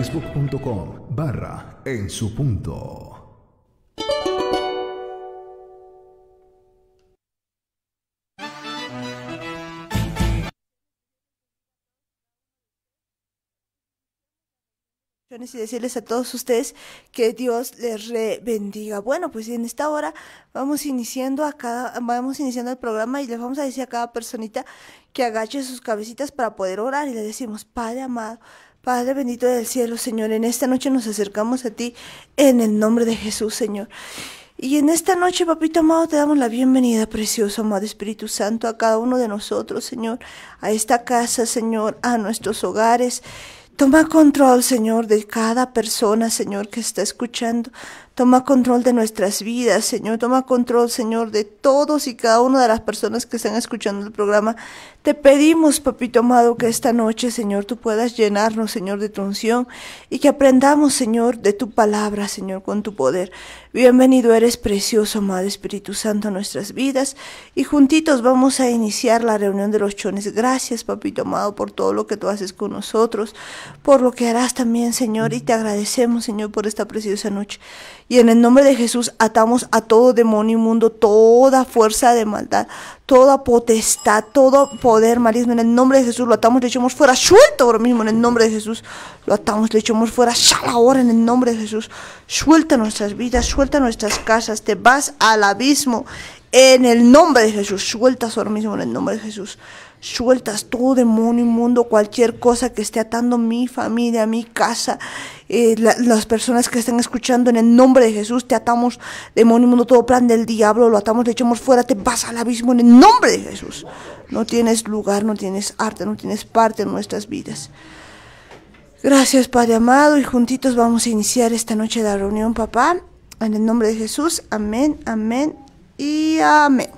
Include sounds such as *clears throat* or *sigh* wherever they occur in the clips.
facebook.com barra en su punto. y decirles a todos ustedes que Dios les re bendiga. Bueno, pues en esta hora vamos iniciando a cada, vamos iniciando el programa y les vamos a decir a cada personita que agache sus cabecitas para poder orar y le decimos, Padre amado, Padre bendito del cielo, Señor, en esta noche nos acercamos a ti en el nombre de Jesús, Señor. Y en esta noche, papito amado, te damos la bienvenida, precioso amado Espíritu Santo, a cada uno de nosotros, Señor, a esta casa, Señor, a nuestros hogares. Toma control, Señor, de cada persona, Señor, que está escuchando. Toma control de nuestras vidas, Señor. Toma control, Señor, de todos y cada una de las personas que están escuchando el programa. Te pedimos, Papito amado, que esta noche, Señor, tú puedas llenarnos, Señor, de tu unción y que aprendamos, Señor, de tu palabra, Señor, con tu poder. Bienvenido eres, precioso, amado Espíritu Santo, a nuestras vidas. Y juntitos vamos a iniciar la reunión de los chones. Gracias, Papito amado, por todo lo que tú haces con nosotros, por lo que harás también, Señor. Y te agradecemos, Señor, por esta preciosa noche. Y en el nombre de Jesús atamos a todo demonio inmundo, toda fuerza de maldad, toda potestad, todo poder maligno. En el nombre de Jesús lo atamos, le echamos fuera. Suelta ahora mismo en el nombre de Jesús. Lo atamos, le echamos fuera. ahora en el nombre de Jesús. Suelta nuestras vidas, suelta nuestras casas. Te vas al abismo en el nombre de Jesús. Suelta ahora mismo en el nombre de Jesús. Sueltas todo demonio inmundo, cualquier cosa que esté atando mi familia, mi casa, eh, las personas que están escuchando en el nombre de Jesús, te atamos demonio inmundo, todo plan del diablo, lo atamos, le echamos fuera, te vas al abismo en el nombre de Jesús. No tienes lugar, no tienes arte, no tienes parte en nuestras vidas. Gracias Padre amado y juntitos vamos a iniciar esta noche la reunión, papá. En el nombre de Jesús, amén, amén y amén.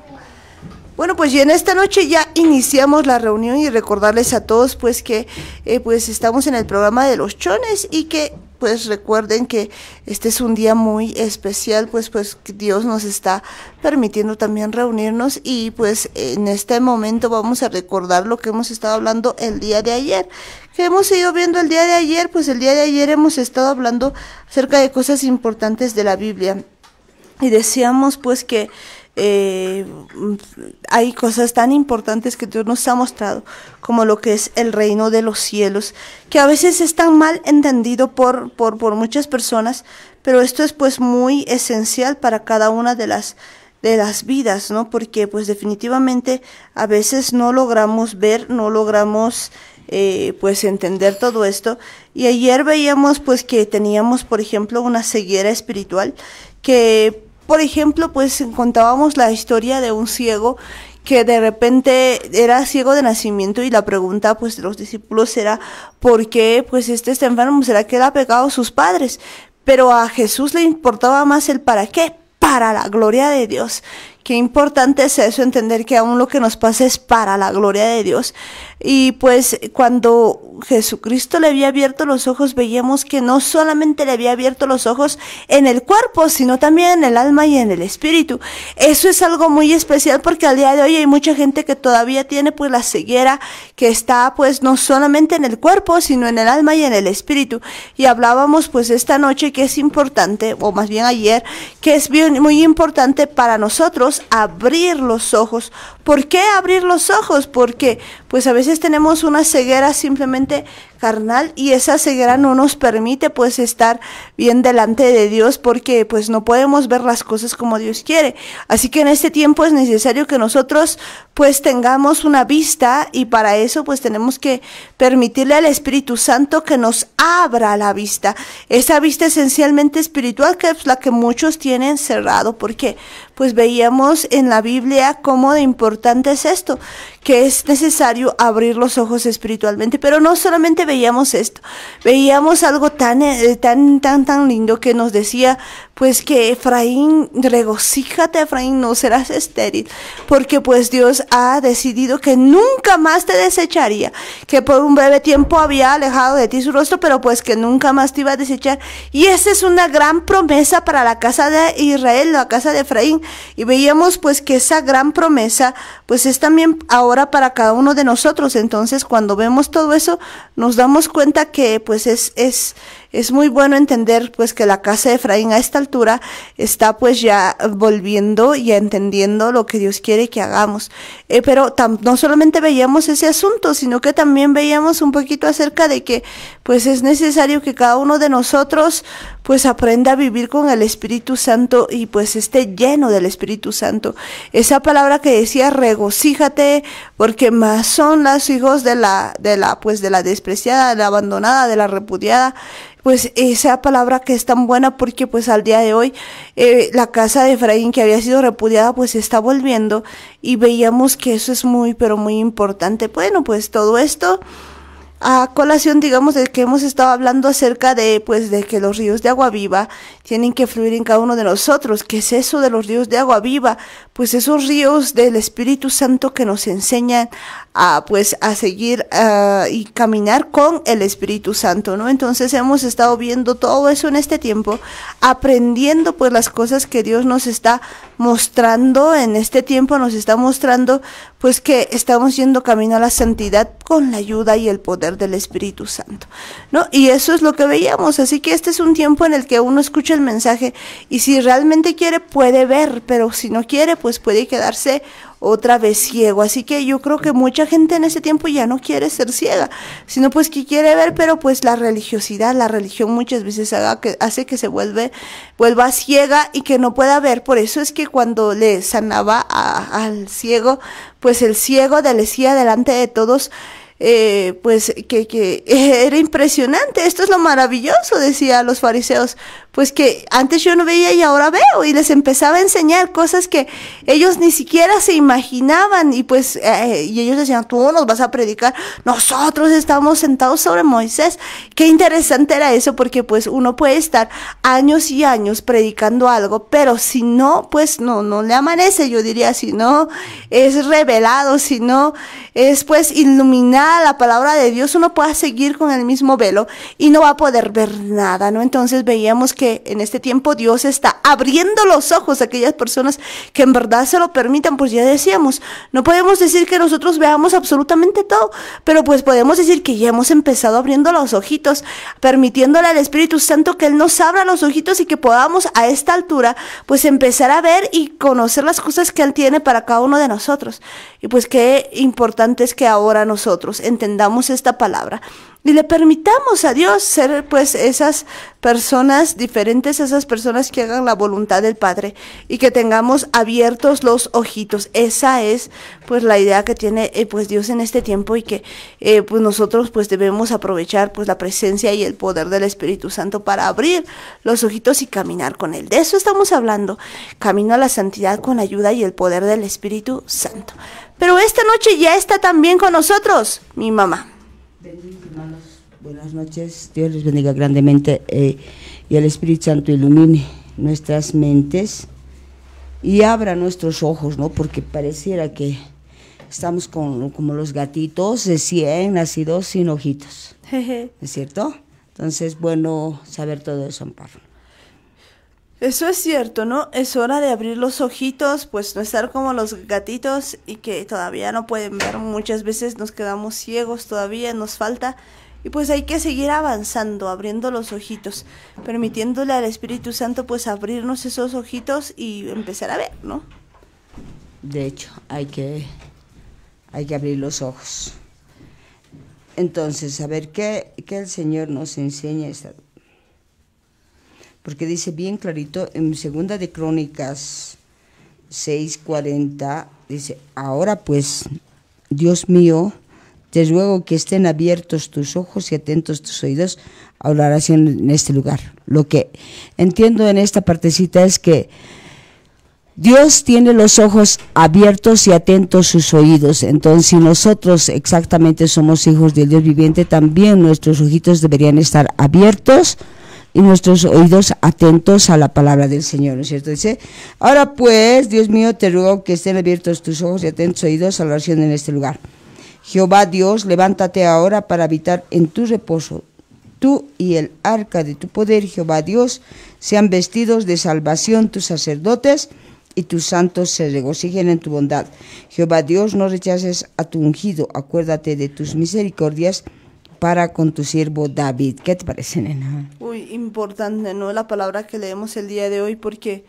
Bueno, pues y en esta noche ya iniciamos la reunión y recordarles a todos pues que eh, pues estamos en el programa de los chones y que pues recuerden que este es un día muy especial, pues pues Dios nos está permitiendo también reunirnos y pues en este momento vamos a recordar lo que hemos estado hablando el día de ayer. que hemos ido viendo el día de ayer? Pues el día de ayer hemos estado hablando acerca de cosas importantes de la Biblia y decíamos pues que eh, hay cosas tan importantes que Dios nos ha mostrado, como lo que es el reino de los cielos, que a veces es tan mal entendido por, por, muchas personas, pero esto es pues muy esencial para cada una de las de las vidas, ¿no? Porque pues definitivamente a veces no logramos ver, no logramos eh, pues entender todo esto. Y ayer veíamos pues que teníamos por ejemplo una ceguera espiritual que por ejemplo, pues contábamos la historia de un ciego que de repente era ciego de nacimiento y la pregunta pues de los discípulos era ¿por qué pues este está enfermo? ¿Será que le ha pecado a sus padres? Pero a Jesús le importaba más el para qué, para la gloria de Dios. Qué importante es eso, entender que aún lo que nos pasa es para la gloria de Dios. Y pues cuando Jesucristo le había abierto los ojos, veíamos que no solamente le había abierto los ojos en el cuerpo, sino también en el alma y en el espíritu. Eso es algo muy especial porque al día de hoy hay mucha gente que todavía tiene pues la ceguera que está pues no solamente en el cuerpo, sino en el alma y en el espíritu. Y hablábamos pues esta noche que es importante, o más bien ayer, que es muy importante para nosotros abrir los ojos ¿Por qué abrir los ojos? Porque pues a veces tenemos una ceguera simplemente carnal y esa ceguera no nos permite pues estar bien delante de Dios porque pues no podemos ver las cosas como Dios quiere. Así que en este tiempo es necesario que nosotros pues tengamos una vista y para eso pues tenemos que permitirle al Espíritu Santo que nos abra la vista. Esa vista esencialmente espiritual que es la que muchos tienen cerrado porque pues veíamos en la Biblia cómo de importancia es esto, que es necesario abrir los ojos espiritualmente, pero no solamente veíamos esto, veíamos algo tan, eh, tan, tan, tan lindo que nos decía, pues que Efraín, regocíjate Efraín, no serás estéril, porque pues Dios ha decidido que nunca más te desecharía, que por un breve tiempo había alejado de ti su rostro, pero pues que nunca más te iba a desechar. Y esa es una gran promesa para la casa de Israel, la casa de Efraín. Y veíamos pues que esa gran promesa pues es también ahora para cada uno de nosotros. Entonces, cuando vemos todo eso, nos damos cuenta que pues es, es, es muy bueno entender pues que la casa de Efraín a esta altura está pues ya volviendo y entendiendo lo que Dios quiere que hagamos. Eh, pero no solamente veíamos ese asunto, sino que también veíamos un poquito acerca de que pues es necesario que cada uno de nosotros pues aprenda a vivir con el Espíritu Santo y pues esté lleno del Espíritu Santo. Esa palabra que decía regocíjate porque más son los hijos de la de la pues de la despreciada, de la abandonada, de la repudiada pues esa palabra que es tan buena porque pues al día de hoy eh, la casa de Efraín que había sido repudiada pues está volviendo y veíamos que eso es muy pero muy importante. Bueno, pues todo esto a colación digamos de que hemos estado hablando acerca de pues de que los ríos de agua viva tienen que fluir en cada uno de nosotros, ¿qué es eso de los ríos de agua viva? Pues esos ríos del Espíritu Santo que nos enseñan a, pues, a seguir y caminar con el Espíritu Santo, ¿no? Entonces hemos estado viendo todo eso en este tiempo, aprendiendo pues las cosas que Dios nos está mostrando en este tiempo, nos está mostrando pues que estamos yendo camino a la santidad con la ayuda y el poder del Espíritu Santo, ¿no? Y eso es lo que veíamos, así que este es un tiempo en el que uno escucha el mensaje y si realmente quiere puede ver, pero si no quiere pues puede quedarse otra vez ciego. Así que yo creo que mucha gente en ese tiempo ya no quiere ser ciega, sino pues que quiere ver, pero pues la religiosidad, la religión muchas veces haga que, hace que se vuelve, vuelva ciega y que no pueda ver. Por eso es que cuando le sanaba al ciego, pues el ciego le decía delante de todos, eh, pues que, que, *laughs* era impresionante, esto es lo maravilloso, decía los fariseos, pues que antes yo no veía y ahora veo y les empezaba a enseñar cosas que ellos ni siquiera se imaginaban y pues eh, y ellos decían, tú nos vas a predicar, nosotros estamos sentados sobre Moisés. Qué interesante era eso porque pues uno puede estar años y años predicando algo, pero si no, pues no, no le amanece, yo diría, si no es revelado, si no es pues iluminada la palabra de Dios, uno puede seguir con el mismo velo y no va a poder ver nada, ¿no? Entonces veíamos que que en este tiempo Dios está abriendo los ojos a aquellas personas que en verdad se lo permitan, pues ya decíamos, no podemos decir que nosotros veamos absolutamente todo, pero pues podemos decir que ya hemos empezado abriendo los ojitos, permitiéndole al Espíritu Santo que Él nos abra los ojitos y que podamos a esta altura pues empezar a ver y conocer las cosas que Él tiene para cada uno de nosotros. Y pues qué importante es que ahora nosotros entendamos esta palabra ni le permitamos a Dios ser pues esas personas diferentes, esas personas que hagan la voluntad del Padre y que tengamos abiertos los ojitos. Esa es pues la idea que tiene eh, pues Dios en este tiempo y que eh, pues nosotros pues debemos aprovechar pues la presencia y el poder del Espíritu Santo para abrir los ojitos y caminar con Él. De eso estamos hablando, camino a la santidad con ayuda y el poder del Espíritu Santo. Pero esta noche ya está también con nosotros mi mamá buenas noches. Dios les bendiga grandemente eh, y el Espíritu Santo ilumine nuestras mentes y abra nuestros ojos, ¿no? Porque pareciera que estamos como los gatitos recién nacidos sin ojitos. *laughs* ¿Es cierto? Entonces, bueno, saber todo eso, Amparo. Eso es cierto, ¿no? Es hora de abrir los ojitos, pues no estar como los gatitos y que todavía no pueden ver. Muchas veces nos quedamos ciegos todavía, nos falta. Y pues hay que seguir avanzando, abriendo los ojitos, permitiéndole al Espíritu Santo pues abrirnos esos ojitos y empezar a ver, ¿no? De hecho, hay que, hay que abrir los ojos. Entonces, a ver qué, qué el Señor nos enseña esta porque dice bien clarito en Segunda de Crónicas 6:40, dice, ahora pues, Dios mío, te ruego que estén abiertos tus ojos y atentos tus oídos, a oración en este lugar. Lo que entiendo en esta partecita es que Dios tiene los ojos abiertos y atentos sus oídos. Entonces, si nosotros exactamente somos hijos del Dios viviente, también nuestros ojitos deberían estar abiertos, y nuestros oídos atentos a la palabra del Señor, ¿no es cierto? Dice, ahora pues, Dios mío, te ruego que estén abiertos tus ojos y atentos oídos a la oración en este lugar. Jehová Dios, levántate ahora para habitar en tu reposo. Tú y el arca de tu poder, Jehová Dios, sean vestidos de salvación tus sacerdotes y tus santos se regocijen en tu bondad. Jehová Dios, no rechaces a tu ungido, acuérdate de tus misericordias para con tu siervo David. ¿Qué te parece, nena? Uy, importante, ¿no? La palabra que leemos el día de hoy, porque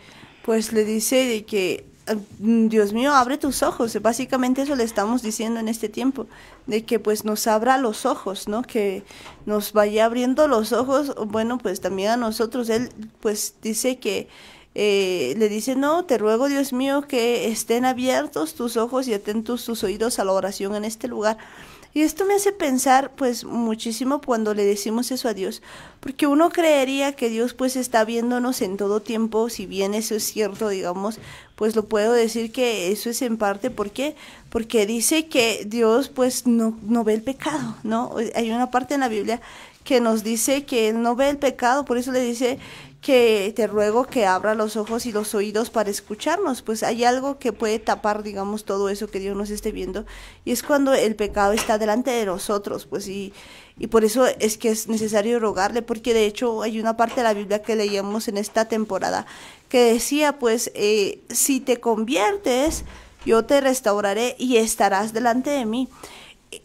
pues le dice de que ah, Dios mío, abre tus ojos. Básicamente eso le estamos diciendo en este tiempo, de que pues nos abra los ojos, ¿no? Que nos vaya abriendo los ojos, bueno, pues también a nosotros. Él pues dice que eh, le dice, no, te ruego Dios mío que estén abiertos tus ojos y atentos tus oídos a la oración en este lugar. Y esto me hace pensar pues muchísimo cuando le decimos eso a Dios, porque uno creería que Dios pues está viéndonos en todo tiempo, si bien eso es cierto, digamos, pues lo puedo decir que eso es en parte porque porque dice que Dios pues no no ve el pecado, ¿no? Hay una parte en la Biblia que nos dice que él no ve el pecado, por eso le dice que te ruego que abra los ojos y los oídos para escucharnos, pues hay algo que puede tapar, digamos, todo eso que Dios nos esté viendo, y es cuando el pecado está delante de nosotros, pues y, y por eso es que es necesario rogarle, porque de hecho hay una parte de la Biblia que leíamos en esta temporada que decía, pues, eh, si te conviertes, yo te restauraré y estarás delante de mí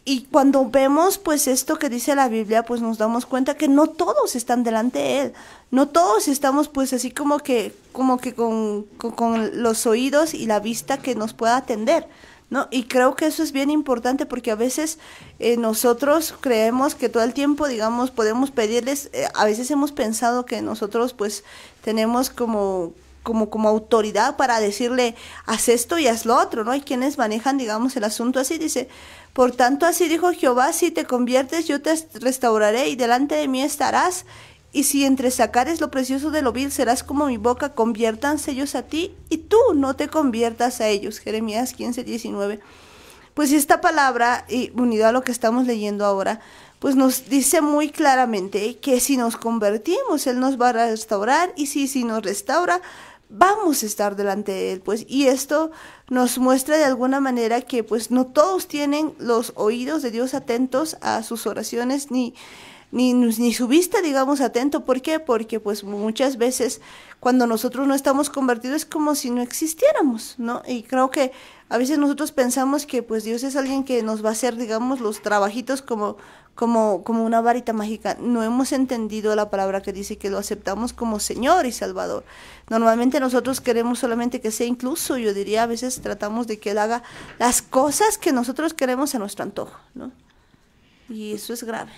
y cuando vemos pues esto que dice la Biblia, pues nos damos cuenta que no todos están delante de Él, no todos estamos pues así como que, como que con, con, los oídos y la vista que nos pueda atender. ¿No? Y creo que eso es bien importante porque a veces eh, nosotros creemos que todo el tiempo, digamos, podemos pedirles, eh, a veces hemos pensado que nosotros pues tenemos como, como, como autoridad para decirle, haz esto y haz lo otro, ¿no? Hay quienes manejan, digamos, el asunto así, dice, por tanto, así dijo Jehová, si te conviertes, yo te restauraré y delante de mí estarás. Y si entre sacares lo precioso de lo vil, serás como mi boca, conviértanse ellos a ti y tú no te conviertas a ellos. Jeremías 15, 19. Pues esta palabra, y unido a lo que estamos leyendo ahora, pues nos dice muy claramente que si nos convertimos, Él nos va a restaurar y si, si nos restaura, vamos a estar delante de Él, pues, y esto nos muestra de alguna manera que, pues, no todos tienen los oídos de Dios atentos a sus oraciones, ni, ni, ni su vista, digamos, atento. ¿Por qué? Porque, pues, muchas veces cuando nosotros no estamos convertidos es como si no existiéramos, ¿no? Y creo que a veces nosotros pensamos que, pues, Dios es alguien que nos va a hacer, digamos, los trabajitos como, como, una varita mágica. No hemos entendido la palabra que dice que lo aceptamos como Señor y Salvador. Normalmente nosotros queremos solamente que sea incluso, yo diría, a veces tratamos de que Él haga las cosas que nosotros queremos a nuestro antojo, ¿no? Y eso es grave.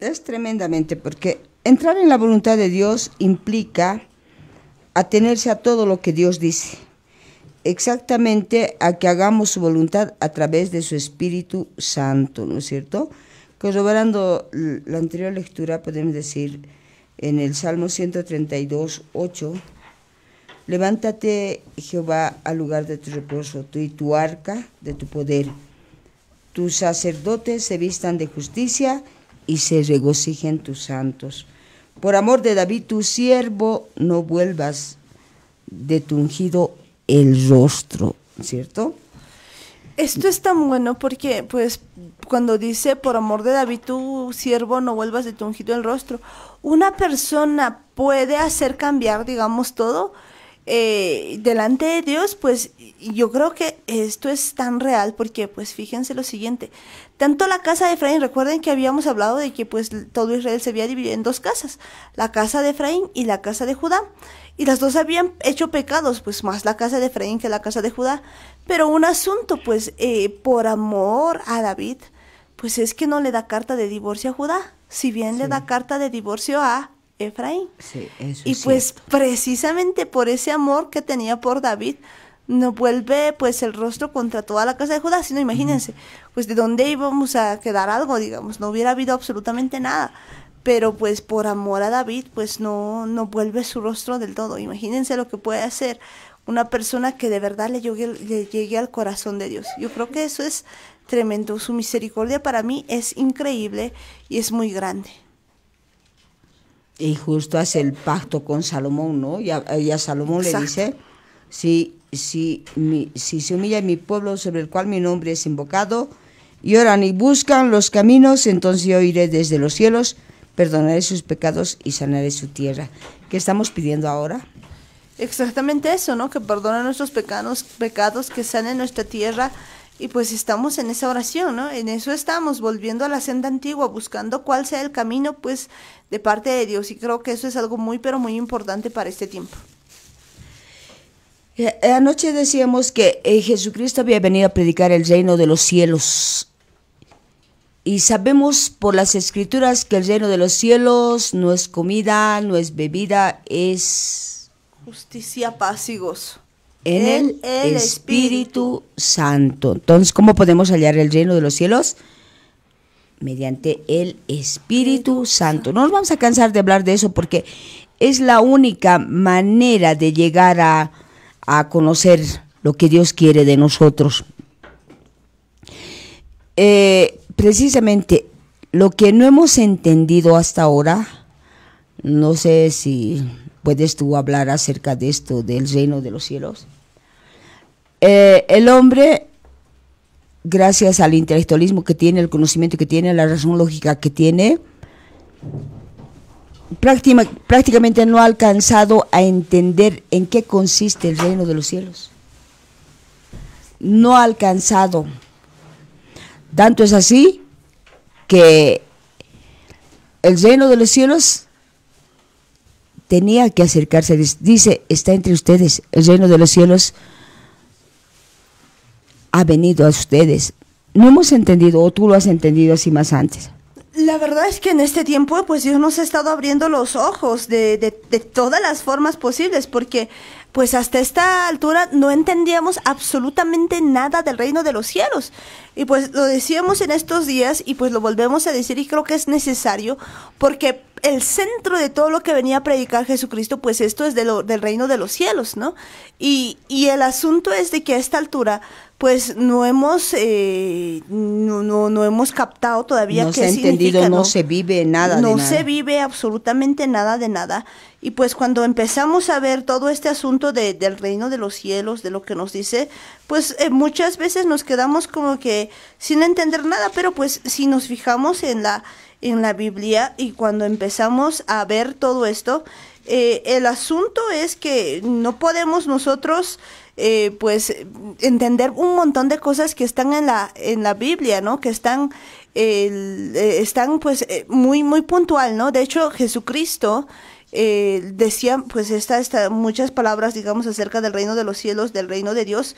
Es tremendamente, porque entrar en la voluntad de Dios implica atenerse a todo lo que Dios dice, exactamente a que hagamos su voluntad a través de su Espíritu Santo, ¿no es cierto? Corroborando la anterior lectura, podemos decir en el Salmo 132, 8, Levántate, Jehová, al lugar de tu reposo, tú y tu arca de tu poder. Tus sacerdotes se vistan de justicia y se regocijen tus santos. Por amor de David, tu siervo, no vuelvas de tu ungido el rostro, ¿cierto? Esto es tan bueno porque, pues, cuando dice, por amor de David, tu siervo, no vuelvas de tu ungido el rostro, una persona puede hacer cambiar, digamos, todo eh, delante de Dios, pues yo creo que esto es tan real porque, pues, fíjense lo siguiente, tanto la casa de Efraín, recuerden que habíamos hablado de que, pues, todo Israel se había dividido en dos casas, la casa de Efraín y la casa de Judá y las dos habían hecho pecados, pues más la casa de Efraín que la casa de Judá. Pero un asunto, pues, eh, por amor a David, pues es que no le da carta de divorcio a Judá, si bien le da carta de divorcio a Efraín. Sí, eso y pues precisamente por ese amor que tenía por David, no vuelve pues el rostro contra toda la casa de Judá, sino imagínense, pues de dónde íbamos a quedar algo, digamos, no hubiera habido absolutamente nada. Pero pues por amor a David, pues no, no vuelve su rostro del todo. Imagínense lo que puede hacer una persona que de verdad le llegue, le al corazón de Dios. Yo creo que eso es tremendo. Su misericordia para mí es increíble y es muy grande. Y justo hace el pacto con Salomón, ¿no? Y a, Salomón le dice, si, si, si se humilla mi pueblo sobre el cual mi nombre es invocado, y oran y buscan los caminos, entonces yo iré desde los cielos, perdonaré sus pecados y sanaré su tierra. ¿Qué estamos pidiendo ahora? exactamente eso, ¿no? Que perdona nuestros pecados, pecados que están en nuestra tierra. Y pues estamos en esa oración, ¿no? En eso estamos, volviendo a la senda antigua, buscando cuál sea el camino, pues, de parte de Dios. Y creo que eso es algo muy, pero muy importante para este tiempo. Eh, eh, anoche decíamos que eh, Jesucristo había venido a predicar el reino de los cielos. Y sabemos por las escrituras que el reino de los cielos no es comida, no es bebida, es justicia, paz y gozo. En, el, Espíritu, Santo. Entonces, ¿cómo podemos hallar el reino de los cielos? Mediante el Espíritu Santo. No nos vamos a cansar de hablar de eso porque es la única manera de llegar a, conocer lo que Dios quiere de nosotros. Eh, precisamente lo que no hemos entendido hasta ahora, no sé si ¿Puedes tú hablar acerca de esto, del reino de los cielos? Eh, el hombre, gracias al intelectualismo que tiene, el conocimiento que tiene, la razón lógica que tiene, prácticamente no ha alcanzado a entender en qué consiste el reino de los cielos. No ha alcanzado. Tanto es así que el reino de los cielos tenía que acercarse. Dice, está entre ustedes, el reino de los cielos ha venido a ustedes. No hemos entendido, o tú lo has entendido así más antes. La verdad es que en este tiempo, pues Dios nos ha estado abriendo los ojos de, de todas las formas posibles, porque pues hasta esta altura no entendíamos absolutamente nada del reino de los cielos. Y pues lo decíamos en estos días y pues lo volvemos a decir y creo que es necesario porque el centro de todo lo que venía a predicar Jesucristo, pues esto es de lo, del reino de los cielos, ¿no? Y, y, el asunto es de que a esta altura, pues no hemos, eh, no, no, hemos captado todavía se no, se vive nada. de nada. se vive absolutamente nada de nada. Y pues cuando empezamos a ver todo este asunto de, del reino de los cielos, de lo que nos dice, pues eh, muchas veces nos quedamos como que sin entender nada, pero pues si nos fijamos en la, en la Biblia y cuando empezamos a ver todo esto, eh, el asunto es que no podemos nosotros eh, pues entender un montón de cosas que están en la en la Biblia no que están están pues muy muy puntual no de hecho Jesucristo eh, decía pues esta, muchas palabras, digamos, acerca del reino de los cielos, del reino de Dios,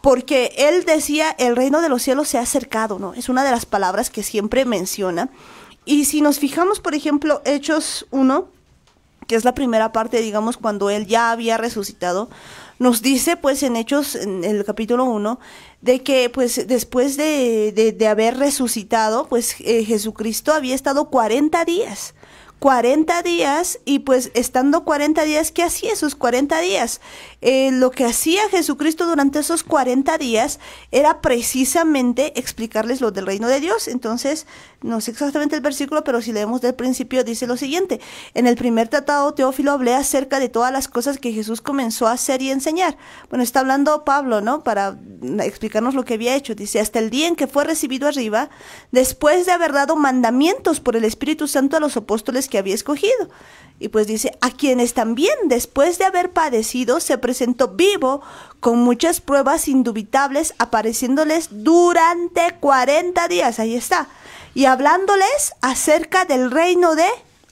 porque él decía, el reino de los cielos se ha acercado, ¿no? Es una de las palabras que siempre menciona. Y si nos fijamos, por ejemplo, Hechos 1, que es la primera parte, digamos, cuando él ya había resucitado, nos dice pues en Hechos, en el capítulo 1, de que pues después de, de, haber resucitado, pues eh, Jesucristo había estado 40 días 40 días y pues estando 40 días, ¿qué hacía esos 40 días? Eh, lo que hacía Jesucristo durante esos 40 días era precisamente explicarles lo del reino de Dios. Entonces, no sé exactamente el versículo, pero si leemos del principio, dice lo siguiente. En el primer tratado, Teófilo hablé acerca de todas las cosas que Jesús comenzó a hacer y enseñar. Bueno, está hablando Pablo, ¿no? Para mm, explicarnos lo que había hecho. Dice, hasta el día en que fue recibido arriba, después de haber dado mandamientos por el Espíritu Santo a los apóstoles que había escogido. Y pues dice, a quienes también después de haber padecido se presentó vivo con muchas pruebas indubitables apareciéndoles durante 40 días, ahí está, y hablándoles acerca del reino de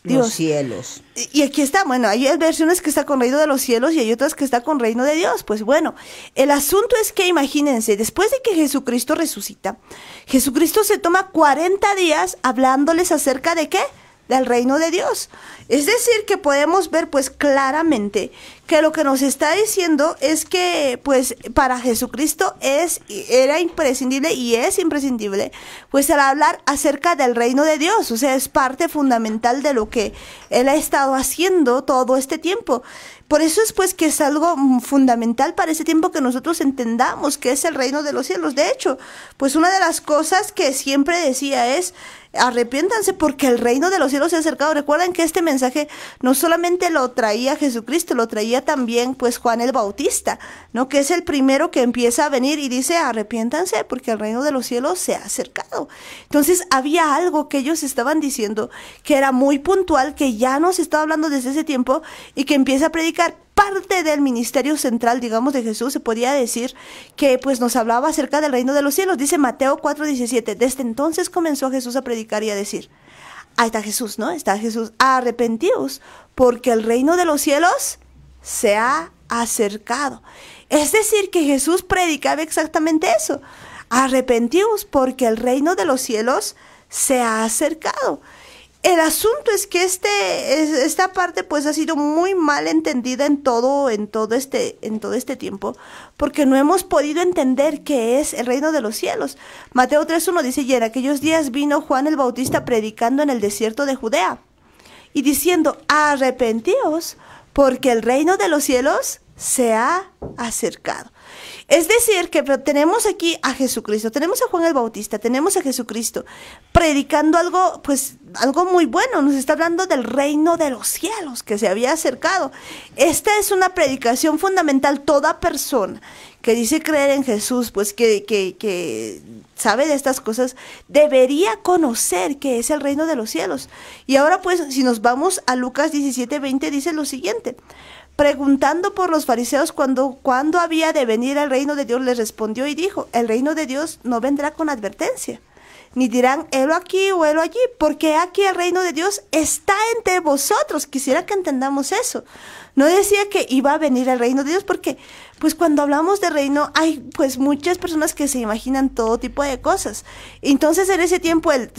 Dios. Los cielos. Y, aquí está, bueno, hay versiones que está con reino de los cielos y hay otras que está con reino de Dios. Pues bueno, el asunto es que imagínense, después de que Jesucristo resucita, Jesucristo se toma 40 días hablándoles acerca de qué? del reino de Dios. Es decir, que podemos ver pues claramente que lo que nos está diciendo es que pues para Jesucristo es era imprescindible y es imprescindible pues al hablar acerca del reino de Dios, o sea, es parte fundamental de lo que él ha estado haciendo todo este tiempo. Por eso es pues que es algo mm, fundamental para ese tiempo que nosotros entendamos que es el reino de los cielos. De hecho, pues una de las cosas que siempre decía es, arrepiéntanse porque el reino de los cielos se ha acercado. Recuerden que este mensaje no solamente lo traía Jesucristo, lo traía también pues Juan el Bautista, ¿no? Que es el primero que empieza a venir y dice, arrepiéntanse porque el reino de los cielos se ha acercado. Entonces había algo que ellos estaban diciendo que era muy puntual, que ya nos estaba hablando desde ese tiempo y que empieza a predicar parte del ministerio central, digamos, de Jesús, se podía decir que pues nos hablaba acerca del reino de los cielos. Dice Mateo 4:17, desde entonces comenzó Jesús a predicar y a decir, ahí está Jesús, ¿no? Está Jesús, arrepentíos, porque el reino de los cielos se ha acercado. Es decir, que Jesús predicaba exactamente eso. Arrepentíos, porque el reino de los cielos se ha acercado el asunto es que este, esta parte pues ha sido muy mal entendida en todo, en todo este, en todo este tiempo, porque no hemos podido entender qué es el reino de los cielos. Mateo 3.1 dice, y en aquellos días vino Juan el Bautista predicando en el desierto de Judea y diciendo, arrepentíos, porque el reino de los cielos se ha acercado. Es decir, que tenemos aquí a Jesucristo, tenemos a Juan el Bautista, tenemos a Jesucristo predicando algo, pues algo muy bueno, nos está hablando del reino de los cielos que se había acercado. Esta es una predicación fundamental, toda persona que dice creer en Jesús, pues que, que, sabe de estas cosas, debería conocer que es el reino de los cielos. Y ahora pues, si nos vamos a Lucas 17, 20, dice lo siguiente preguntando por los fariseos cuando, había de venir el reino de Dios, les respondió y dijo, el reino de Dios no vendrá con advertencia, ni dirán, helo aquí o helo allí, porque aquí el reino de Dios está entre vosotros. Quisiera que entendamos eso. No decía que iba a venir el reino de Dios, porque pues cuando hablamos de reino hay pues muchas personas que se imaginan todo tipo de cosas. Entonces en ese tiempo el,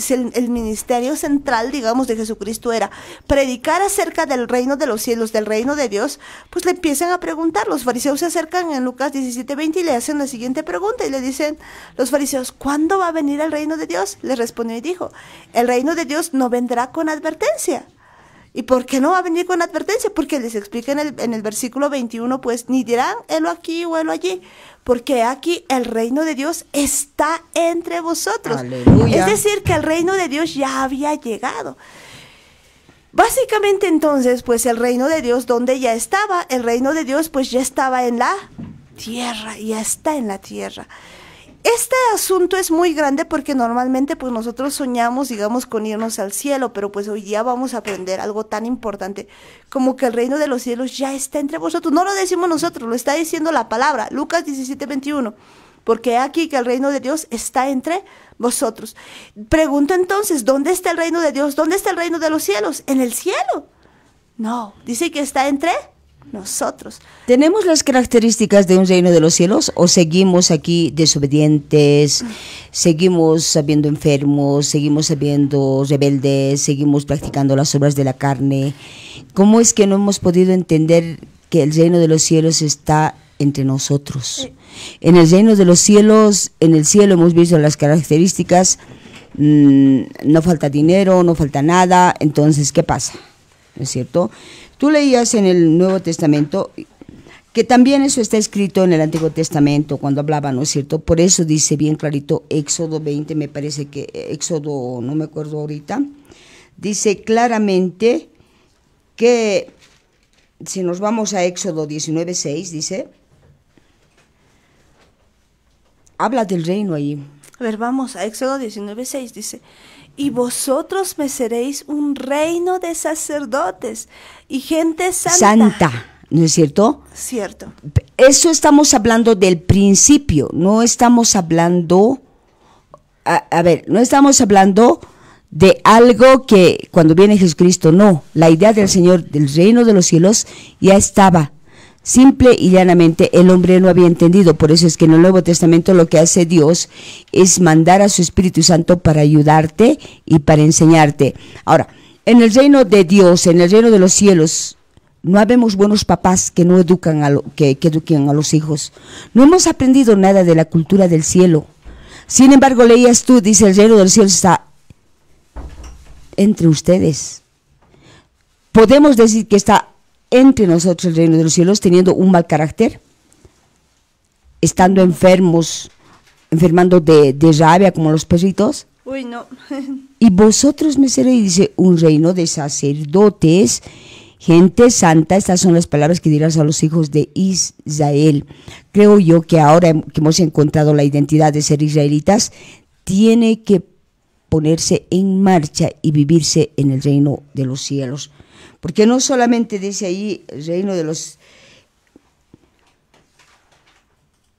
ministerio central, digamos, de Jesucristo era predicar acerca del reino de los cielos, del reino de Dios, pues le empiezan a preguntar, los fariseos se acercan en Lucas 17, y le hacen la siguiente pregunta y le dicen los fariseos, ¿cuándo va a venir el reino de Dios? Le respondió y dijo, el reino de Dios no vendrá con advertencia ¿Y por qué no va a venir con advertencia? Porque les explica en el, en el versículo 21, pues ni dirán, helo aquí o helo allí, porque aquí el reino de Dios está entre vosotros. Es decir, que el reino de Dios ya había llegado. Básicamente entonces, pues el reino de Dios, donde ya estaba, el reino de Dios, pues ya estaba en la tierra, ya está en la tierra. Este asunto es muy grande porque normalmente pues nosotros soñamos, digamos, con irnos al cielo, pero pues hoy día vamos a aprender algo tan importante como que el reino de los cielos ya está entre vosotros. No lo decimos nosotros, lo está diciendo la palabra, Lucas 17, 21 porque aquí que el reino de Dios está entre vosotros. Pregunto entonces, ¿dónde está el reino de Dios? ¿Dónde está el reino de los cielos? En el cielo. No, dice que está entre nosotros. ¿Tenemos las características de un reino de los cielos o seguimos aquí desobedientes, mm. seguimos sabiendo enfermos, seguimos sabiendo rebeldes, seguimos practicando las obras de la carne? ¿Cómo es que no hemos podido entender que el reino de los cielos está entre nosotros? En el reino de los cielos, en el cielo hemos visto las características, mm, no falta dinero, no falta nada, entonces, ¿qué pasa? ¿No es cierto? Tú leías en el Nuevo Testamento que también eso está escrito en el Antiguo Testamento cuando hablaba, ¿no es cierto? Por eso dice bien clarito Éxodo 20, me parece que Éxodo, no me acuerdo ahorita, dice claramente que si nos vamos a Éxodo 19, 6, dice, habla del reino ahí. A ver, vamos a Éxodo 19, 6, dice, y vosotros me seréis un reino de sacerdotes y gente santa. Santa, ¿no es cierto? Cierto. Eso estamos hablando del principio, no estamos hablando, a, a ver, no estamos hablando de algo que cuando viene Jesucristo, no, la idea del Señor, del reino de los cielos, ya estaba Simple y llanamente el hombre no había entendido, por eso es que en el Nuevo Testamento lo que hace Dios es mandar a su Espíritu Santo para ayudarte y para enseñarte. Ahora, en el reino de Dios, en el reino de los cielos, no habemos buenos papás que no educan a que, eduquen a los hijos. No hemos aprendido nada de la cultura del cielo. Sin embargo, leías tú, dice el reino del cielo está entre ustedes. Podemos decir que está entre nosotros el reino de los cielos teniendo un mal carácter, estando enfermos, enfermando de, rabia como los perritos. no. *laughs* y vosotros me seréis, dice, un reino de sacerdotes, gente santa. Estas son las palabras que dirás a los hijos de Israel. Creo yo que ahora em, que hemos encontrado la identidad de ser israelitas, tiene que ponerse en marcha y vivirse en el reino de los cielos. Porque no solamente dice ahí el reino de los...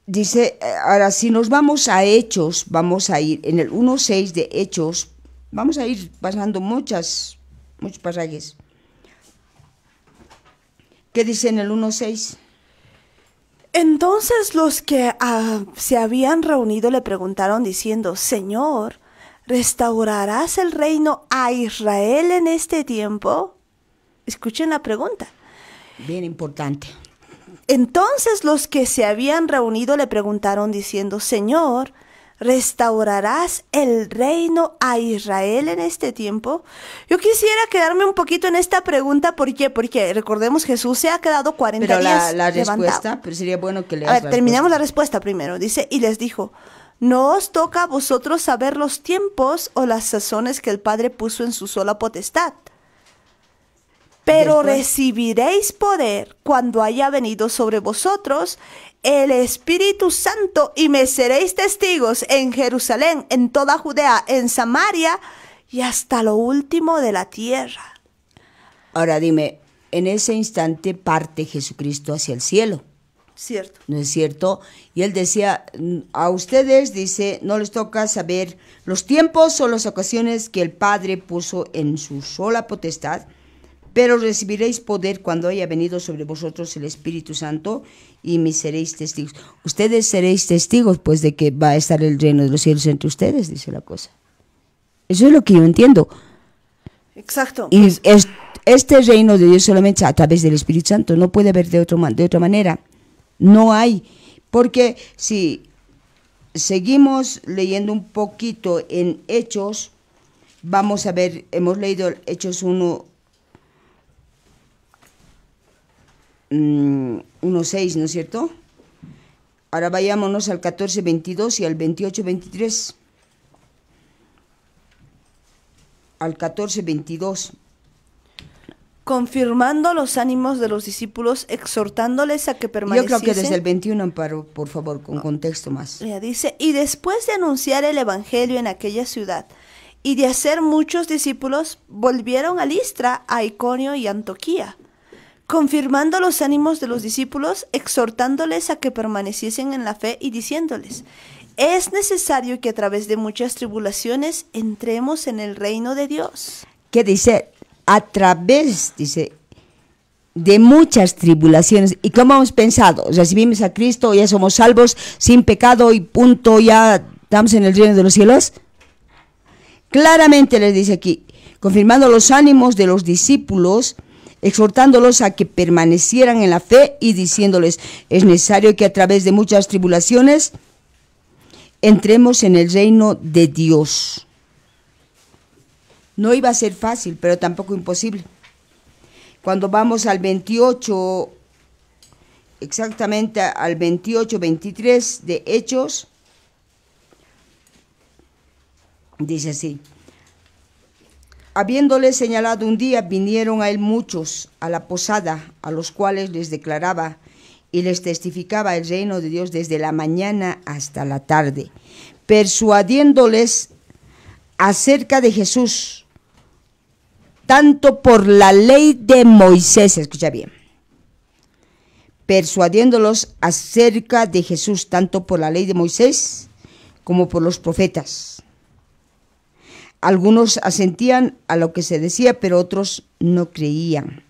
Dice, eh, ahora si nos vamos a Hechos, vamos a ir en el 1.6 de Hechos, vamos a ir pasando muchas, muchos pasajes. ¿Qué dice en el 1.6? Entonces los que ah, se habían reunido le preguntaron diciendo, Señor, ¿restaurarás el reino a Israel en este tiempo? Escuchen la pregunta. Bien importante. Entonces los que se habían reunido le preguntaron diciendo, Señor, ¿restaurarás el reino a Israel en este tiempo? Yo quisiera quedarme un poquito en esta pregunta, ¿por qué? Porque recordemos Jesús se ha quedado 40 pero días. La, la respuesta, pero sería bueno que le A ver, terminamos la respuesta primero. Dice, y les dijo, no os toca a vosotros saber los tiempos o las sazones que el Padre puso en su sola potestad pero recibiréis poder cuando haya venido sobre vosotros el Espíritu Santo y me seréis testigos en Jerusalén, en toda Judea, en Samaria y hasta lo último de la tierra. Ahora dime, en ese instante parte Jesucristo hacia el cielo. Cierto. ¿No es cierto? Y él decía, a ustedes, dice, no les toca saber los tiempos o las ocasiones que el Padre puso en su sola potestad pero recibiréis poder cuando haya venido sobre vosotros el Espíritu Santo y me seréis testigos. Ustedes seréis testigos, pues, de que va a estar el reino de los cielos entre ustedes, dice la cosa. Eso es lo que yo entiendo. Exacto. Y este reino de Dios solamente a través del Espíritu Santo, no puede haber de, otro, de otra manera. No hay. Porque si seguimos leyendo un poquito en Hechos, vamos a ver, hemos leído Hechos 1, 1.6, mm, ¿no es cierto? Ahora vayámonos al 14.22 y al 28.23. Al 14.22. Confirmando los ánimos de los discípulos, exhortándoles a que permaneciesen. Yo creo que desde el 21, amparo por favor, con contexto más. dice, y después de anunciar el Evangelio en aquella ciudad y de hacer muchos discípulos, volvieron a Listra, a Iconio y Antoquía confirmando los ánimos de los discípulos, exhortándoles a que permaneciesen en la fe y diciéndoles, es necesario que a través de muchas tribulaciones entremos en el reino de Dios. ¿Qué dice? A través, dice, de muchas tribulaciones. ¿Y cómo hemos pensado? ¿Recibimos a Cristo, ya somos salvos, sin pecado y punto, ya estamos en el reino de los cielos? Claramente les dice aquí, confirmando los ánimos de los discípulos, exhortándolos a que permanecieran en la fe y diciéndoles, es necesario que a través de muchas tribulaciones entremos en el reino de Dios. No iba a ser fácil, pero tampoco imposible. Cuando vamos al 28, exactamente al 28, 23 de Hechos, dice así. Habiéndole señalado un día, vinieron a él muchos a la posada, a los cuales les declaraba y les testificaba el reino de Dios desde la mañana hasta la tarde, persuadiéndoles acerca de Jesús, tanto por la ley de Moisés, escucha bien, persuadiéndolos acerca de Jesús, tanto por la ley de Moisés como por los profetas algunos asentían a lo que se decía, pero otros no creían.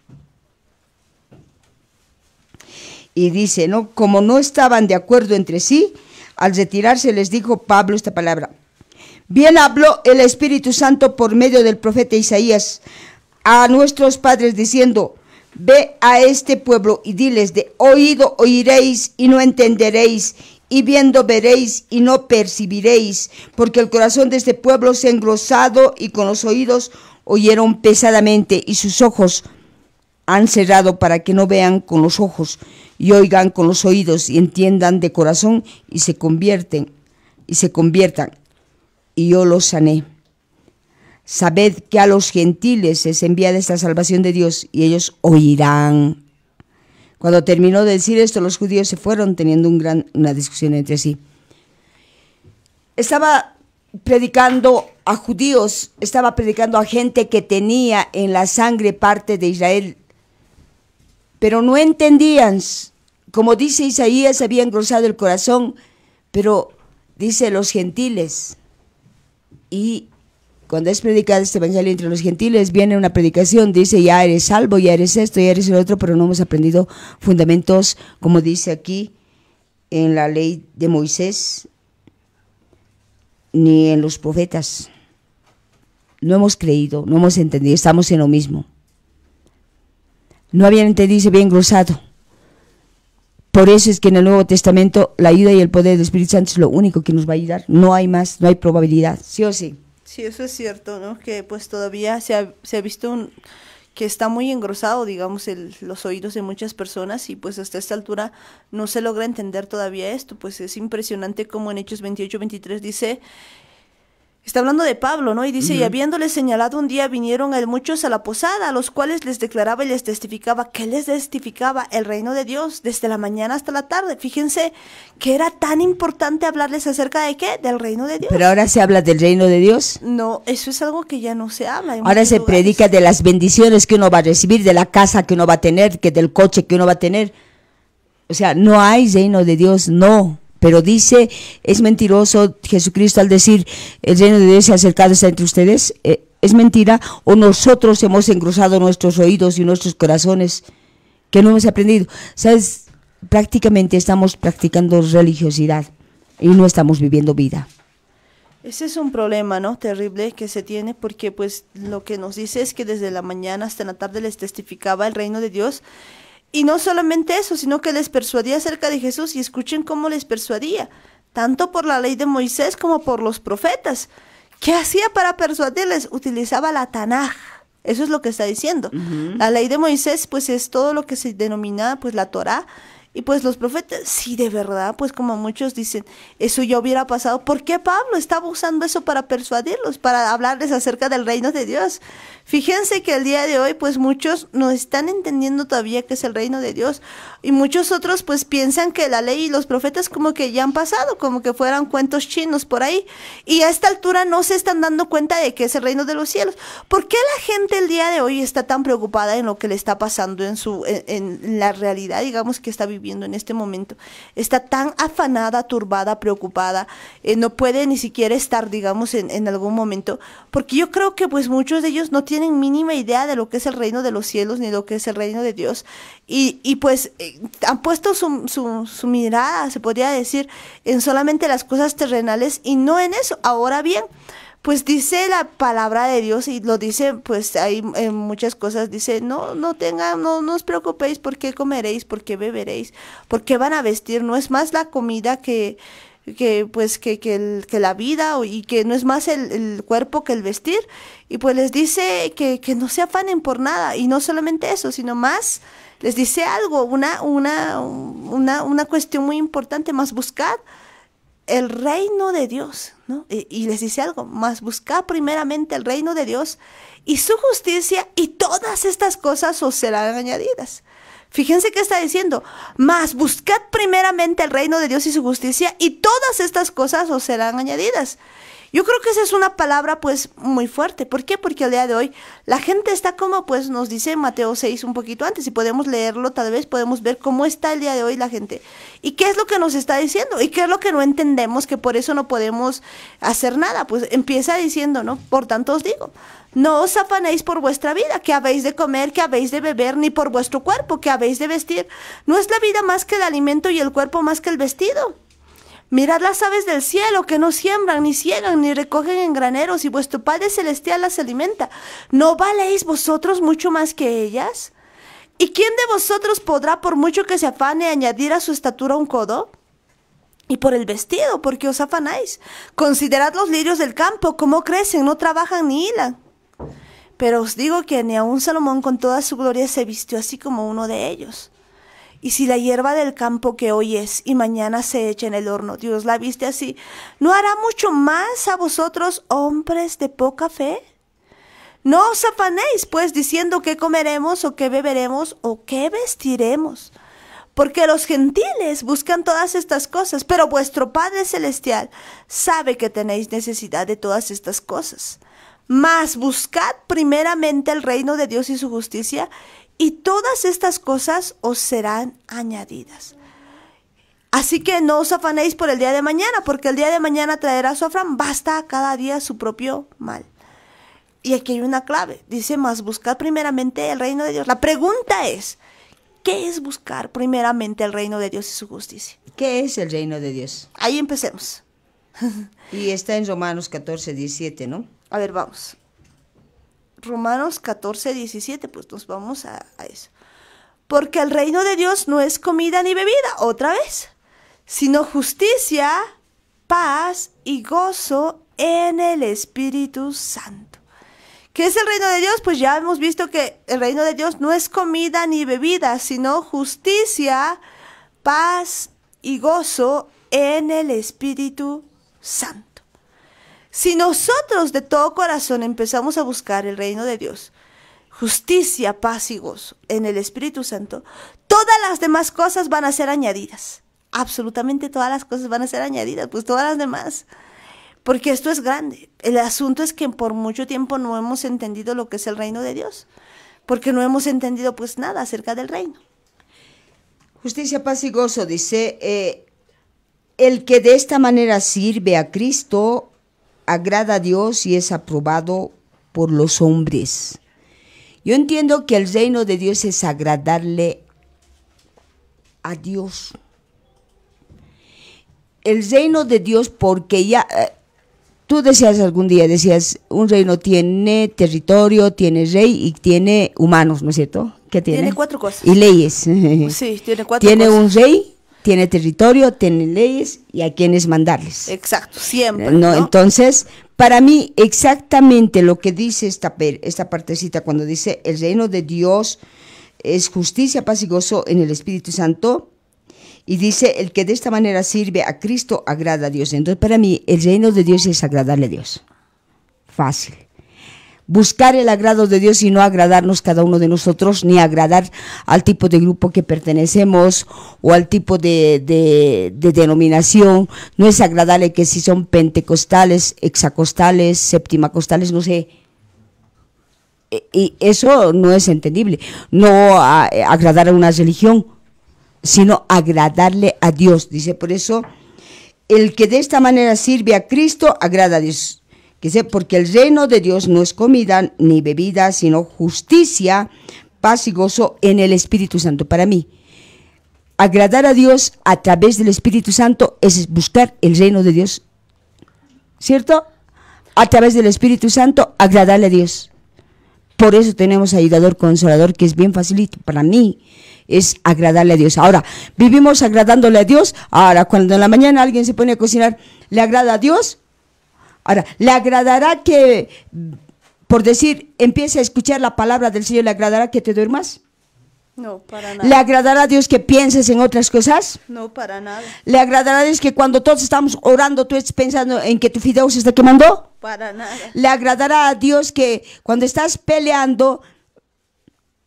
Y dice, ¿no? Como no estaban de acuerdo entre sí, al retirarse les dijo Pablo esta palabra. Bien habló el Espíritu Santo por medio del profeta Isaías a nuestros padres diciendo, ve a este pueblo y diles, de oído oiréis y no entenderéis, y viendo veréis y no percibiréis, porque el corazón de este pueblo se ha engrosado y con los oídos oyeron pesadamente y sus ojos han cerrado para que no vean con los ojos y oigan con los oídos y entiendan de corazón y se convierten y se conviertan y yo los sané. Sabed que a los gentiles es enviada esta salvación de Dios y ellos oirán cuando terminó de decir esto, los judíos se fueron teniendo gran, una discusión entre sí. Estaba predicando a judíos, estaba predicando a gente que tenía en la sangre parte de Israel, pero no entendían. Como dice Isaías, había engrosado el corazón, pero dice los gentiles y cuando es predicado este evangelio entre los gentiles, viene una predicación, dice ya eres salvo, ya eres esto, ya eres el otro, pero no hemos aprendido fundamentos, como dice aquí en la ley de Moisés, ni en los profetas. No hemos creído, no hemos entendido, estamos en lo mismo. No habían entendido, se bien engrosado. Por eso es que en el Nuevo Testamento la ayuda y el poder del Espíritu Santo es lo único que nos va a ayudar. No hay más, no hay probabilidad. Sí o sí. Sí, eso es cierto, ¿no? Que pues todavía se ha, visto un, que está muy engrosado, digamos, los oídos de muchas personas y pues hasta esta altura no se logra entender todavía esto. Pues es impresionante como en Hechos 28-23 dice Está hablando de Pablo, ¿no? Y dice, y habiéndole señalado un día vinieron muchos a la posada, a los cuales les declaraba y les testificaba, que les testificaba el reino de Dios desde la mañana hasta la tarde. Fíjense que era tan importante hablarles acerca de qué, del reino de Dios. Pero ahora se habla del reino de Dios. No, eso es algo que ya no se habla. Ahora se predica de las bendiciones que uno va a recibir, de la casa que uno va a tener, que del coche que uno va a tener. O sea, no hay reino de Dios, no. Pero dice, es mentiroso Jesucristo al decir, el reino de Dios se ha acercado entre ustedes. Eh, es mentira o nosotros hemos engrosado nuestros oídos y nuestros corazones que no hemos aprendido. Sabes, prácticamente estamos practicando religiosidad y no estamos viviendo vida. Ese es un problema, ¿no? Terrible que se tiene porque pues lo que nos dice es que desde la mañana hasta la tarde les testificaba el reino de Dios y no solamente eso, sino que les persuadía acerca de Jesús y escuchen cómo les persuadía, tanto por la ley de Moisés como por los profetas. ¿Qué hacía para persuadirles? Utilizaba la Tanaj. Eso es lo que está diciendo. La ley de Moisés, pues es todo lo que se denomina, pues la Torá. Y pues los profetas, sí, de verdad, pues como muchos dicen, eso ya hubiera pasado. ¿Por qué Pablo estaba usando eso para persuadirlos, para hablarles acerca del reino de Dios? Fíjense que el día de hoy, pues muchos no están entendiendo todavía que es el reino de Dios y muchos otros pues piensan que la ley y los profetas como que ya han pasado, como que fueran cuentos chinos por ahí y a esta altura no se están dando cuenta de que es el reino de los cielos. ¿Por qué la gente el día de hoy está tan preocupada en lo que le está pasando en su en, la realidad, digamos que está viviendo en este momento? Está tan afanada, turbada, preocupada, eh, no puede ni siquiera estar, digamos, en algún momento, porque yo creo que pues muchos de ellos no tienen tienen mínima idea de lo que es el reino de los cielos ni lo que es el reino de Dios. Y, pues eh, han puesto su, su, mirada, se podría decir, en solamente las cosas terrenales y no en eso. Ahora bien, pues dice la palabra de Dios y lo dice, pues hay muchas cosas, dice, no, no tengan, no, no os preocupéis por qué comeréis, por qué beberéis, porque van a vestir, no es más la comida que que pues que, que, la vida y que no es más el, cuerpo que el vestir y pues les dice que, no se afanen por nada y no solamente eso sino más les dice algo una una una, una cuestión muy importante más buscar el reino de Dios ¿no? y, y les dice algo más buscar primeramente el reino de Dios y su justicia y todas estas cosas os serán añadidas Fíjense qué está diciendo. más, buscad primeramente el reino de Dios y su justicia y todas estas cosas os serán añadidas. Yo creo que esa es una palabra pues muy fuerte. ¿Por qué? Porque al día de hoy la gente está como pues nos dice Mateo 6 un poquito antes. y podemos leerlo, tal vez podemos ver cómo está el día de hoy la gente. ¿Y qué es lo que nos está diciendo? ¿Y qué es lo que no entendemos? Que por eso no podemos hacer nada. Pues empieza diciendo, ¿no? Por tanto os digo, no os afanéis por vuestra vida, que habéis de comer, que habéis de beber, ni por vuestro cuerpo, que habéis de vestir. No es la vida más que el alimento y el cuerpo más que el vestido. Mirad las aves del cielo, que no siembran, ni ciegan, ni recogen en graneros, y vuestro Padre Celestial las alimenta. ¿No valéis vosotros mucho más que ellas? ¿Y quién de vosotros podrá, por mucho que se afane, añadir a su estatura un codo? y por el vestido, porque os afanáis. Considerad los lirios del campo, cómo crecen, no trabajan ni hilan. Pero os digo que ni aun Salomón con toda su gloria se vistió así como uno de ellos. Y si la hierba del campo que hoy es y mañana se echa en el horno, Dios la viste así, ¿no hará mucho más a vosotros, hombres de poca fe? No os afanéis, pues, diciendo qué comeremos o qué beberemos o qué vestiremos. Porque los gentiles buscan todas estas cosas, pero vuestro Padre Celestial sabe que tenéis necesidad de todas estas cosas. Mas buscad primeramente el reino de Dios y su justicia, y todas estas cosas os serán añadidas. Así que no os afanéis por el día de mañana, porque el día de mañana traerá su afán. Basta cada día su propio mal. Y aquí hay una clave. Dice, más buscad primeramente el reino de Dios. La pregunta es, ¿qué es buscar primeramente el reino de Dios y su justicia? ¿Qué es el reino de Dios? Ahí empecemos. *laughs* y está en Romanos 14, 17, ¿no? A ver, vamos. Romanos 14, 17, pues nos vamos a, eso. Porque el reino de Dios no es comida ni bebida, otra vez, sino justicia, paz y gozo en el Espíritu Santo. ¿Qué es el reino de Dios? Pues ya hemos visto que el reino de Dios no es comida ni bebida, sino justicia, paz y gozo en el Espíritu Santo. Si nosotros de todo corazón empezamos a buscar el reino de Dios, justicia, paz y gozo en el Espíritu Santo, todas las demás cosas van a ser añadidas. Absolutamente todas las cosas van a ser añadidas, pues todas las demás. Porque esto es grande. El asunto es que por mucho tiempo no hemos entendido lo que es el reino de Dios, porque no hemos entendido pues nada acerca del reino. Justicia, paz y gozo, dice, eh, el que de esta manera sirve a Cristo agrada a Dios y es aprobado por los hombres. Yo entiendo que el reino de Dios es agradarle a Dios. El reino de Dios porque ya... Eh, tú decías algún día, decías, un reino tiene territorio, tiene rey y tiene humanos, ¿no es cierto? ¿Qué tiene? Tiene cuatro cosas. Y leyes. Sí, tiene cuatro Tiene un rey tiene territorio, tiene leyes y a quienes mandarles. Exacto, siempre. ¿no? Entonces, para mí, exactamente lo que dice esta, esta partecita cuando dice el reino de Dios es justicia, paz y gozo en el Espíritu Santo. Y dice, el que de esta manera sirve a Cristo agrada a Dios. Entonces, para mí, el reino de Dios es agradarle a Dios. Fácil buscar el agrado de Dios y no agradarnos cada uno de nosotros, ni agradar al tipo de grupo que pertenecemos o al tipo de, denominación. No es agradable que si son pentecostales, hexacostales, séptimacostales, no sé, e, y eso no es entendible. No agradar a una religión, sino agradarle a Dios. Dice, por eso, el que de esta manera sirve a Cristo, agrada a Dios sé, porque el reino de Dios no es comida ni bebida, sino justicia, paz y gozo en el Espíritu Santo. Para mí, agradar a Dios a través del Espíritu Santo es buscar el reino de Dios. ¿Cierto? A través del Espíritu Santo, agradarle a Dios. Por eso tenemos ayudador, consolador, que es bien facilito para mí. Es agradarle a Dios. Ahora, vivimos agradándole a Dios. Ahora, cuando en la mañana alguien se pone a cocinar, ¿le agrada a Dios? Ahora, ¿le agradará que, por decir, empiece a escuchar la palabra del Señor, ¿le agradará que te duermas? No, para nada. ¿Le agradará a Dios que pienses en otras cosas? No, para nada. ¿Le agradará a Dios que cuando todos estamos orando tú estés pensando en que tu fideo se está quemando? Para nada. ¿Le agradará a Dios que cuando estás peleando,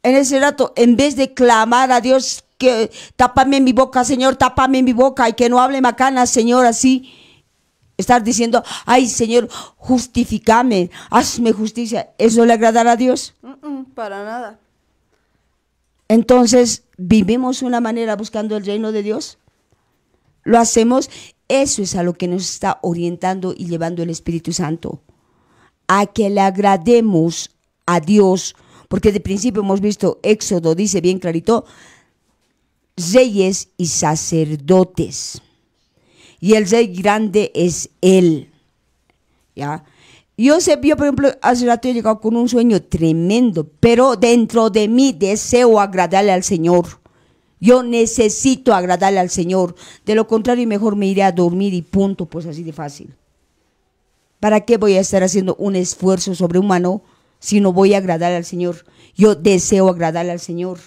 en ese rato, en vez de clamar a Dios que tapame mi boca, Señor, tapame mi boca y que no hable macana, Señor, así? Estar diciendo, ay Señor, justificame, hazme justicia. ¿Eso le agradará a Dios? para nada. Entonces, ¿vivimos una manera buscando el reino de Dios? ¿Lo hacemos? Eso es a lo que nos está orientando y llevando el Espíritu Santo. A que le agrademos a Dios, porque de principio hemos visto, Éxodo dice bien clarito, reyes y sacerdotes y el rey grande es Él. ¿Ya? se yo por ejemplo, hace rato he llegado con un sueño tremendo, pero dentro de mí deseo agradarle al Señor. Yo necesito agradarle al Señor. De lo contrario, mejor me iré a dormir y punto, pues así de fácil. ¿Para qué voy a estar haciendo un esfuerzo sobrehumano si no voy a agradar al Señor? Yo deseo agradarle al Señor.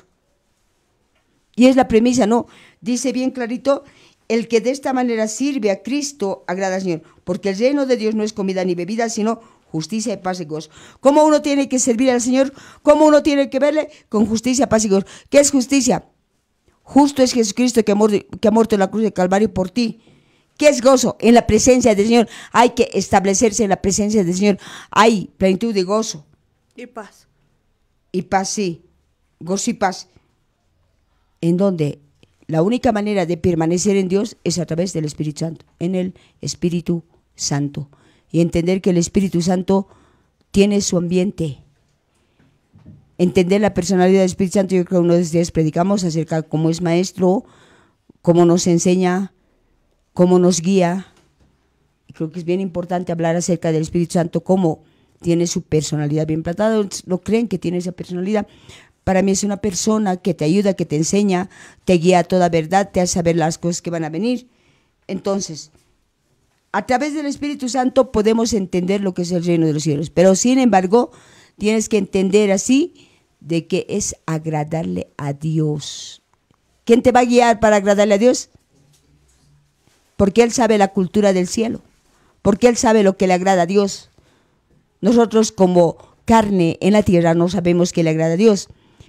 Y es la premisa, ¿no? Dice bien clarito, el que de esta manera sirve a Cristo agrada al Señor, porque el reino de Dios no es comida ni bebida, sino justicia y paz y gozo. ¿Cómo uno tiene que servir al Señor? ¿Cómo uno tiene que verle? Con justicia, paz y gozo. ¿Qué es justicia? Justo es Jesucristo que ha, muerto, que ha en la cruz de Calvario por ti. ¿Qué es gozo? En la presencia del Señor. Hay que establecerse en la presencia del Señor. Hay plenitud de gozo. Y paz. Y paz, sí. Gozo y paz. ¿En dónde? la única manera de permanecer en Dios es a través del Espíritu Santo, en el Espíritu Santo. Y entender que el Espíritu Santo tiene su ambiente. Entender la personalidad del Espíritu Santo, yo creo que uno de ustedes predicamos acerca de cómo es maestro, cómo nos enseña, cómo nos guía. creo que es bien importante hablar acerca del Espíritu Santo, cómo tiene su personalidad bien plantada, lo creen que tiene esa personalidad. Para mí es una persona que te ayuda, que te enseña, te guía a toda verdad, te hace saber las cosas que van a venir. Entonces, a través del Espíritu Santo podemos entender lo que es el reino de los cielos. Pero sin embargo, tienes que entender así de que es agradarle a Dios. ¿Quién te va a guiar para agradarle a Dios? Porque Él sabe la cultura del cielo, porque Él sabe lo que le agrada a Dios. Nosotros como carne en la tierra no sabemos qué le agrada a Dios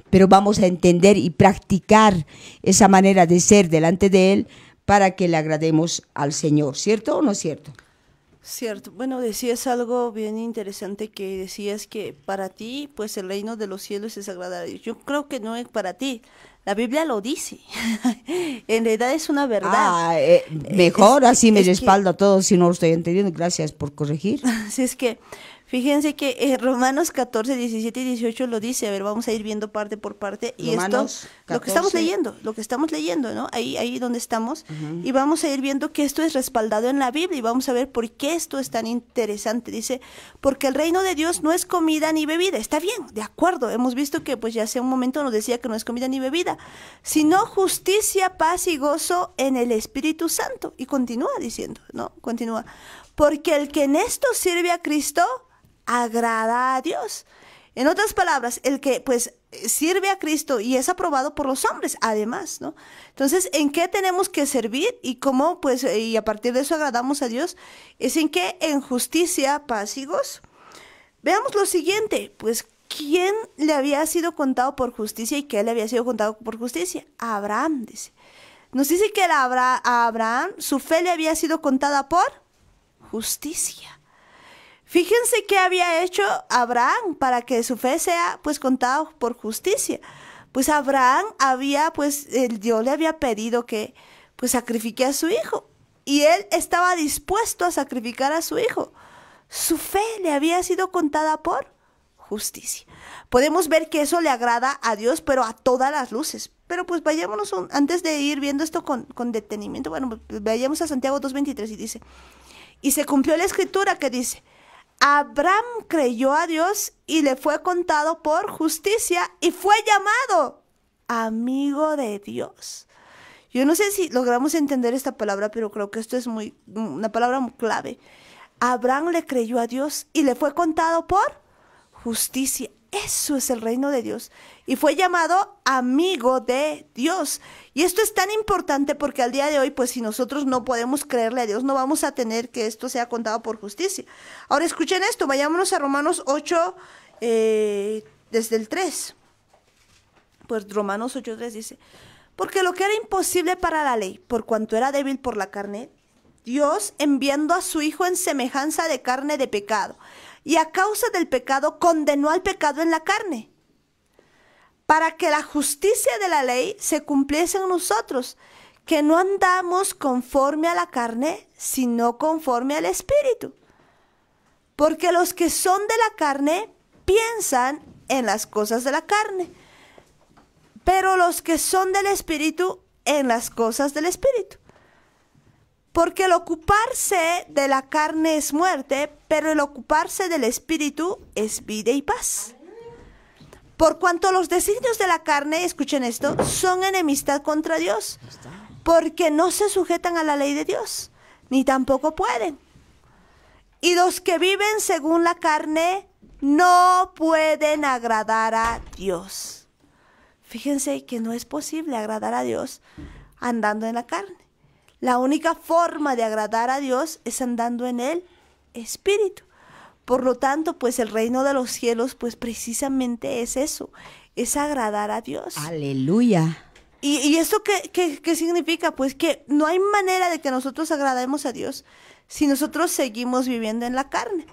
pero vamos a entender y practicar esa manera de ser delante de Él para que le agrademos al Señor, ¿cierto o no es cierto? Cierto. Bueno, decías algo bien interesante que decías que para ti, pues el reino de los cielos es agradable. Yo creo que no es para ti. La Biblia lo dice. *laughs* en realidad es una verdad. Ah, eh, mejor así me a todos, si no lo estoy entendiendo. Gracias por corregir. Así *laughs* es que Fíjense que eh, Romanos 14, 17 y 18 lo dice, a ver, vamos a ir viendo parte por parte. Y esto, lo que estamos leyendo, lo que estamos leyendo, ¿no? Ahí, ahí donde estamos. Y vamos a ir viendo que esto es respaldado en la Biblia y vamos a ver por qué esto es tan interesante. Dice, porque el reino de Dios no es comida ni bebida. Está bien, de acuerdo. Hemos visto que pues ya hace un momento nos decía que no es comida ni bebida, sino justicia, paz y gozo en el Espíritu Santo. Y continúa diciendo, ¿no? Continúa. Porque el que en esto sirve a Cristo, agrada a Dios. En otras palabras, el que pues sirve a Cristo y es aprobado por los hombres, además, ¿no? Entonces, ¿en qué tenemos que servir y cómo pues eh, y a partir de eso agradamos a Dios? Es en que en justicia, pasivos, Veamos lo siguiente, pues ¿quién le había sido contado por justicia y qué le había sido contado por justicia? Abraham, dice. Nos dice que a Abraham su fe le había sido contada por justicia. Fíjense qué había hecho Abraham para que su fe sea pues contada por justicia. Pues Abraham había pues el Dios le había pedido que pues sacrifique a su hijo y él estaba dispuesto a sacrificar a su hijo. Su fe le había sido contada por justicia. Podemos ver que eso le agrada a Dios, pero a todas las luces. Pero pues vayámonos, antes de ir viendo esto con, con detenimiento, bueno, pues, vayamos a Santiago 2.23 y dice, y se cumplió la escritura que dice, Abraham creyó a Dios y le fue contado por justicia y fue llamado amigo de Dios. Yo no sé si logramos entender esta palabra, pero creo que esto es muy una palabra clave. Abraham le creyó a Dios y le fue contado por justicia. Eso es el reino de Dios. Y fue llamado amigo de Dios. Y esto es tan importante porque al día de hoy, pues si nosotros no podemos creerle a Dios, no vamos a tener que esto sea contado por justicia. Ahora escuchen esto, vayámonos a Romanos 8, eh, desde el 3. Pues Romanos 8, 3 dice, porque lo que era imposible para la ley, por cuanto era débil por la carne, Dios enviando a su Hijo en semejanza de carne de pecado y a causa del pecado condenó al pecado en la carne, para que la justicia de la ley se cumpliese en nosotros, que no andamos conforme a la carne, sino conforme al Espíritu. Porque los que son de la carne piensan en las cosas de la carne, pero los que son del Espíritu en las cosas del Espíritu. Porque el ocuparse de la carne es muerte, pero el ocuparse del espíritu es vida y paz. Por cuanto los designios de la carne, escuchen esto, son enemistad contra Dios, porque no se sujetan a la ley de Dios, ni tampoco pueden. Y los que viven según la carne no pueden agradar a Dios. Fíjense que no es posible agradar a Dios andando en la carne. La única forma de agradar a Dios es andando en Él espíritu. Por lo tanto, pues el reino de los cielos, pues precisamente es eso, es agradar a Dios. Aleluya. ¿Y, y esto qué, qué, qué significa? Pues que no hay manera de que nosotros agrademos a Dios si nosotros seguimos viviendo en la carne.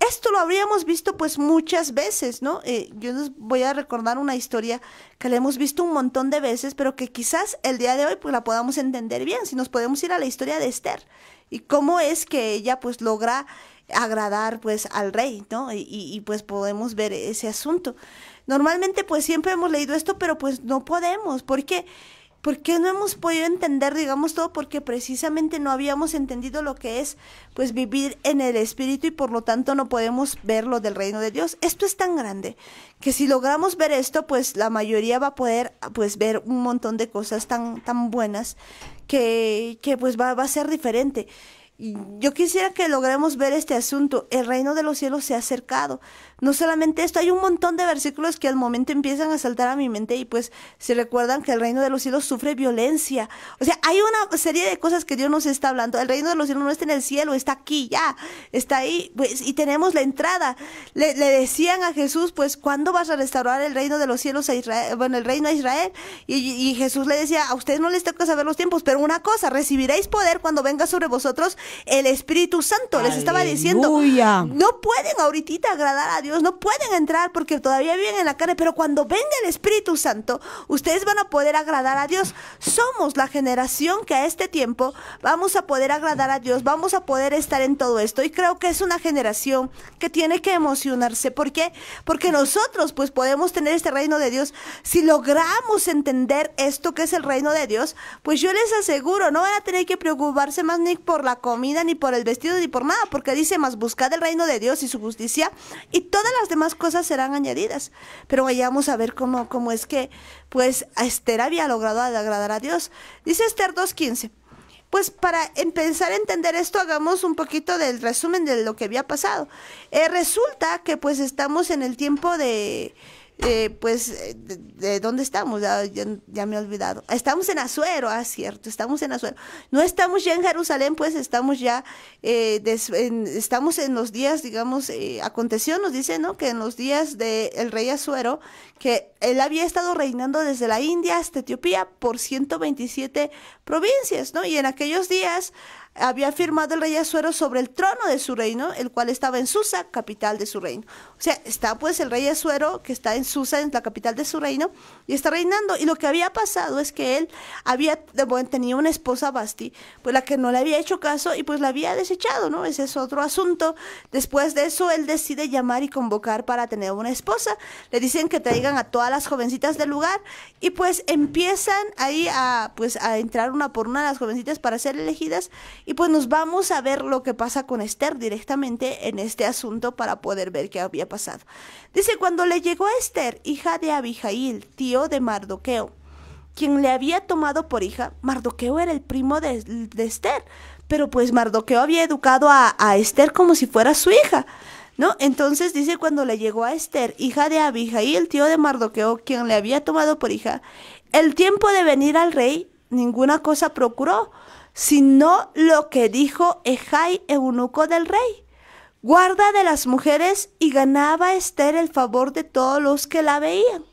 Esto lo habríamos visto pues muchas veces, ¿no? Eh, yo les voy a recordar una historia que la hemos visto un montón de veces, pero que quizás el día de hoy pues la podamos entender bien, si nos podemos ir a la historia de Esther y cómo es que ella pues logra agradar pues al rey, ¿no? Y, pues podemos ver ese asunto. Normalmente pues siempre hemos leído esto, pero pues no podemos, porque ¿Por qué no hemos podido entender, digamos, todo? Porque precisamente no habíamos entendido lo que es, pues, vivir en el Espíritu y por lo tanto no podemos ver lo del reino de Dios. Esto es tan grande que si logramos ver esto, pues la mayoría va a poder, pues, ver un montón de cosas tan, tan buenas que, que pues, va, va a ser diferente. Yo quisiera que logremos ver este asunto. El reino de los cielos se ha acercado. No solamente esto, hay un montón de versículos que al momento empiezan a saltar a mi mente y pues se recuerdan que el reino de los cielos sufre violencia. O sea, hay una serie de cosas que Dios nos está hablando. El reino de los cielos no está en el cielo, está aquí ya, está ahí. Pues, y tenemos la entrada. Le, decían a Jesús, pues, ¿cuándo vas a restaurar el reino de los cielos a Israel? Bueno, el reino a Israel. Y, y Jesús le decía, a ustedes no les toca saber los tiempos, pero una cosa, recibiréis poder cuando venga sobre vosotros el Espíritu Santo. Les estaba diciendo, no pueden ahorita agradar a Dios, no pueden entrar porque todavía viven en la carne, pero cuando venga el Espíritu Santo, ustedes van a poder agradar a Dios. Somos la generación que a este tiempo vamos a poder agradar a Dios, vamos a poder estar en todo esto. Y creo que es una generación que tiene que emocionarse. ¿Por qué? Porque nosotros pues podemos tener este reino de Dios. Si logramos entender esto que es el reino de Dios, pues yo les aseguro, no van a tener que preocuparse más ni por la cosa ni por el vestido, ni por nada, porque dice, más buscad el reino de Dios y su justicia, y todas las demás cosas serán añadidas. Pero vayamos a ver cómo, cómo es que, pues, Esther había logrado agradar a Dios. Dice Esther 2.15. Pues para empezar a entender esto, hagamos un poquito del resumen de lo que había pasado. Eh, resulta que pues estamos en el tiempo de, eh, pues, eh, de, dónde estamos? Ya, me he olvidado. Estamos en Azuero, ah, cierto, estamos en Azuero. No estamos ya en Jerusalén, pues estamos ya, eh, estamos en los días, digamos, aconteció, nos dice, ¿no? Que en los días del rey Azuero, que él había estado reinando desde la India hasta Etiopía por 127 provincias, ¿no? Y en aquellos días había firmado el rey Azuero sobre el trono de su reino, el cual estaba en Susa, capital de su reino. O sea, está pues el rey Azuero, que está en Susa, en la capital de su reino, y está reinando. Y lo que había pasado es que él había, tenido tenía una esposa Basti, pues la que no le había hecho caso y pues la había desechado, ¿no? Ese es otro asunto. Después de eso, él decide llamar y convocar para tener una esposa. Le dicen que traigan a todas las jovencitas del lugar y pues empiezan ahí a, pues, a entrar una por una las jovencitas para ser elegidas y pues nos vamos a ver lo que pasa con Esther directamente en este asunto para poder ver qué había pasado. Dice, cuando le llegó a Esther, hija de Abijail, tío de Mardoqueo, quien le había tomado por hija, Mardoqueo era el primo de, Esther, pero pues Mardoqueo había educado a, a Esther como si fuera su hija. ¿No? Entonces dice cuando le llegó a Esther, hija de Abijail, tío de Mardoqueo, quien le había tomado por hija, el tiempo de venir al rey, ninguna cosa procuró, sino lo que dijo Ejai, eunuco del rey, guarda de las mujeres, y ganaba Esther el favor de todos los que la veían.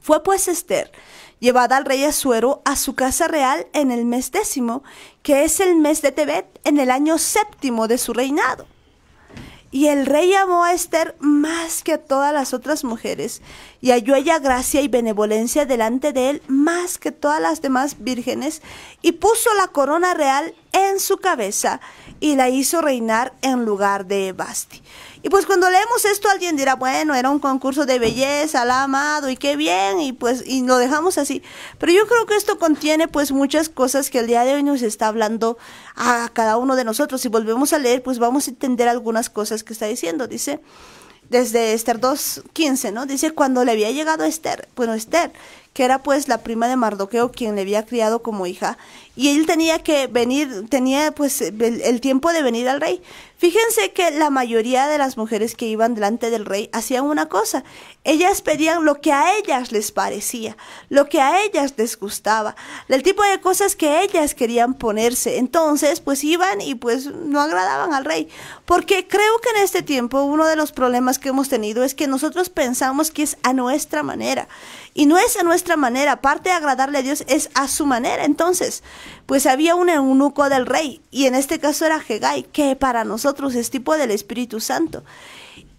Fue pues Esther llevada al rey Azuero a su casa real en el mes décimo, que es el mes de Tebet, en el año séptimo de su reinado. Y el rey amó a Esther más que a todas las otras mujeres, y halló ella gracia y benevolencia delante de él más que todas las demás vírgenes, y puso la corona real en su cabeza, y la hizo reinar en lugar de Basti. Y pues cuando leemos esto alguien dirá, bueno, era un concurso de belleza, la amado y qué bien, y pues y lo dejamos así. Pero yo creo que esto contiene pues muchas cosas que el día de hoy nos está hablando a cada uno de nosotros. Si volvemos a leer, pues vamos a entender algunas cosas que está diciendo. Dice, desde Esther 2.15, ¿no? Dice, cuando le había llegado a Esther, bueno, Esther, que era pues la prima de Mardoqueo quien le había criado como hija, y él tenía que venir, tenía pues el, tiempo de venir al rey. Fíjense que la mayoría de las mujeres que iban delante del rey hacían una cosa, ellas pedían lo que a ellas les parecía, lo que a ellas les gustaba, el tipo de cosas que ellas querían ponerse. Entonces pues iban y pues no agradaban al rey, porque creo que en este tiempo uno de los problemas que hemos tenido es que nosotros pensamos que es a nuestra manera. Y no es a nuestra manera, aparte de agradarle a Dios, es a su manera. Entonces, pues había un eunuco del rey, y en este caso era Hegai, que para nosotros es tipo del Espíritu Santo.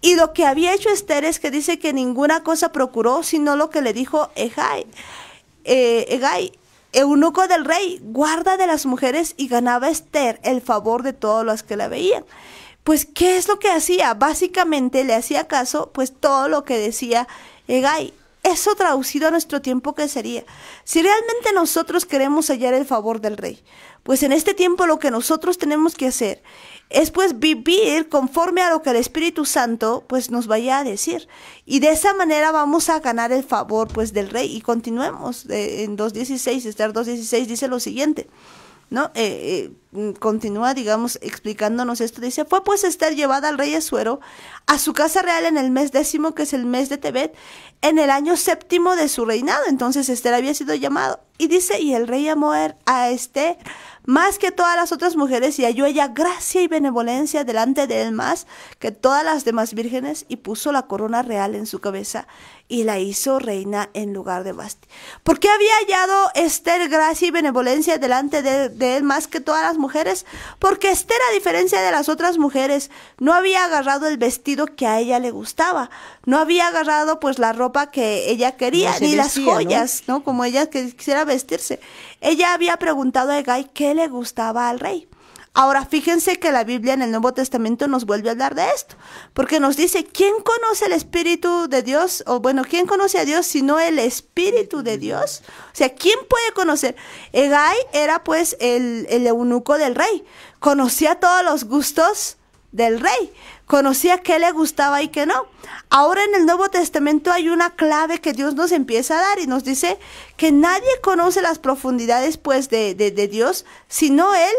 Y lo que había hecho Esther es que dice que ninguna cosa procuró, sino lo que le dijo Hegai. Eh, Hegai, eunuco del rey, guarda de las mujeres, y ganaba Esther el favor de todos los que la veían pues ¿qué es lo que hacía? Básicamente le hacía caso pues todo lo que decía Hegai. Eso traducido a nuestro tiempo, ¿qué sería? Si realmente nosotros queremos hallar el favor del rey, pues en este tiempo lo que nosotros tenemos que hacer es pues vivir conforme a lo que el Espíritu Santo pues nos vaya a decir. Y de esa manera vamos a ganar el favor pues del rey. Y continuemos eh, en 2.16, Esther 2.16 dice lo siguiente. ¿no? Eh, eh, mm, continúa, digamos, explicándonos esto. Dice, fue pues estar llevada al rey Azuero a su casa real en el mes décimo, que es el mes de Tebet, en el año séptimo de su reinado. Entonces Esther había sido llamado. Y dice, y el rey llamó er, a Esther más que todas las otras mujeres y halló ella gracia y benevolencia delante de él más que todas las demás vírgenes y puso la corona real en su cabeza y la hizo reina en lugar de Basti. Porque había hallado Esther gracia y benevolencia delante de, él más que todas las mujeres? Porque Esther, a diferencia de las otras mujeres, no había agarrado el vestido que a ella le gustaba, no había agarrado pues la ropa que ella quería, ni las joyas, ¿no? ¿no? Como ella quisiera vestirse. Ella había preguntado a Egay qué le gustaba al rey. Ahora, fíjense que la Biblia en el Nuevo Testamento nos vuelve a hablar de esto, porque nos dice, ¿quién conoce el Espíritu de Dios? O bueno, ¿quién conoce a Dios sino el Espíritu de Dios? O sea, ¿quién puede conocer? Egay era pues el, eunuco del rey, conocía todos los gustos del rey, conocía qué le gustaba y qué no. Ahora en el Nuevo Testamento hay una clave que Dios nos empieza a dar y nos dice que nadie conoce las profundidades pues de, de Dios sino Él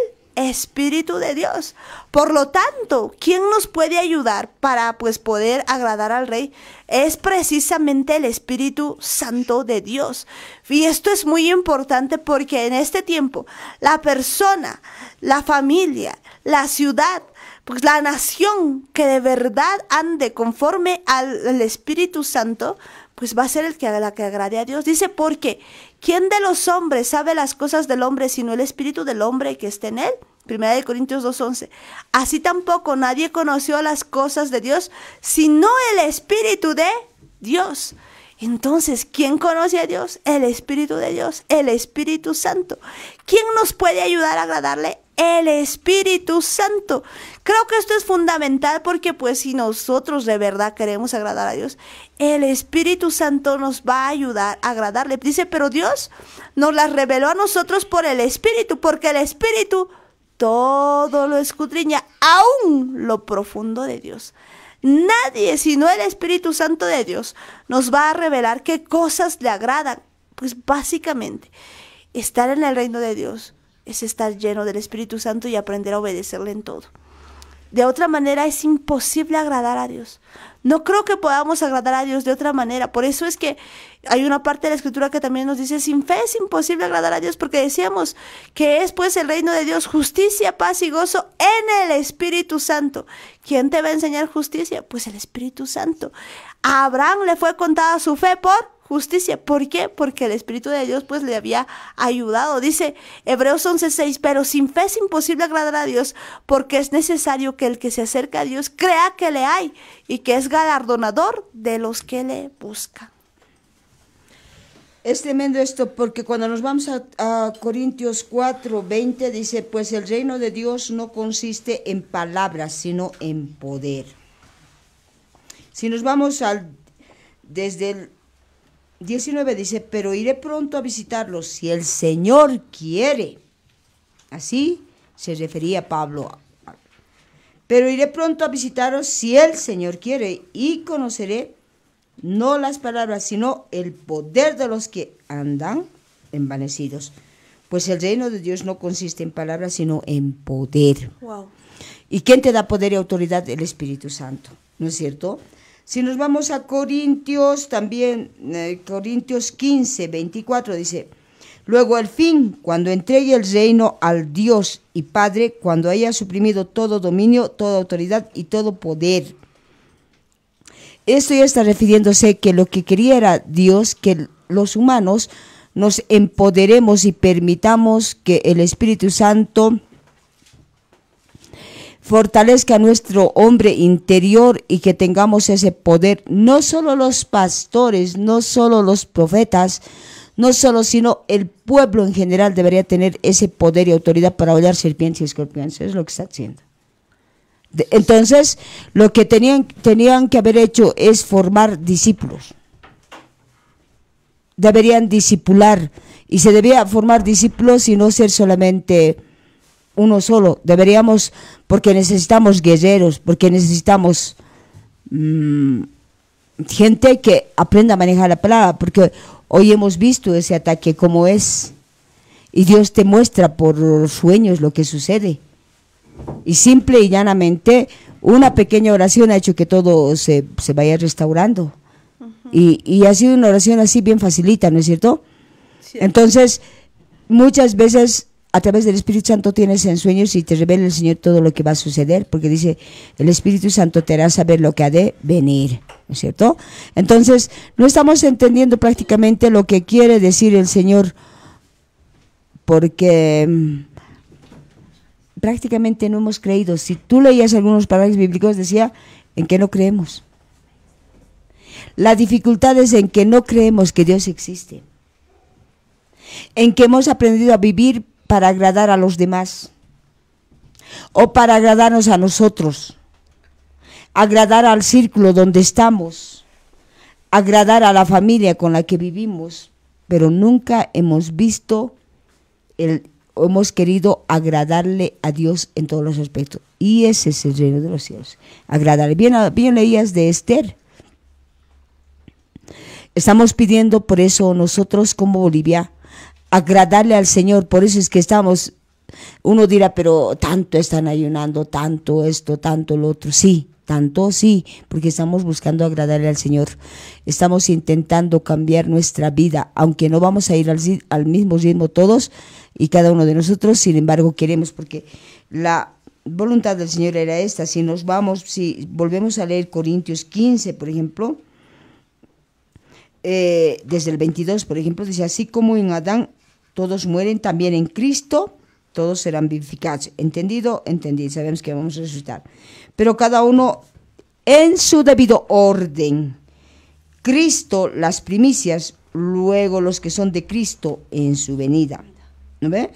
Espíritu de Dios. Por lo tanto, ¿quién nos puede ayudar para pues poder agradar al Rey? Es precisamente el Espíritu Santo de Dios. Y esto es muy importante porque en este tiempo la persona, la familia, la ciudad, pues la nación que de verdad ande conforme al, Espíritu Santo, pues va a ser el que, la que agrade a Dios. Dice, porque ¿Quién de los hombres sabe las cosas del hombre sino el espíritu del hombre que está en él? Primera de Corintios 2.11. Así tampoco nadie conoció las cosas de Dios sino el espíritu de Dios. Entonces, ¿quién conoce a Dios? El Espíritu de Dios, el Espíritu Santo. ¿Quién nos puede ayudar a agradarle? el Espíritu Santo. Creo que esto es fundamental porque pues si nosotros de verdad queremos agradar a Dios, el Espíritu Santo nos va a ayudar a agradarle. Dice, pero Dios nos las reveló a nosotros por el Espíritu, porque el Espíritu todo lo escudriña, aún lo profundo de Dios. Nadie sino el Espíritu Santo de Dios nos va a revelar qué cosas le agradan. Pues básicamente, estar en el reino de Dios es estar lleno del Espíritu Santo y aprender a obedecerle en todo. De otra manera es imposible agradar a Dios. No creo que podamos agradar a Dios de otra manera. Por eso es que hay una parte de la escritura que también nos dice, sin fe es imposible agradar a Dios, porque decíamos que es pues el reino de Dios justicia, paz y gozo en el Espíritu Santo. ¿Quién te va a enseñar justicia? Pues el Espíritu Santo. A Abraham le fue contada su fe por justicia. ¿Por qué? Porque el Espíritu de Dios pues le había ayudado. Dice Hebreos 11:6, pero sin fe es imposible agradar a Dios porque es necesario que el que se acerca a Dios crea que le hay y que es galardonador de los que le buscan. Es tremendo esto porque cuando nos vamos a, a, Corintios 4, dice, pues el reino de Dios no consiste en palabras, sino en poder. Si nos vamos al, desde el 19 dice, pero iré pronto a visitarlos si el Señor quiere. Así se refería Pablo. Pero iré pronto a visitaros si el Señor quiere y conoceré no las palabras, sino el poder de los que andan envanecidos. Pues el reino de Dios no consiste en palabras, sino en poder. ¿Y quién te da poder y autoridad? El Espíritu Santo, ¿no es cierto? Si nos vamos a Corintios, también eh, Corintios 15, 24 dice, luego al fin, cuando entregue el reino al Dios y Padre, cuando haya suprimido todo dominio, toda autoridad y todo poder. Esto ya está refiriéndose que lo que quería era Dios, que los humanos nos empoderemos y permitamos que el Espíritu Santo fortalezca nuestro hombre interior y que tengamos ese poder, no solo los pastores, no solo los profetas, no solo, sino el pueblo en general debería tener ese poder y autoridad para hollar serpientes y escorpiones. es lo que está haciendo. Entonces, lo que tenían, tenían que haber hecho es formar discípulos. Deberían discipular y se debía formar discípulos y no ser solamente uno solo. Deberíamos, porque necesitamos guerreros, porque necesitamos mm, gente que aprenda a manejar la palabra, porque hoy hemos visto ese ataque como es. Y Dios te muestra por sueños lo que sucede. Y simple y llanamente, una pequeña oración ha hecho que todo se, se vaya restaurando. y, y, ha sido una oración así bien facilita, ¿no es cierto? Entonces, muchas veces a través del Espíritu Santo tienes ensueños y te revela el Señor todo lo que va a suceder, porque dice, el Espíritu Santo te hará saber lo que ha de venir, ¿no es cierto? Entonces, no estamos entendiendo prácticamente lo que quiere decir el Señor, porque mm, prácticamente no hemos creído. Si tú leías algunos pasajes bíblicos, decía, ¿en qué no creemos? La dificultad es en que no creemos que Dios existe, en que hemos aprendido a vivir para agradar a los demás o para agradarnos a nosotros, agradar al círculo donde estamos, agradar a la familia con la que vivimos, pero nunca hemos visto el, hemos querido agradarle a Dios en todos los aspectos. Y ese es el reino de los cielos. Agradarle. Bien, bien leías de Esther. Estamos pidiendo por eso nosotros como Bolivia agradarle al Señor. Por eso es que estamos, uno dirá, pero tanto están ayunando, tanto esto, tanto lo otro. Sí, tanto sí, porque estamos buscando agradarle al Señor. Estamos intentando cambiar nuestra vida, aunque no vamos a ir al, mismo ritmo todos y cada uno de nosotros, sin embargo queremos, porque la voluntad del Señor era esta. Si nos vamos, si volvemos a leer Corintios 15, por ejemplo, eh, desde el 22, por ejemplo, dice, así como en Adán todos mueren también en Cristo, todos serán vivificados. ¿Entendido? Entendido, sabemos que vamos a resucitar. Pero cada uno en su debido orden. Cristo, las primicias, luego los que son de Cristo en su venida. ¿No ve?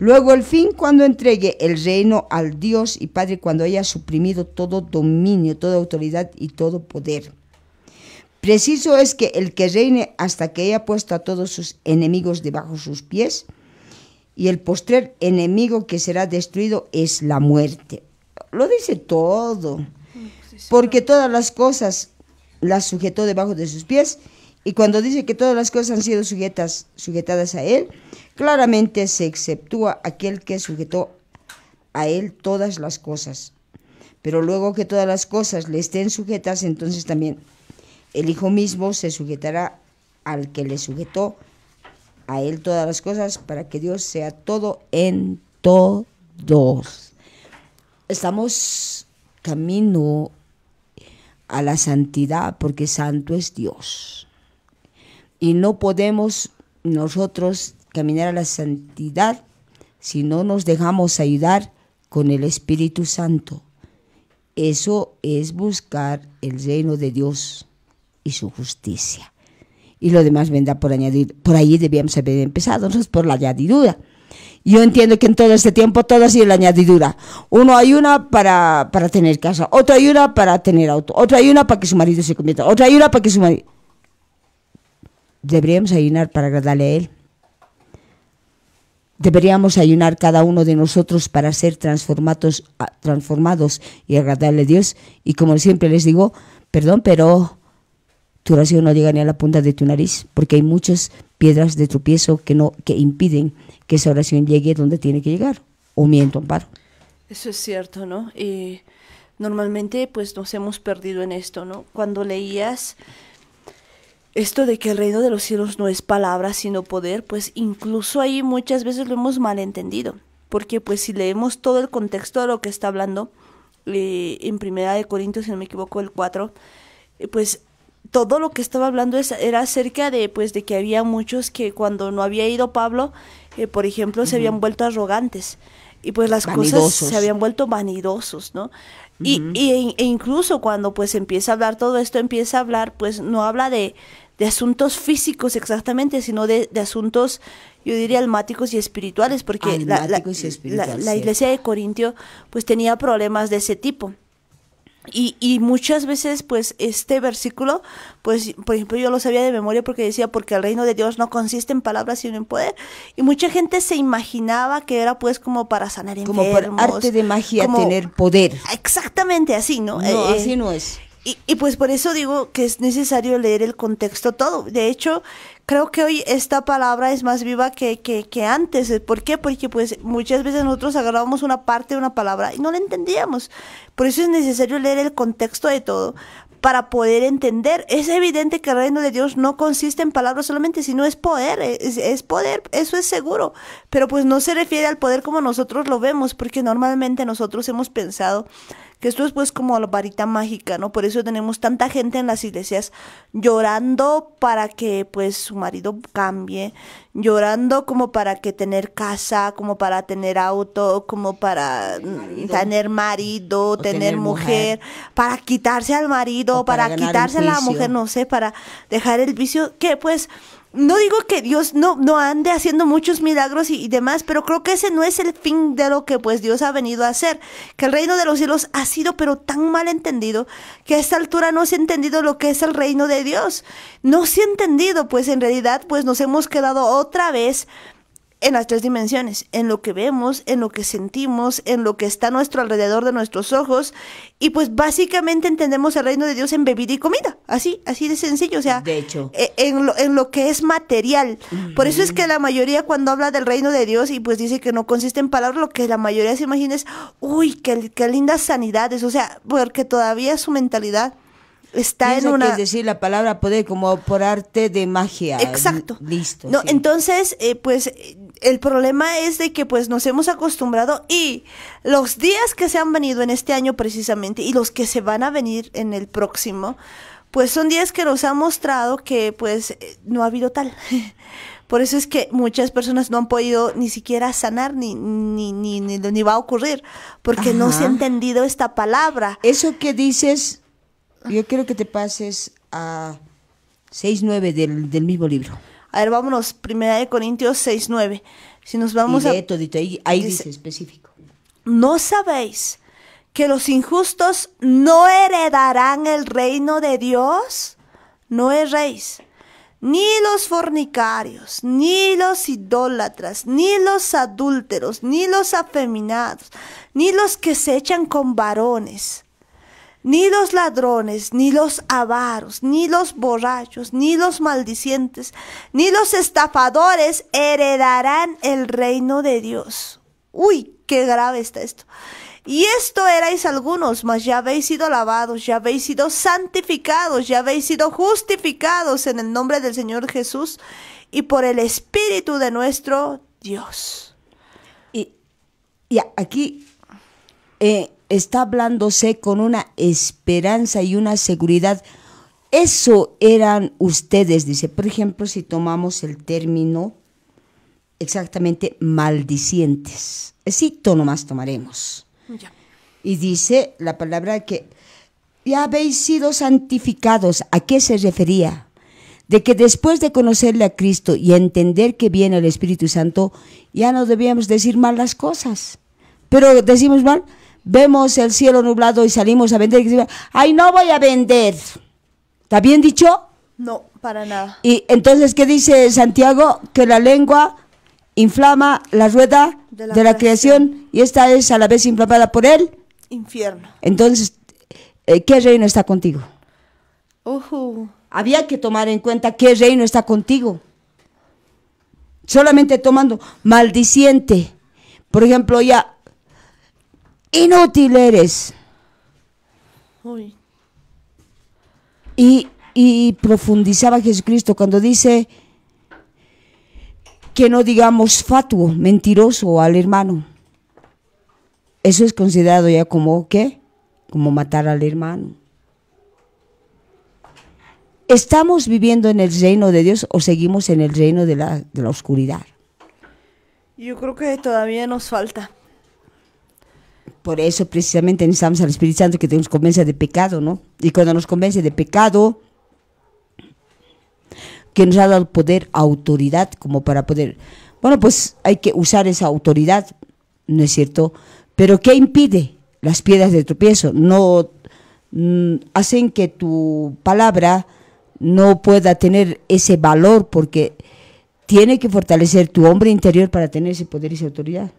Luego el fin cuando entregue el reino al Dios y Padre cuando haya suprimido todo dominio, toda autoridad y todo poder. Preciso es que el que reine hasta que haya puesto a todos sus enemigos debajo sus pies, y el postrer enemigo que será destruido es la muerte. Lo dice todo, porque todas las cosas las sujetó debajo de sus pies, y cuando dice que todas las cosas han sido sujetadas a él, claramente se exceptúa aquel que sujetó a él todas las cosas. Pero luego que todas las cosas le estén sujetas, entonces también el Hijo mismo se sujetará al que le sujetó a Él todas las cosas para que Dios sea todo en todos. Estamos camino a la santidad porque santo es Dios. Y no podemos nosotros caminar a la santidad si no nos dejamos ayudar con el Espíritu Santo. Eso es buscar el reino de Dios y su justicia. Y lo demás vendrá por añadir. Por ahí debíamos haber empezado, por la añadidura. Yo entiendo que en todo este tiempo todo ha sido la añadidura. Uno hay una para, tener casa, otro hay una para tener auto, otro hay una para que su marido se convierta, otra hay una para que su marido... Deberíamos ayunar para agradarle a él. Deberíamos ayunar cada uno de nosotros para ser transformados, transformados y agradarle a Dios. Y como siempre les digo, perdón, pero tu oración no llega ni a la punta de tu nariz, porque hay muchas piedras de tropiezo que, no, que impiden que esa oración llegue donde tiene que llegar, o miento, amparo. Eso es cierto, ¿no? Y normalmente pues nos hemos perdido en esto, ¿no? Cuando leías esto de que el reino de los cielos no es palabra sino poder, pues incluso ahí muchas veces lo hemos malentendido, porque pues si leemos todo el contexto de lo que está hablando eh, en Primera de Corintios, si no me equivoco, el 4, eh, pues todo lo que estaba hablando era acerca de pues de que había muchos que cuando no había ido Pablo, eh, por ejemplo, se habían vuelto arrogantes y pues las cosas se habían vuelto vanidosos, ¿no? y, e, e incluso cuando pues empieza a hablar todo esto, empieza a hablar, pues no habla de, asuntos físicos exactamente, sino de, asuntos, yo diría, almáticos y espirituales, porque la, la, iglesia de Corintio pues tenía problemas de ese tipo. Y, y, muchas veces, pues, este versículo, pues, por ejemplo, yo lo sabía de memoria porque decía, porque el reino de Dios no consiste en palabras, sino en poder. Y mucha gente se imaginaba que era, pues, como para sanar enfermos. Como por arte de magia tener poder. Exactamente así, ¿no? No, eh, así no es. Y, y, pues por eso digo que es necesario leer el contexto todo. De hecho, creo que hoy esta palabra es más viva que, antes. ¿Por qué? Porque pues muchas veces nosotros agarrábamos una parte de una palabra y no la entendíamos. Por eso es necesario leer el contexto de todo para poder entender. Es evidente que el reino de Dios no consiste en palabras solamente, sino es poder, es poder, eso es seguro. Pero pues no se refiere al poder como nosotros lo vemos, porque normalmente nosotros hemos pensado que esto es pues como la varita mágica, ¿no? Por eso tenemos tanta gente en las iglesias llorando para que pues su marido cambie, llorando como para que tener casa, como para tener auto, como para tener marido, tener, mujer, para quitarse al marido, para quitarse a la mujer, no sé, para dejar el vicio, que pues no digo que Dios no, no ande haciendo muchos milagros y, demás, pero creo que ese no es el fin de lo que pues Dios ha venido a hacer. Que el reino de los cielos ha sido pero tan mal entendido que a esta altura no se ha entendido lo que es el reino de Dios. No se ha entendido, pues en realidad pues nos hemos quedado otra vez en las tres dimensiones, en lo que vemos, en lo que sentimos, en lo que está a nuestro alrededor de nuestros ojos, y pues básicamente entendemos el reino de Dios en bebida y comida, así, así de sencillo, o sea, de hecho. E, en, lo, que es material. Por eso es que la mayoría cuando habla del reino de Dios y pues dice que no consiste en palabras, lo que la mayoría se imagina es, uy, qué, lindas sanidades, o sea, porque todavía su mentalidad está en una. Que es decir, la palabra poder como por arte de magia. Exacto. Listo. No, entonces, eh, pues el problema es de que pues nos hemos acostumbrado y los días que se han venido en este año precisamente y los que se van a venir en el próximo, pues son días que nos han mostrado que pues eh, no ha habido tal. *laughs* Por eso es que muchas personas no han podido ni siquiera sanar, ni, ni, ni, ni, va a ocurrir, porque no se ha entendido esta palabra. Eso que dices, yo quiero que te pases a 6.9 del, del mismo libro. A ver, vámonos, primera de Corintios 6, 9. Si nos vamos a... ahí, dice, dice específico. No sabéis que los injustos no heredarán el reino de Dios. No erréis. Ni los fornicarios, ni los idólatras, ni los adúlteros, ni los afeminados, ni los que se echan con varones ni los ladrones, ni los avaros, ni los borrachos, ni los maldicientes, ni los estafadores heredarán el reino de Dios. Uy, qué grave está esto. Y esto erais algunos, mas ya habéis sido lavados, ya habéis sido santificados, ya habéis sido justificados en el nombre del Señor Jesús y por el Espíritu de nuestro Dios. Y, y aquí eh, está hablándose con una esperanza y una seguridad. Eso eran ustedes, dice. Por ejemplo, si tomamos el término exactamente maldicientes. Esito eh, nomás tomaremos. Y dice la palabra que ya habéis sido santificados. ¿A qué se refería? De que después de conocerle a Cristo y entender que viene el Espíritu Santo, ya no debíamos decir malas cosas. Pero decimos mal, vemos el cielo nublado y salimos a vender, ay, no voy a vender. ¿Está bien dicho? No, para nada. Y entonces, ¿qué dice Santiago? Que la lengua inflama la rueda de la, creación. y esta es a la vez inflamada por él. Infierno. Entonces, eh, ¿qué reino está contigo? Había que tomar en cuenta qué reino está contigo. Solamente tomando maldiciente. Por ejemplo, ya Inútil eres. Y, profundizaba Jesucristo cuando dice que no digamos fatuo, mentiroso al hermano. Eso es considerado ya como qué? Como matar al hermano. ¿Estamos viviendo en el reino de Dios o seguimos en el reino de la, de la oscuridad? Yo creo que todavía nos falta. Por eso precisamente necesitamos al Espíritu Santo que nos convenza de pecado, ¿no? Y cuando nos convence de pecado, que nos ha dado poder, autoridad, como para poder... Bueno, pues hay que usar esa autoridad, ¿no es cierto? Pero ¿qué impide? Las piedras de tropiezo no mm, hacen que tu palabra no pueda tener ese valor porque tiene que fortalecer tu hombre interior para tener ese poder y esa autoridad.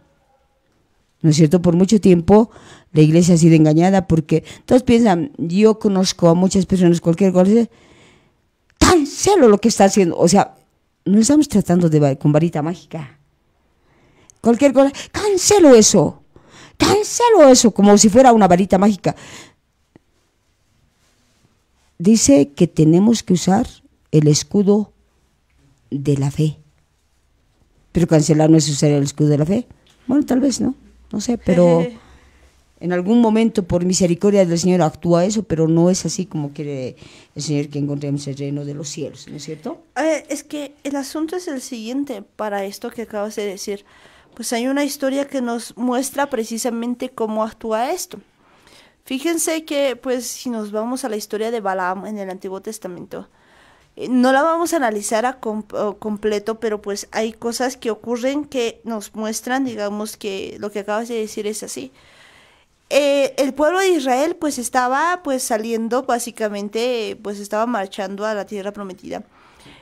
¿No es cierto? Por mucho tiempo la iglesia ha sido engañada porque todos piensan, yo conozco a muchas personas, cualquier cosa, tan lo que está haciendo. O sea, no estamos tratando de con varita mágica. Cualquier cosa, cancelo eso, cancelo eso, como si fuera una varita mágica. Dice que tenemos que usar el escudo de la fe. Pero cancelar no es usar el escudo de la fe. Bueno, tal vez no. No sé, pero *laughs* en algún momento por misericordia del Señor actúa eso, pero no es así como quiere el Señor que encontremos el reino de los cielos, ¿no es cierto? Eh, es que el asunto es el siguiente para esto que acabas de decir. Pues hay una historia que nos muestra precisamente cómo actúa esto. Fíjense que, pues, si nos vamos a la historia de Balaam en el Antiguo Testamento, eh, no la vamos a analizar a completo, pero pues hay cosas que ocurren que nos muestran, digamos, que lo que acabas de decir es así. Eh, el pueblo de Israel pues estaba pues saliendo básicamente, pues estaba marchando a la tierra prometida.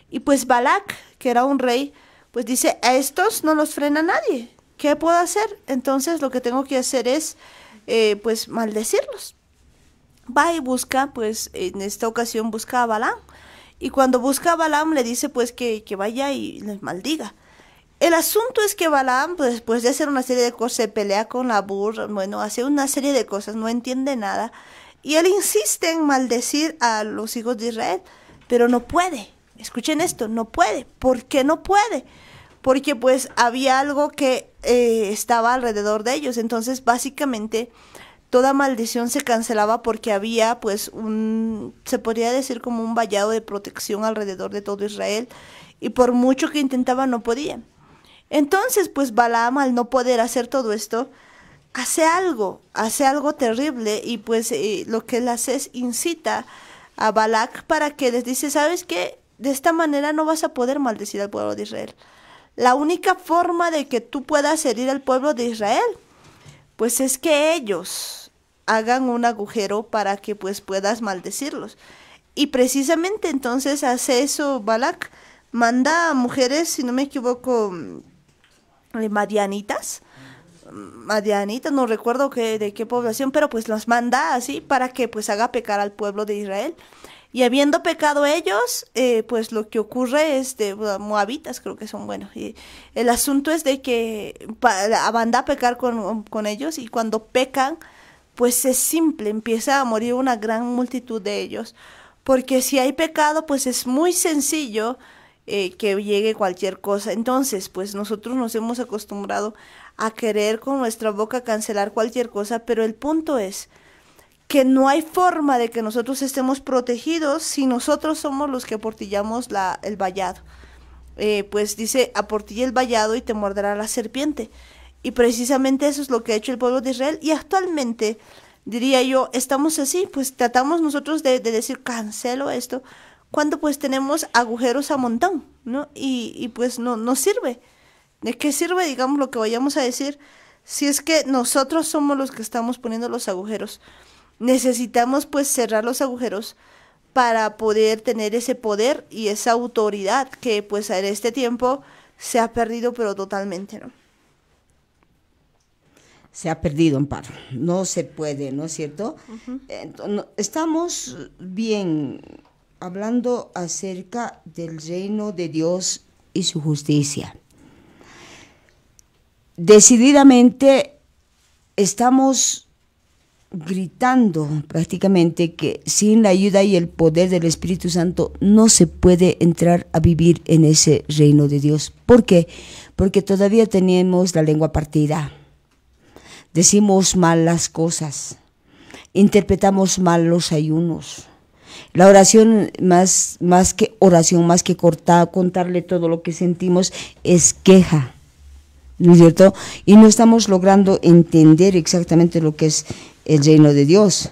Y pues Balak, que era un rey, pues dice, a estos no los frena nadie. ¿Qué puedo hacer? Entonces lo que tengo que hacer es eh, pues maldecirlos. Va y busca, pues en esta ocasión busca a Balak. Y cuando busca a Balaam le dice pues que, que vaya y les maldiga. El asunto es que Balaam, pues, después de hacer una serie de cosas, se pelea con la burra, bueno, hace una serie de cosas, no entiende nada. Y él insiste en maldecir a los hijos de Israel, pero no puede. Escuchen esto, no puede. ¿Por qué no puede? Porque pues había algo que eh, estaba alrededor de ellos. Entonces, básicamente, toda maldición se cancelaba porque había pues un, se podría decir como un vallado de protección alrededor de todo Israel y por mucho que intentaba no podía Entonces pues Balaam al no poder hacer todo esto, hace algo, hace algo terrible y pues eh, lo que él hace es incita a Balak para que les dice, ¿sabes qué? De esta manera no vas a poder maldecir al pueblo de Israel. La única forma de que tú puedas herir al pueblo de Israel, pues es que ellos hagan un agujero para que pues puedas maldecirlos. Y precisamente entonces hace eso Balak, manda a mujeres, si no me equivoco, mm, eh, madianitas, mm, madianitas, no recuerdo que, de qué población, pero pues las manda así para que pues haga pecar al pueblo de Israel. Y habiendo pecado ellos, eh, pues lo que ocurre es de Moabitas, creo que son buenos. Y el asunto es de que va a pecar con, con ellos y cuando pecan, pues es simple, empieza a morir una gran multitud de ellos. Porque si hay pecado, pues es muy sencillo eh, que llegue cualquier cosa. Entonces, pues nosotros nos hemos acostumbrado a querer con nuestra boca cancelar cualquier cosa, pero el punto es que no hay forma de que nosotros estemos protegidos si nosotros somos los que aportillamos el vallado. Eh, pues dice, aportilla el vallado y te morderá la serpiente. Y precisamente eso es lo que ha hecho el pueblo de Israel. Y actualmente, diría yo, estamos así, pues tratamos nosotros de, decir cancelo esto, cuando pues tenemos agujeros a montón, ¿no? Y, y pues no, no sirve. ¿De qué sirve, digamos, lo que vayamos a decir si es que nosotros somos los que estamos poniendo los agujeros? Necesitamos pues cerrar los agujeros para poder tener ese poder y esa autoridad que pues en este tiempo se ha perdido pero totalmente, ¿no? se ha perdido, paro No se puede, ¿no es cierto? estamos bien hablando acerca del reino de Dios y su justicia. Decididamente estamos gritando prácticamente que sin la ayuda y el poder del Espíritu Santo no se puede entrar a vivir en ese reino de Dios. ¿Por qué? Porque todavía tenemos la lengua partida decimos mal las cosas, interpretamos mal los ayunos. La oración, más, más que oración, más que cortar, contarle todo lo que sentimos, es queja, ¿no es cierto? Y no estamos logrando entender exactamente lo que es el reino de Dios.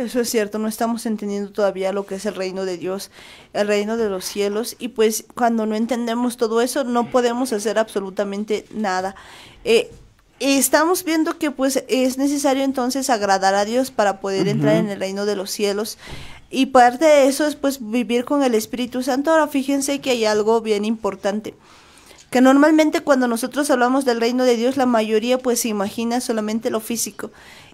Eso es cierto, no estamos entendiendo todavía lo que es el reino de Dios, el reino de los cielos, y pues cuando no entendemos todo eso no podemos hacer absolutamente nada. Eh, estamos viendo que pues es necesario entonces agradar a Dios para poder entrar en el reino de los cielos. Y parte de eso es pues vivir con el Espíritu Santo. Ahora fíjense que hay algo bien importante que normalmente cuando nosotros hablamos del reino de Dios la mayoría pues se imagina solamente lo físico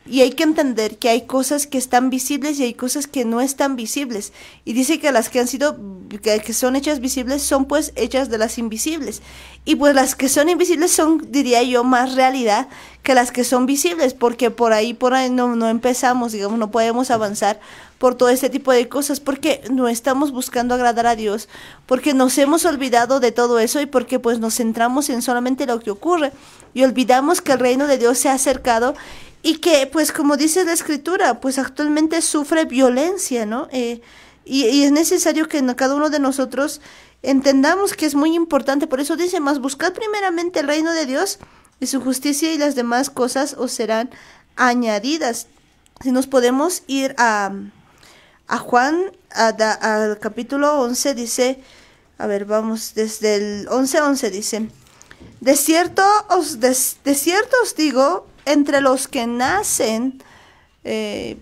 y hay que entender que hay cosas que están visibles y hay cosas que no están visibles. Y dice que las que han sido, que, son hechas visibles son pues hechas de las invisibles. Y pues las que son invisibles son, diría yo, más realidad que las que son visibles, porque por ahí, por ahí no, no empezamos, digamos, no podemos avanzar por todo este tipo de cosas, porque no estamos buscando agradar a Dios, porque nos hemos olvidado de todo eso y porque pues nos centramos en solamente lo que ocurre y olvidamos que el reino de Dios se ha acercado y que, pues como dice la escritura, pues actualmente sufre violencia, ¿no? Eh, y, es necesario que cada uno de nosotros entendamos que es muy importante, por eso dice más, buscad primeramente el reino de Dios y su justicia y las demás cosas os serán añadidas. Si nos podemos ir a, a Juan, a, al capítulo 11, dice, a ver, vamos, desde el 11, 11 dice, de cierto os, de cierto os digo, entre los que nacen, eh,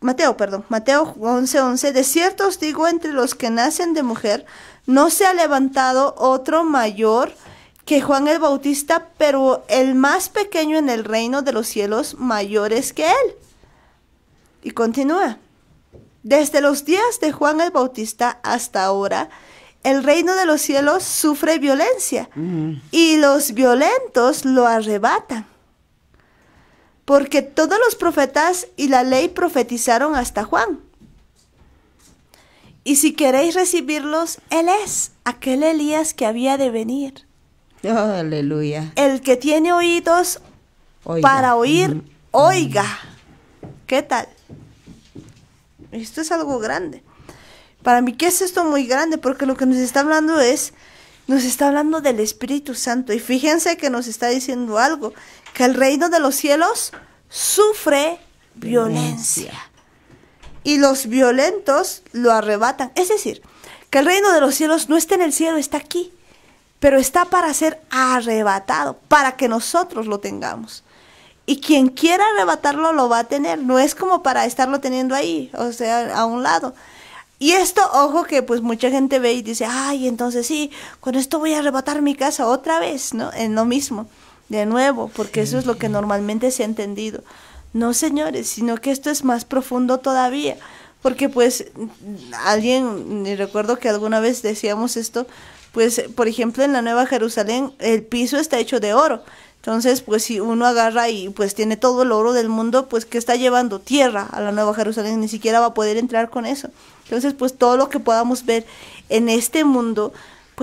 Mateo, perdón, Mateo 11:11, 11, de cierto os digo, entre los que nacen de mujer, no se ha levantado otro mayor que Juan el Bautista, pero el más pequeño en el reino de los cielos, mayor es que él. Y continúa. Desde los días de Juan el Bautista hasta ahora, el reino de los cielos sufre violencia mm. y los violentos lo arrebatan porque todos los profetas y la ley profetizaron hasta Juan. Y si queréis recibirlos, Él es aquel Elías que había de venir. aleluya. El que tiene oídos para oír, oiga. ¿Qué tal? Esto es algo grande. Para mí, ¿qué es esto muy grande? Porque lo que nos está hablando es, nos está hablando del Espíritu Santo. Y fíjense que nos está diciendo algo, que el reino de los cielos sufre violencia y los violentos lo arrebatan. Es decir, que el reino de los cielos no está en el cielo, está aquí, pero está para ser arrebatado, para que nosotros lo tengamos. Y quien quiera arrebatarlo lo va a tener, no es como para estarlo teniendo ahí, o sea, a un lado. Y esto, ojo, que pues mucha gente ve y dice, ay, entonces sí, con esto voy a arrebatar mi casa otra vez, ¿no? En lo mismo de nuevo, porque eso es lo que normalmente se ha entendido. No, señores, sino que esto es más profundo todavía, porque pues alguien, recuerdo que alguna vez decíamos esto, pues por ejemplo en la Nueva Jerusalén el piso está hecho de oro. Entonces, pues si uno agarra y pues tiene todo el oro del mundo, pues que está llevando tierra a la Nueva Jerusalén, ni siquiera va a poder entrar con eso. Entonces, pues todo lo que podamos ver en este mundo,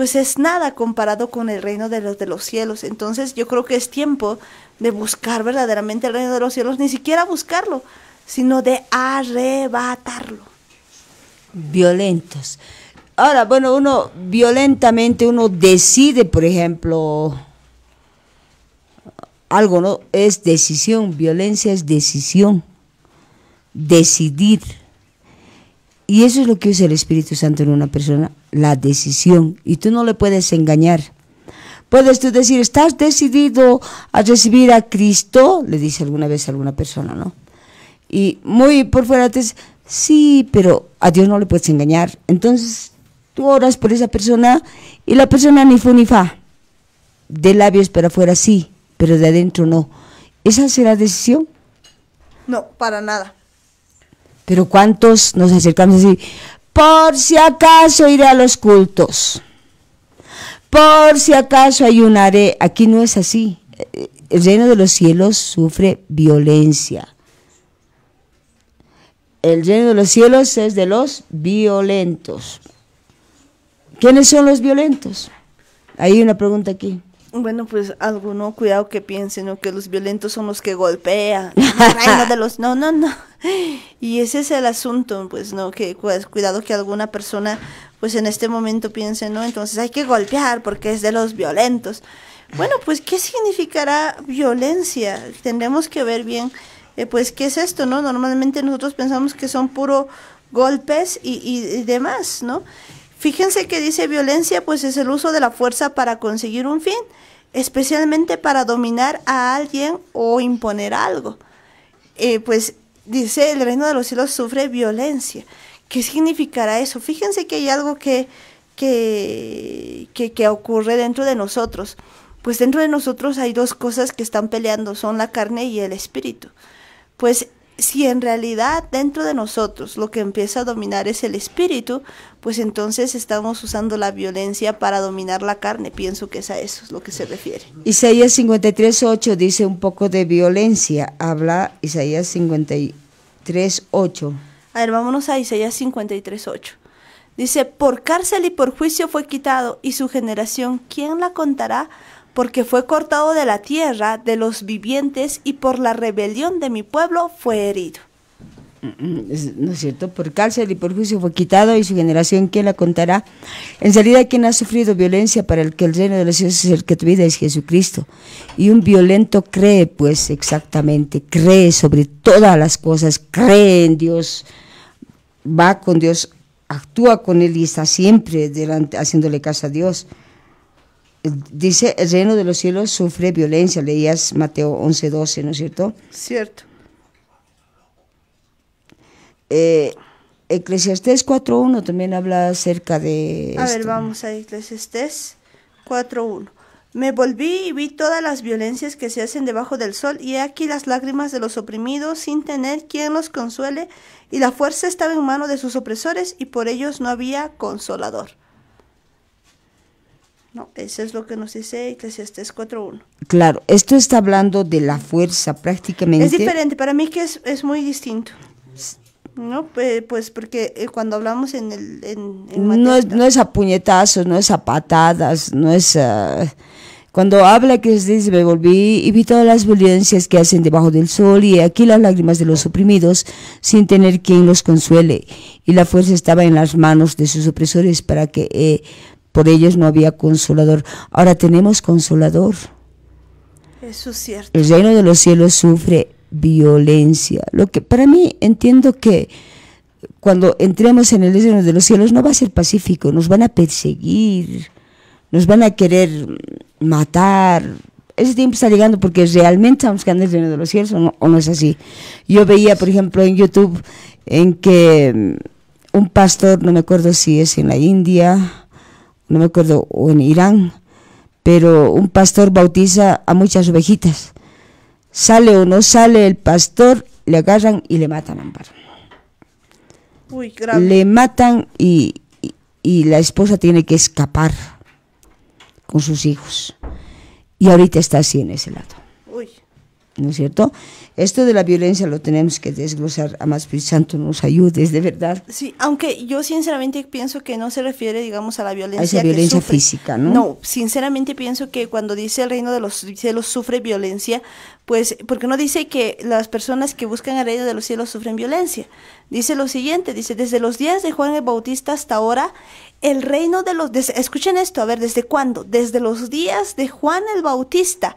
pues es nada comparado con el reino de los de los cielos. Entonces yo creo que es tiempo de buscar verdaderamente el reino de los cielos, ni siquiera buscarlo, sino de arrebatarlo. Violentos. Ahora, bueno, uno violentamente, uno decide, por ejemplo, algo, ¿no? Es decisión, violencia es decisión, decidir y eso es lo que usa el Espíritu Santo en una persona, la decisión. Y tú no le puedes engañar. Puedes tú decir, ¿estás decidido a recibir a Cristo? Le dice alguna vez a alguna persona, ¿no? Y muy por fuera te dice, sí, pero a Dios no le puedes engañar. Entonces tú oras por esa persona y la persona ni fue ni fa. De labios para afuera sí, pero de adentro no. ¿Esa será decisión? No, para nada. Pero ¿cuántos nos acercamos así? Por si acaso iré a los cultos. Por si acaso ayunaré. Aquí no es así. El reino de los cielos sufre violencia. El reino de los cielos es de los violentos. ¿Quiénes son los violentos? Hay una pregunta aquí. Bueno, pues alguno cuidado que piensen que los violentos son los que golpean. de los, no, no, no. *gasps* Y ese es el asunto, pues, ¿no? Que pues, cuidado que alguna persona, pues, en este momento piense, ¿no? Entonces hay que golpear porque es de los violentos. Bueno, pues, ¿qué significará violencia? Tendremos que ver bien, eh, pues, ¿qué es esto, no? Normalmente nosotros pensamos que son puro golpes y, y, demás, ¿no? Fíjense que dice violencia, pues es el uso de la fuerza para conseguir un fin, especialmente para dominar a alguien o imponer algo. Eh, pues dice, el reino de los cielos sufre violencia. ¿Qué significará eso? Fíjense que hay algo que, que, que, ocurre dentro de nosotros. Pues dentro de nosotros hay dos cosas que están peleando, son la carne y el espíritu. Pues si en realidad dentro de nosotros lo que empieza a dominar es el espíritu, pues entonces estamos usando la violencia para dominar la carne. Pienso que es a eso es lo que se refiere. Isaías 53.8 dice un poco de violencia. Habla Isaías 53.8. A ver, vámonos a Isaías 53.8. Dice, por cárcel y por juicio fue quitado, y su generación, ¿quién la contará? porque fue cortado de la tierra de los vivientes y por la rebelión de mi pueblo fue herido. Mm, no es cierto, por cárcel y por juicio fue quitado y su generación, ¿quién la contará? En realidad, quien ha sufrido violencia para el que el reino de los cielos es el que tu vida es Jesucristo. Y un violento cree, pues exactamente, cree sobre todas las cosas, cree en Dios, va con Dios, actúa con Él y está siempre delante, haciéndole caso a Dios dice, el reino de los cielos sufre violencia, leías Mateo 11, 12, ¿no es cierto? Cierto. Eh, Eclesiastés 4.1 también habla acerca de... A ver, vamos a Eclesiastés 4.1. Me volví y vi todas las violencias que se hacen debajo del sol, y he aquí las lágrimas de los oprimidos, sin tener quien los consuele, y la fuerza estaba en mano de sus opresores, y por ellos no había consolador. No, eso es lo que nos dice Eclesiastes 4.1. Claro, esto está hablando de la fuerza prácticamente. Es diferente, para mí que es, muy distinto. No, pues porque eh, cuando hablamos en el... no, es, no a puñetazos, no es a patadas, no es... Ah, cuando habla que dice, me volví y vi todas las violencias que hacen debajo del sol y aquí las lágrimas de los oprimidos sin tener quien los consuele. Y la fuerza estaba en las manos de sus opresores para que eh, por ellos no había consolador. Ahora tenemos consolador. Eso es cierto. El reino de los cielos sufre violencia. Lo que para mí entiendo que cuando entremos en el reino de los cielos no va a ser pacífico, nos van a perseguir, nos van a querer matar. Ese tiempo está llegando porque realmente estamos grandes el reino de los cielos o no, o no es así. Yo veía, por ejemplo, en YouTube en que mm, un pastor, no me acuerdo si es en la India no me acuerdo, o en Irán, pero un pastor bautiza a muchas ovejitas. Sale o no sale el pastor, le agarran y le matan Amparo. Uy, grave. Le matan y, la esposa tiene que escapar con sus hijos. Y ahorita está así en ese lado. ¿no es cierto? Esto de la violencia lo tenemos que desglosar, a más Santo nos ayudes, de verdad. Sí, aunque yo sinceramente pienso que no se refiere, digamos, a la violencia. violencia física, ¿no? No, sinceramente pienso que cuando dice el reino de los cielos sufre violencia, pues, porque no dice que las personas que buscan el reino de los cielos sufren violencia. Dice lo siguiente, dice, desde los días de Juan el Bautista hasta ahora, el reino de los... escuchen esto, a ver, ¿desde cuándo? Desde los días de Juan el Bautista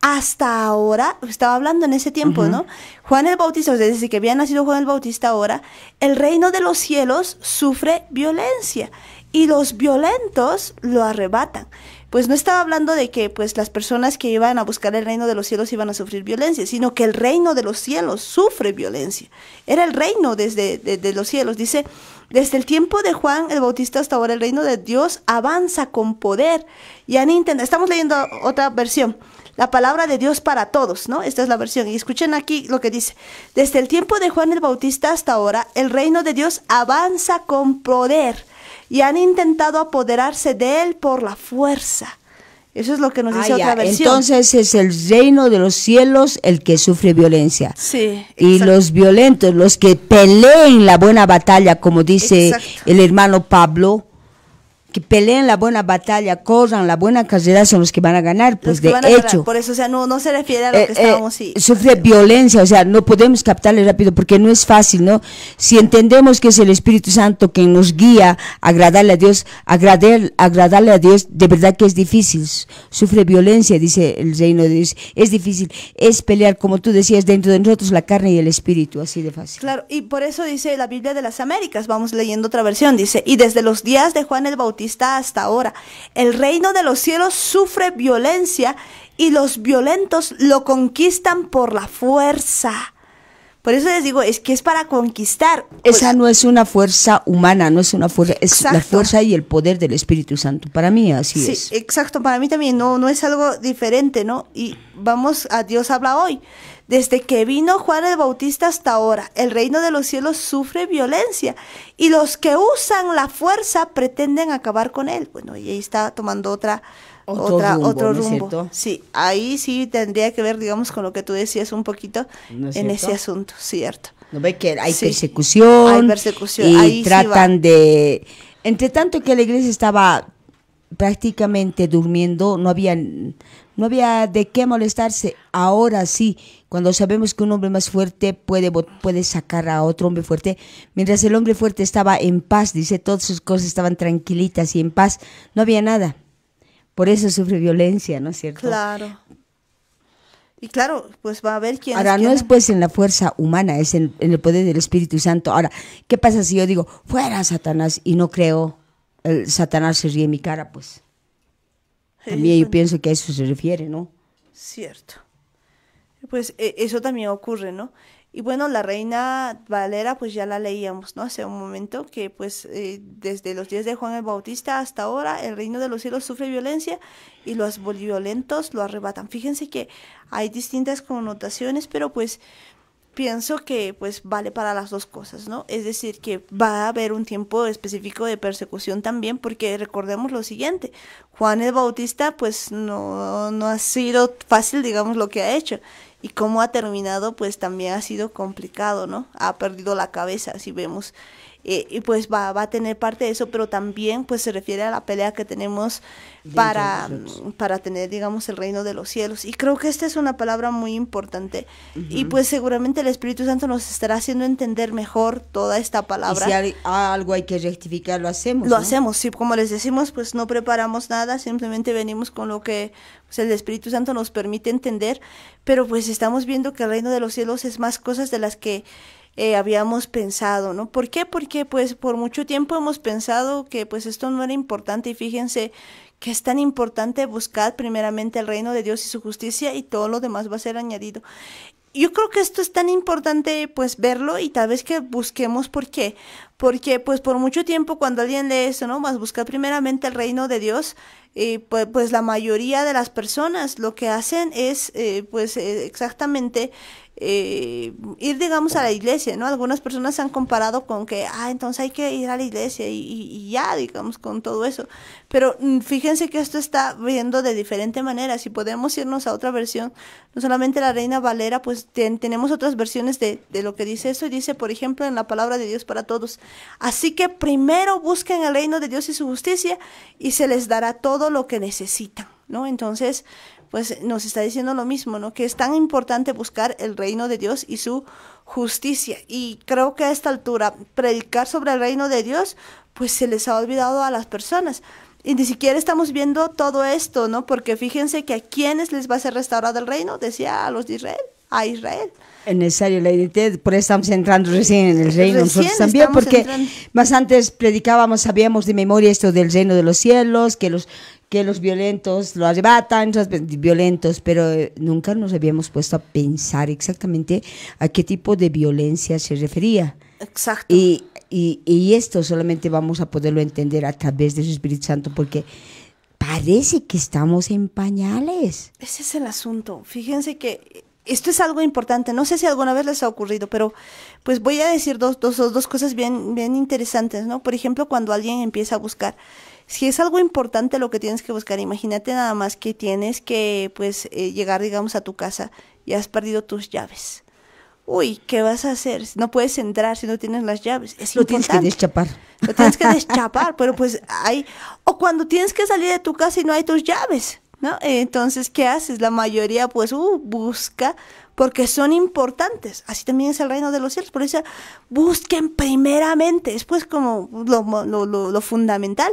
hasta ahora, estaba hablando en ese tiempo, ¿no? Juan el Bautista, o sea, que había nacido Juan el Bautista ahora, el reino de los cielos sufre violencia y los violentos lo arrebatan. Pues no estaba hablando de que pues las personas que iban a buscar el reino de los cielos iban a sufrir violencia, sino que el reino de los cielos sufre violencia. Era el reino desde de, los cielos, dice, desde el tiempo de Juan el Bautista hasta ahora el reino de Dios avanza con poder. Y a Nintendo estamos leyendo otra versión la palabra de Dios para todos, ¿no? Esta es la versión. Y escuchen aquí lo que dice. Desde el tiempo de Juan el Bautista hasta ahora, el reino de Dios avanza con poder y han intentado apoderarse de él por la fuerza. Eso es lo que nos dice ah, otra versión. Entonces es el reino de los cielos el que sufre violencia. Sí. Y los violentos, los que peleen la buena batalla, como dice el hermano Pablo, que peleen la buena batalla, corran la buena carrera, son los que van a ganar, pues de hecho. Por eso, o sea, no, se refiere a lo eh, que eh, estábamos. sufre violencia, o sea, no podemos captarle rápido porque no es fácil, ¿no? Si entendemos que es el Espíritu Santo quien nos guía a agradarle a Dios, agradar, agradarle a Dios, de verdad que es difícil. Sufre violencia, dice el reino de Dios. Es difícil, es pelear, como tú decías, dentro de nosotros la carne y el espíritu, así de fácil. Claro, y por eso dice la Biblia de las Américas, vamos leyendo otra versión, dice, y desde los días de Juan el Bautista, hasta ahora. El reino de los cielos sufre violencia y los violentos lo conquistan por la fuerza. Por eso les digo, es que es para conquistar. Pues. Esa no es una fuerza humana, no es una fuerza, es la fuerza y el poder del Espíritu Santo. Para mí así es. Exacto, para mí también, no, no es algo diferente, ¿no? Y vamos, a Dios habla hoy. Desde que vino Juan el Bautista hasta ahora, el reino de los cielos sufre violencia y los que usan la fuerza pretenden acabar con él. Bueno, y ahí está tomando otra, otro rumbo, otro sí, ahí sí tendría que ver, digamos, con lo que tú decías un poquito en ese asunto, cierto. No ve que hay persecución, hay persecución, y tratan de, entre tanto que la iglesia estaba prácticamente durmiendo, no había no había de qué molestarse. Ahora sí, cuando sabemos que un hombre más fuerte puede, puede sacar a otro hombre fuerte, mientras el hombre fuerte estaba en paz, dice, todas sus cosas estaban tranquilitas y en paz, no había nada. Por eso sufre violencia, ¿no es cierto? Claro. Y claro, pues va a haber quién. Ahora, no es pues en la fuerza humana, es en, el poder del Espíritu Santo. Ahora, ¿qué pasa si yo digo, fuera Satanás y no creo? El Satanás se ríe en mi cara, pues. También yo pienso que a eso se refiere, ¿no? Cierto. Pues e, eso también ocurre, ¿no? Y bueno, la reina Valera, pues ya la leíamos, ¿no? Hace un momento que pues eh, desde los días de Juan el Bautista hasta ahora el reino de los cielos sufre violencia y los violentos lo arrebatan. Fíjense que hay distintas connotaciones, pero pues pienso que pues vale para las dos cosas, ¿no? Es decir, que va a haber un tiempo específico de persecución también, porque recordemos lo siguiente, Juan el Bautista pues no, no ha sido fácil, digamos, lo que ha hecho. Y cómo ha terminado, pues también ha sido complicado, ¿no? Ha perdido la cabeza, si vemos eh, y pues va, va, a tener parte de eso, pero también pues se refiere a la pelea que tenemos para, mm, para tener, digamos, el reino de los cielos. Y creo que esta es una palabra muy importante. Y pues seguramente el Espíritu Santo nos estará haciendo entender mejor toda esta palabra. si hay, algo hay que rectificar, lo hacemos. Lo hacemos, sí, como les decimos, pues no preparamos nada, simplemente venimos con lo que pues, el Espíritu Santo nos permite entender, pero pues estamos viendo que el reino de los cielos es más cosas de las que eh, habíamos pensado, ¿no? ¿Por qué? Porque pues por mucho tiempo hemos pensado que pues esto no era importante y fíjense que es tan importante buscar primeramente el reino de Dios y su justicia y todo lo demás va a ser añadido. Yo creo que esto es tan importante pues verlo y tal vez que busquemos por qué. Porque pues por mucho tiempo cuando alguien lee eso, ¿no? Más buscar primeramente el reino de Dios, y eh, pues, la mayoría de las personas lo que hacen es eh, pues exactamente eh, ir, digamos, a la iglesia, ¿no? Algunas personas se han comparado con que, ah, entonces hay que ir a la iglesia y, ya, digamos, con todo eso. Pero mm, fíjense que esto está viendo de diferente manera. Si podemos irnos a otra versión, no solamente la Reina Valera, pues tenemos otras versiones de, de lo que dice eso. Y dice, por ejemplo, en la palabra de Dios para todos. Así que primero busquen el reino de Dios y su justicia y se les dará todo lo que necesitan, ¿no? Entonces, pues nos está diciendo lo mismo, ¿no? Que es tan importante buscar el reino de Dios y su justicia. Y creo que a esta altura, predicar sobre el reino de Dios, pues se les ha olvidado a las personas. Y ni siquiera estamos viendo todo esto, ¿no? Porque fíjense que a quienes les va a ser restaurado el reino, decía a los de Israel, a Israel. En necesario la identidad, por eso estamos entrando recién en el reino nosotros también, porque más antes predicábamos, sabíamos de memoria esto del reino de los cielos, que los que los violentos lo arrebatan, violentos, pero eh, nunca nos habíamos puesto a pensar exactamente a qué tipo de violencia se refería. Exacto. Y, y, esto solamente vamos a poderlo entender a través de su Espíritu Santo, porque parece que estamos en pañales. Ese es el asunto. Fíjense que esto es algo importante. No sé si alguna vez les ha ocurrido, pero pues voy a decir dos, dos, cosas bien, bien interesantes, ¿no? Por ejemplo, cuando alguien empieza a buscar si es algo importante lo que tienes que buscar, imagínate nada más que tienes que pues eh, llegar digamos a tu casa y has perdido tus llaves. Uy, ¿qué vas a hacer? No puedes entrar si no tienes las llaves. Es lo tienes que deschapar. Lo tienes que *laughs* deschapar, pero pues hay... O cuando tienes que salir de tu casa y no hay tus llaves, ¿no? Eh, entonces, ¿qué haces? La mayoría pues uh, busca porque son importantes. Así también es el reino de los cielos. Por eso busquen primeramente, es pues como lo, lo, lo, lo fundamental.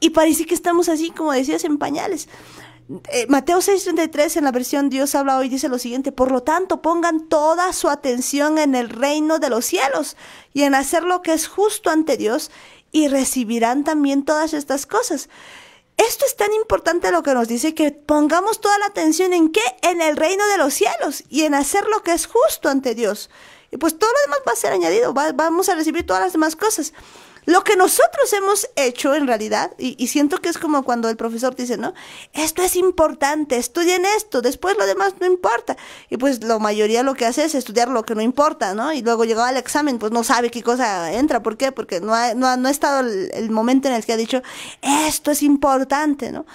Y parece que estamos así, como decías, en pañales. Eh, Mateo 6:33 en la versión Dios habla hoy dice lo siguiente, por lo tanto pongan toda su atención en el reino de los cielos y en hacer lo que es justo ante Dios y recibirán también todas estas cosas. Esto es tan importante lo que nos dice que pongamos toda la atención en qué? En el reino de los cielos y en hacer lo que es justo ante Dios. Y pues todo lo demás va a ser añadido, vamos a recibir todas las demás cosas. Lo que nosotros hemos hecho en realidad, y, siento que es como cuando el profesor dice, ¿no? Esto es importante, estudien esto, después lo demás no importa. Y pues la mayoría lo que hace es estudiar lo que no importa, ¿no? Y luego llega al examen, pues no sabe qué cosa entra, ¿por qué? Porque no ha, no ha, no ha estado el, momento en el que ha dicho, esto es importante, ¿no?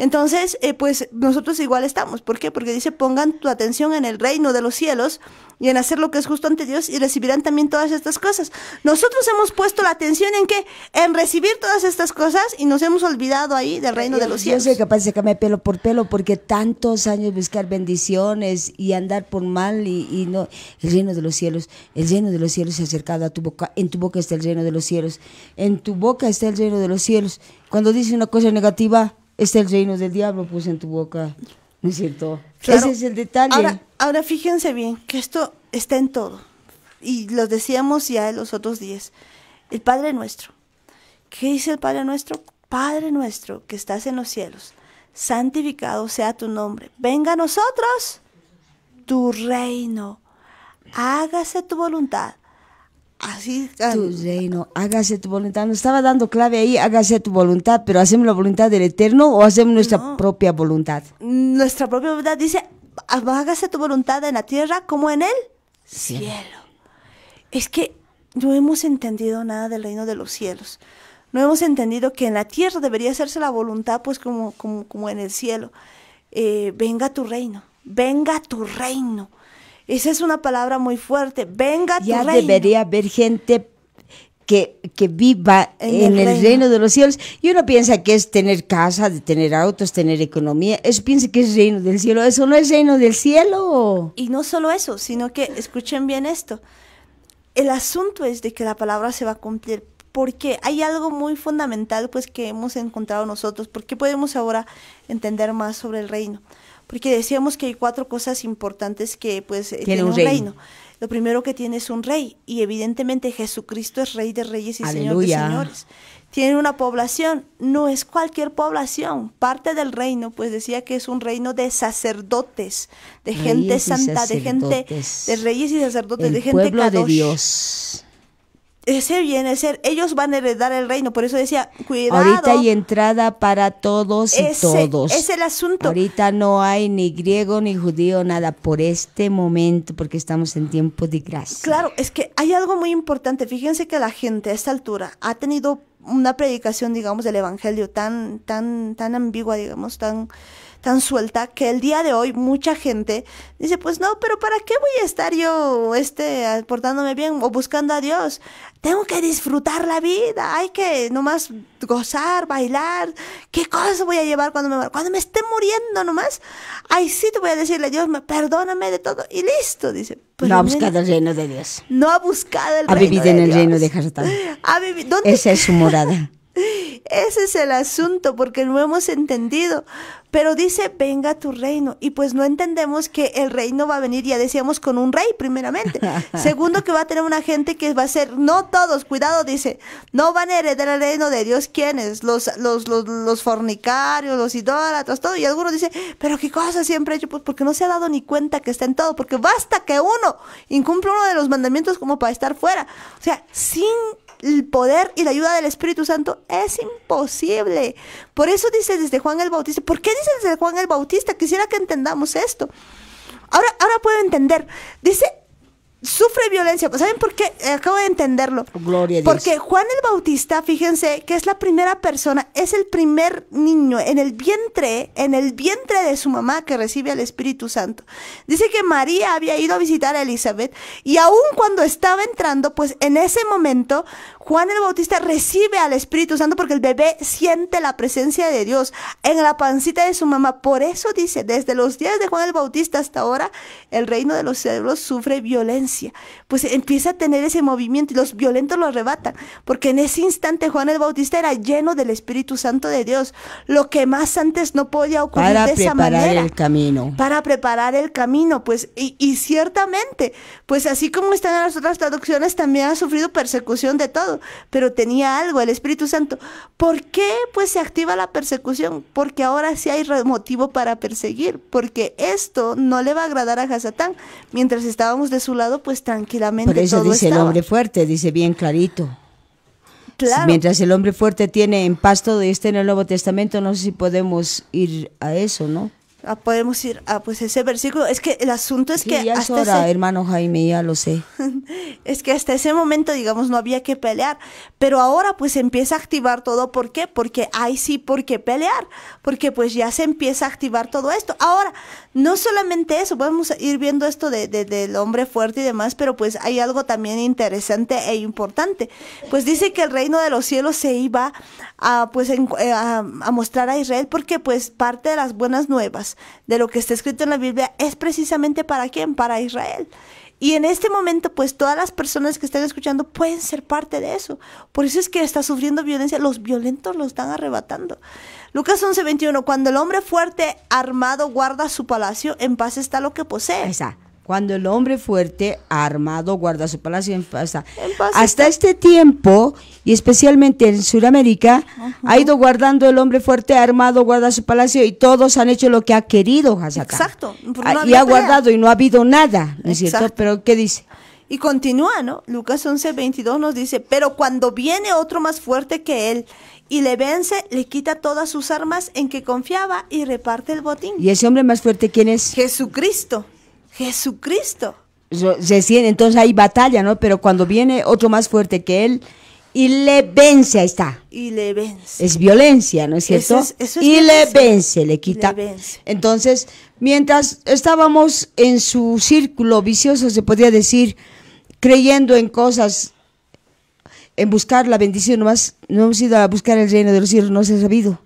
Entonces, eh, pues nosotros igual estamos. ¿Por qué? Porque dice, pongan tu atención en el reino de los cielos y en hacer lo que es justo ante Dios y recibirán también todas estas cosas. Nosotros hemos puesto la atención en qué? En recibir todas estas cosas y nos hemos olvidado ahí del reino de los cielos. Yo soy capaz de cambiar pelo por pelo porque tantos años buscar bendiciones y andar por mal y, no. El reino de los cielos, el reino de los cielos se ha acercado a tu boca. En tu boca está el reino de los cielos. En tu boca está el reino de los cielos. Cuando dice una cosa negativa, es el reino del diablo, pues en tu boca. ¿No es cierto? Ese es el detalle. Ahora, ahora fíjense bien que esto está en todo. Y lo decíamos ya en los otros días. El Padre Nuestro. ¿Qué dice el Padre Nuestro? Padre Nuestro que estás en los cielos, santificado sea tu nombre. Venga a nosotros tu reino. Hágase tu voluntad Así. tu reino, hágase tu voluntad. No estaba dando clave ahí, hágase tu voluntad, pero ¿hacemos la voluntad del Eterno o hacemos nuestra propia voluntad? Nuestra propia voluntad dice, ah, hágase tu voluntad en la tierra como en el cielo. Es que no hemos entendido nada del reino de los cielos. No hemos entendido que en la tierra debería hacerse la voluntad, pues como, como, en el cielo. Eh, venga tu reino, venga tu reino esa es una palabra muy fuerte. Venga ya debería haber gente que, que, viva en, el, reino. de los cielos. Y uno piensa que es tener casa, de tener autos, tener economía. Eso piensa que es reino del cielo. Eso no es reino del cielo. Y no solo eso, sino que escuchen bien esto. El asunto es de que la palabra se va a cumplir. Porque hay algo muy fundamental pues que hemos encontrado nosotros. Porque podemos ahora entender más sobre el reino porque decíamos que hay cuatro cosas importantes que pues eh, tiene, un, reino. Lo primero que tiene es un rey y evidentemente Jesucristo es rey de reyes y señor de señores. Tiene una población, no es cualquier población, parte del reino, pues decía que es un reino de sacerdotes, de gente santa, de gente, de reyes y sacerdotes, de gente de Dios ese eh, viene a ser, ellos van a heredar el reino, por eso decía, cuidado. Ahorita hay entrada para todos y todos. Es el asunto. Ahorita no hay ni griego ni judío, nada, por este momento, porque estamos en tiempo de gracia. Claro, es que hay algo muy importante. Fíjense que la gente a esta altura ha tenido una predicación, digamos, del evangelio tan, tan, tan ambigua, digamos, tan tan suelta que el día de hoy mucha gente dice, pues no, pero ¿para qué voy a estar yo este, portándome bien o buscando a Dios? Tengo que disfrutar la vida, hay que nomás gozar, bailar. ¿Qué cosa voy a llevar cuando me, cuando me esté muriendo nomás? Ahí sí te voy a decirle a Dios, perdóname de todo y listo, dice. Pues no ha buscado el reino de Dios. No ha buscado el ha reino de Dios. Ha vivido en el reino de Hasatán. Esa es su morada. *laughs* Ese es el asunto, porque no hemos entendido. Pero dice, venga tu reino. Y pues no entendemos que el reino va a venir, ya decíamos, con un rey, primeramente. *laughs* Segundo, que va a tener una gente que va a ser, no todos, cuidado, dice, no van a heredar el reino de Dios quienes, los, los, los, fornicarios, los idólatras, todo. Y algunos dice, pero qué cosa siempre he hecho, pues porque no se ha dado ni cuenta que está en todo, porque basta que uno incumple uno de los mandamientos como para estar fuera. O sea, sin el poder y la ayuda del Espíritu Santo es imposible. Por eso dice desde Juan el Bautista. ¿Por qué dice desde Juan el Bautista? Quisiera que entendamos esto. Ahora, ahora puedo entender. Dice sufre violencia. ¿Saben por qué? Acabo de entenderlo. Gloria a Dios. Porque Juan el Bautista, fíjense, que es la primera persona, es el primer niño en el vientre, en el vientre de su mamá que recibe al Espíritu Santo. Dice que María había ido a visitar a Elizabeth y aun cuando estaba entrando, pues en ese momento Juan el Bautista recibe al Espíritu Santo porque el bebé siente la presencia de Dios en la pancita de su mamá. Por eso dice, desde los días de Juan el Bautista hasta ahora, el reino de los cielos sufre violencia. Pues empieza a tener ese movimiento y los violentos lo arrebatan, porque en ese instante Juan el Bautista era lleno del Espíritu Santo de Dios, lo que más antes no podía ocurrir de esa manera. Para preparar el camino. Para preparar el camino, pues, y, ciertamente, pues así como están las otras traducciones, también ha sufrido persecución de todo pero tenía algo, el Espíritu Santo. ¿Por qué pues se activa la persecución? Porque ahora sí hay motivo para perseguir, porque esto no le va a agradar a Hasatán. Mientras estábamos de su lado, pues tranquilamente. Por eso dice el hombre fuerte, dice bien clarito. Mientras el hombre fuerte tiene en paz todo y está en el Nuevo Testamento, no sé si podemos ir a eso, ¿no? Ah, podemos ir a ah, pues ese versículo. Es que el asunto es que. hasta es hermano Jaime, ya lo sé. *laughs* es que hasta ese momento, digamos, no había que pelear. Pero ahora, pues empieza a activar todo. ¿Por qué? Porque hay sí por qué pelear. Porque, pues, ya se empieza a activar todo esto. Ahora, no solamente eso, vamos a ir viendo esto de, de, del hombre fuerte y demás, pero, pues, hay algo también interesante e importante. Pues dice que el reino de los cielos se iba a, pues, eh, a, mostrar a Israel, porque pues parte de las buenas nuevas de lo que está escrito en la Biblia es precisamente para quién, para Israel. Y en este momento, pues todas las personas que están escuchando pueden ser parte de eso. Por eso es que está sufriendo violencia. Los violentos lo están arrebatando. Lucas 11:21, cuando el hombre fuerte armado guarda su palacio, en paz está lo que posee cuando el hombre fuerte, armado, guarda su palacio en Hasta este tiempo, y especialmente en Sudamérica, ha ido guardando el hombre fuerte, armado, guarda su palacio, y todos han hecho lo que ha querido, hasta Exacto. Ah, y ha guardado, y no ha habido nada, ¿no es cierto? Pero, ¿qué dice? Y continúa, ¿no? Lucas 11, 22 nos dice, pero cuando viene otro más fuerte que él y le vence, le quita todas sus armas en que confiaba y reparte el botín. ¿Y ese hombre más fuerte quién es? Jesucristo. Jesucristo. entonces hay batalla, ¿no? Pero cuando viene otro más fuerte que él y le vence, ahí está. Y le vence. Es violencia, ¿no es cierto? y le vence, le quita. Entonces, mientras estábamos en su círculo vicioso, se podría decir, creyendo en cosas, en buscar la bendición, nomás no hemos ido a buscar el reino de los cielos, no se ha sabido.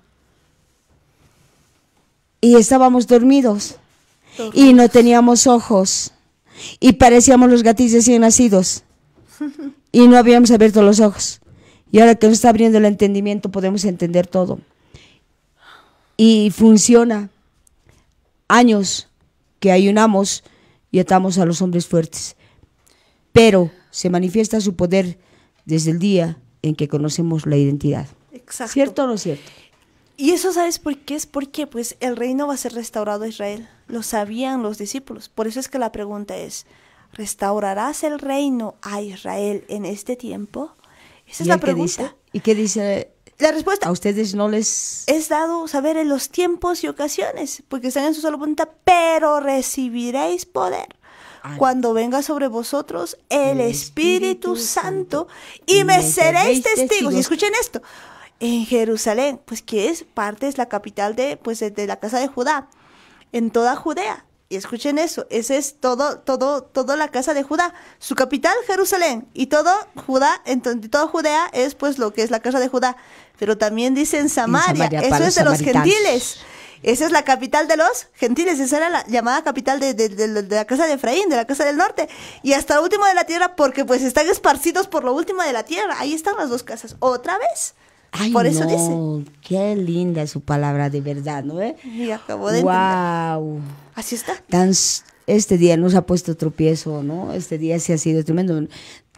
Y estábamos dormidos y no teníamos ojos y parecíamos los gatitos recién nacidos *laughs* y no habíamos abierto los ojos. Y ahora que nos está abriendo el entendimiento podemos entender todo. Y funciona. Años que ayunamos y atamos a los hombres fuertes. Pero se manifiesta su poder desde el día en que conocemos la identidad. ¿Cierto o no cierto? Y eso sabes por qué es porque pues el reino va a ser restaurado a Israel. Lo sabían los discípulos. Por eso es que la pregunta es, ¿restaurarás el reino a Israel en este tiempo? Esa es la pregunta. ¿Y qué dice? La respuesta. A ustedes no les... Es dado saber en los tiempos y ocasiones, porque están en su sola punta pero recibiréis poder cuando venga sobre vosotros el, Espíritu, Santo y, me seréis testigos. escuchen esto, en Jerusalén, pues que es parte, es la capital de, pues, de la casa de Judá en toda Judea. Y escuchen eso, ese es todo, todo, toda la casa de Judá. Su capital, Jerusalén. Y todo Judá, entonces, toda Judea es pues lo que es la casa de Judá. Pero también dicen Samaria, eso es de los gentiles. Esa es la capital de los gentiles, esa era la llamada capital de, la casa de Efraín, de la casa del norte, y hasta el último de la tierra, porque pues están esparcidos por lo último de la tierra. Ahí están las dos casas. Otra vez, por eso dice. Qué linda su palabra de verdad, ¿no? Eh? de wow. Así está. Tan, este día nos ha puesto tropiezo, ¿no? Este día sí ha sido tremendo.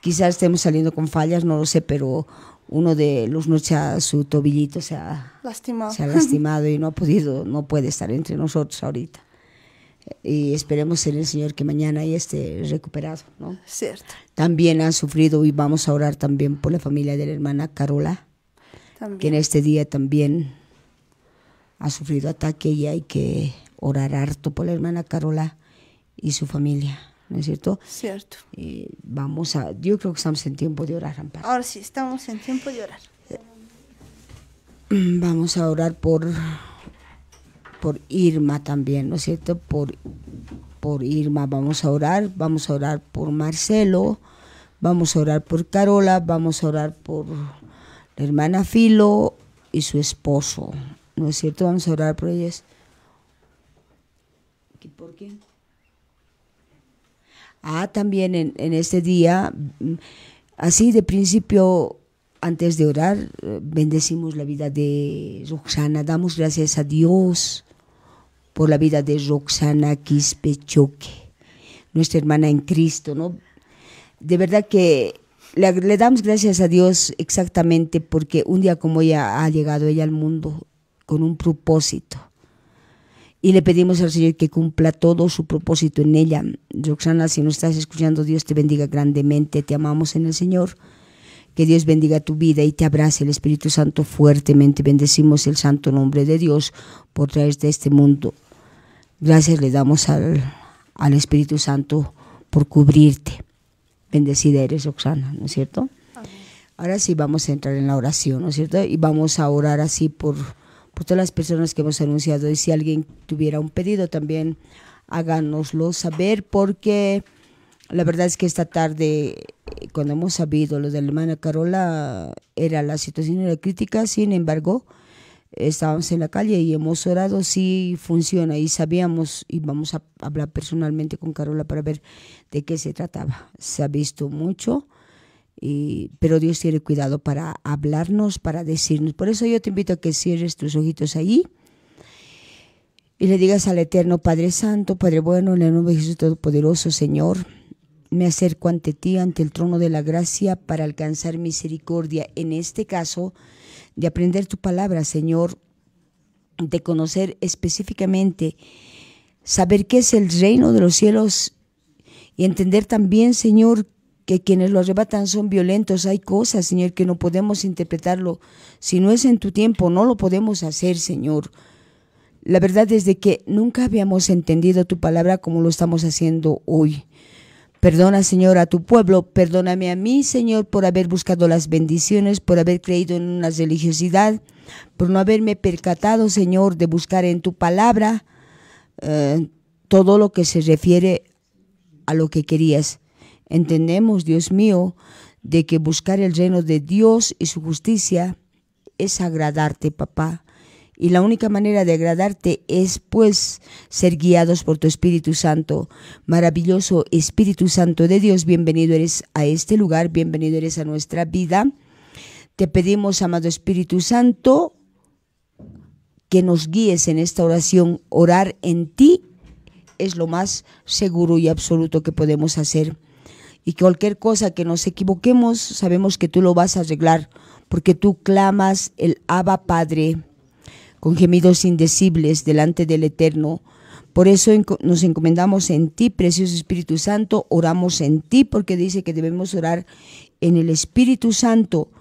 Quizás estemos saliendo con fallas, no lo sé, pero uno de los noches su tobillito se ha lastimado, se ha lastimado y no ha podido, no puede estar entre nosotros ahorita. Y esperemos en el Señor que mañana esté recuperado, ¿no? Cierto. También han sufrido y vamos a orar también por la familia de la hermana Carola que en este día también ha sufrido ataque y hay que orar harto por la hermana Carola y su familia. ¿no es cierto? Cierto. Y vamos a, yo creo que estamos en tiempo de orar, Amparo. Ahora sí, estamos en tiempo de orar. *clears throat* Vamos a orar por, por Irma también, ¿no es cierto? Por, por Irma vamos a orar, vamos a orar por Marcelo, vamos a orar por Carola, vamos a orar por la hermana Filo y su esposo. ¿No es cierto? Vamos a orar por ellas. ¿Por qué? Ah, también en, este día, mm, así de principio antes de orar, bendecimos la vida de Roxana, damos gracias a Dios por la vida de Roxana Quispechoque, nuestra hermana en Cristo, ¿no? De verdad que le, damos gracias a Dios exactamente porque un día como ella ha llegado ella al mundo con un propósito. Y le pedimos al Señor que cumpla todo su propósito en ella. Roxana, si nos estás escuchando, Dios te bendiga grandemente. Te amamos en el Señor. Que Dios bendiga tu vida y te abrace el Espíritu Santo fuertemente. Bendecimos el santo nombre de Dios por través de este mundo. Gracias le damos al, al Espíritu Santo por cubrirte. Bendecida eres, Oxana, ¿no es cierto? Ahora sí vamos a entrar en la oración, ¿no es cierto? Y vamos a orar así por, por todas las personas que hemos anunciado. Y si alguien tuviera un pedido también, háganoslo saber, porque la verdad es que esta tarde, cuando hemos sabido lo de la hermana Carola, era la situación era crítica, sin embargo, estábamos en la calle y hemos orado, si funciona y sabíamos y vamos a hablar personalmente con Carola para ver de qué se trataba. Se ha visto mucho, y, pero Dios tiene cuidado para hablarnos, para decirnos. Por eso yo te invito a que cierres tus ojitos allí y le digas al Eterno Padre Santo, Padre Bueno, en el nombre de Jesús Todopoderoso, Señor. Me acerco ante ti, ante el trono de la gracia, para alcanzar misericordia. En este caso, de aprender tu palabra, Señor, de conocer específicamente, saber qué es el reino de los cielos y entender también, Señor, que quienes lo arrebatan son violentos. Hay cosas, Señor, que no podemos interpretarlo. Si no es en tu tiempo, no lo podemos hacer, Señor. La verdad es de que nunca habíamos entendido tu palabra como lo estamos haciendo hoy. Perdona, Señor, a tu pueblo, perdóname a mí, Señor, por haber buscado las bendiciones, por haber creído en una religiosidad, por no haberme percatado, Señor, de buscar en tu palabra eh, todo lo que se refiere a lo que querías. Entendemos, Dios mío, de que buscar el reino de Dios y su justicia es agradarte, papá. Y la única manera de agradarte es pues ser guiados por tu Espíritu Santo. Maravilloso Espíritu Santo de Dios, bienvenido eres a este lugar, bienvenido eres a nuestra vida. Te pedimos, amado Espíritu Santo, que nos guíes en esta oración. Orar en ti es lo más seguro y absoluto que podemos hacer. Y cualquier cosa que nos equivoquemos, sabemos que tú lo vas a arreglar, porque tú clamas el Abba Padre con gemidos indecibles delante del Eterno. Por eso nos encomendamos en ti, precioso Espíritu Santo, oramos en ti, porque dice que debemos orar en el Espíritu Santo,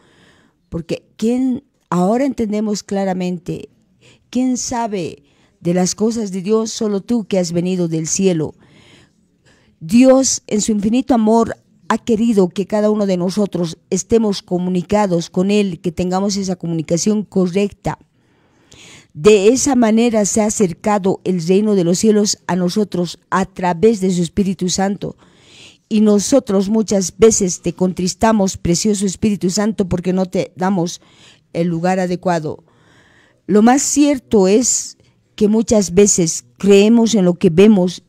porque ¿quién, ahora entendemos claramente, quién sabe de las cosas de Dios, solo tú que has venido del cielo. Dios en su infinito amor ha querido que cada uno de nosotros estemos comunicados con Él, que tengamos esa comunicación correcta de esa manera se ha acercado el reino de los cielos a nosotros a través de su Espíritu Santo. Y nosotros muchas veces te contristamos, precioso Espíritu Santo, porque no te damos el lugar adecuado. Lo más cierto es que muchas veces creemos en lo que vemos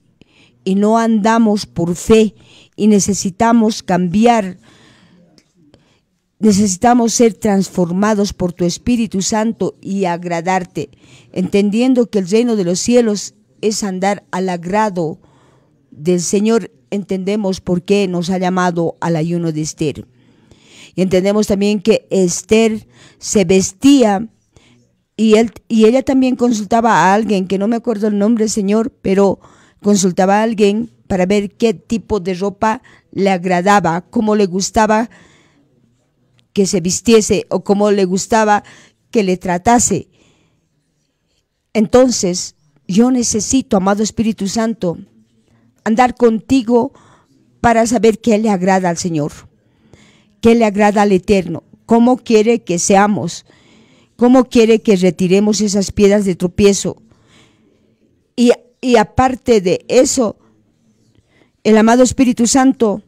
y no andamos por fe y necesitamos cambiar necesitamos ser transformados por tu Espíritu Santo y agradarte, entendiendo que el reino de los cielos es andar al agrado del Señor. Entendemos por qué nos ha llamado al ayuno de Esther. Y entendemos también que Esther se vestía y, ella también consultaba a alguien, que no me acuerdo el nombre, Señor, pero consultaba a alguien para ver qué tipo de ropa le agradaba, cómo le gustaba que se vistiese o como le gustaba que le tratase. Entonces, yo necesito, amado Espíritu Santo, andar contigo para saber qué le agrada al Señor, qué le agrada al Eterno, cómo quiere que seamos, cómo quiere que retiremos esas piedras de tropiezo. Y, y aparte de eso, el amado Espíritu Santo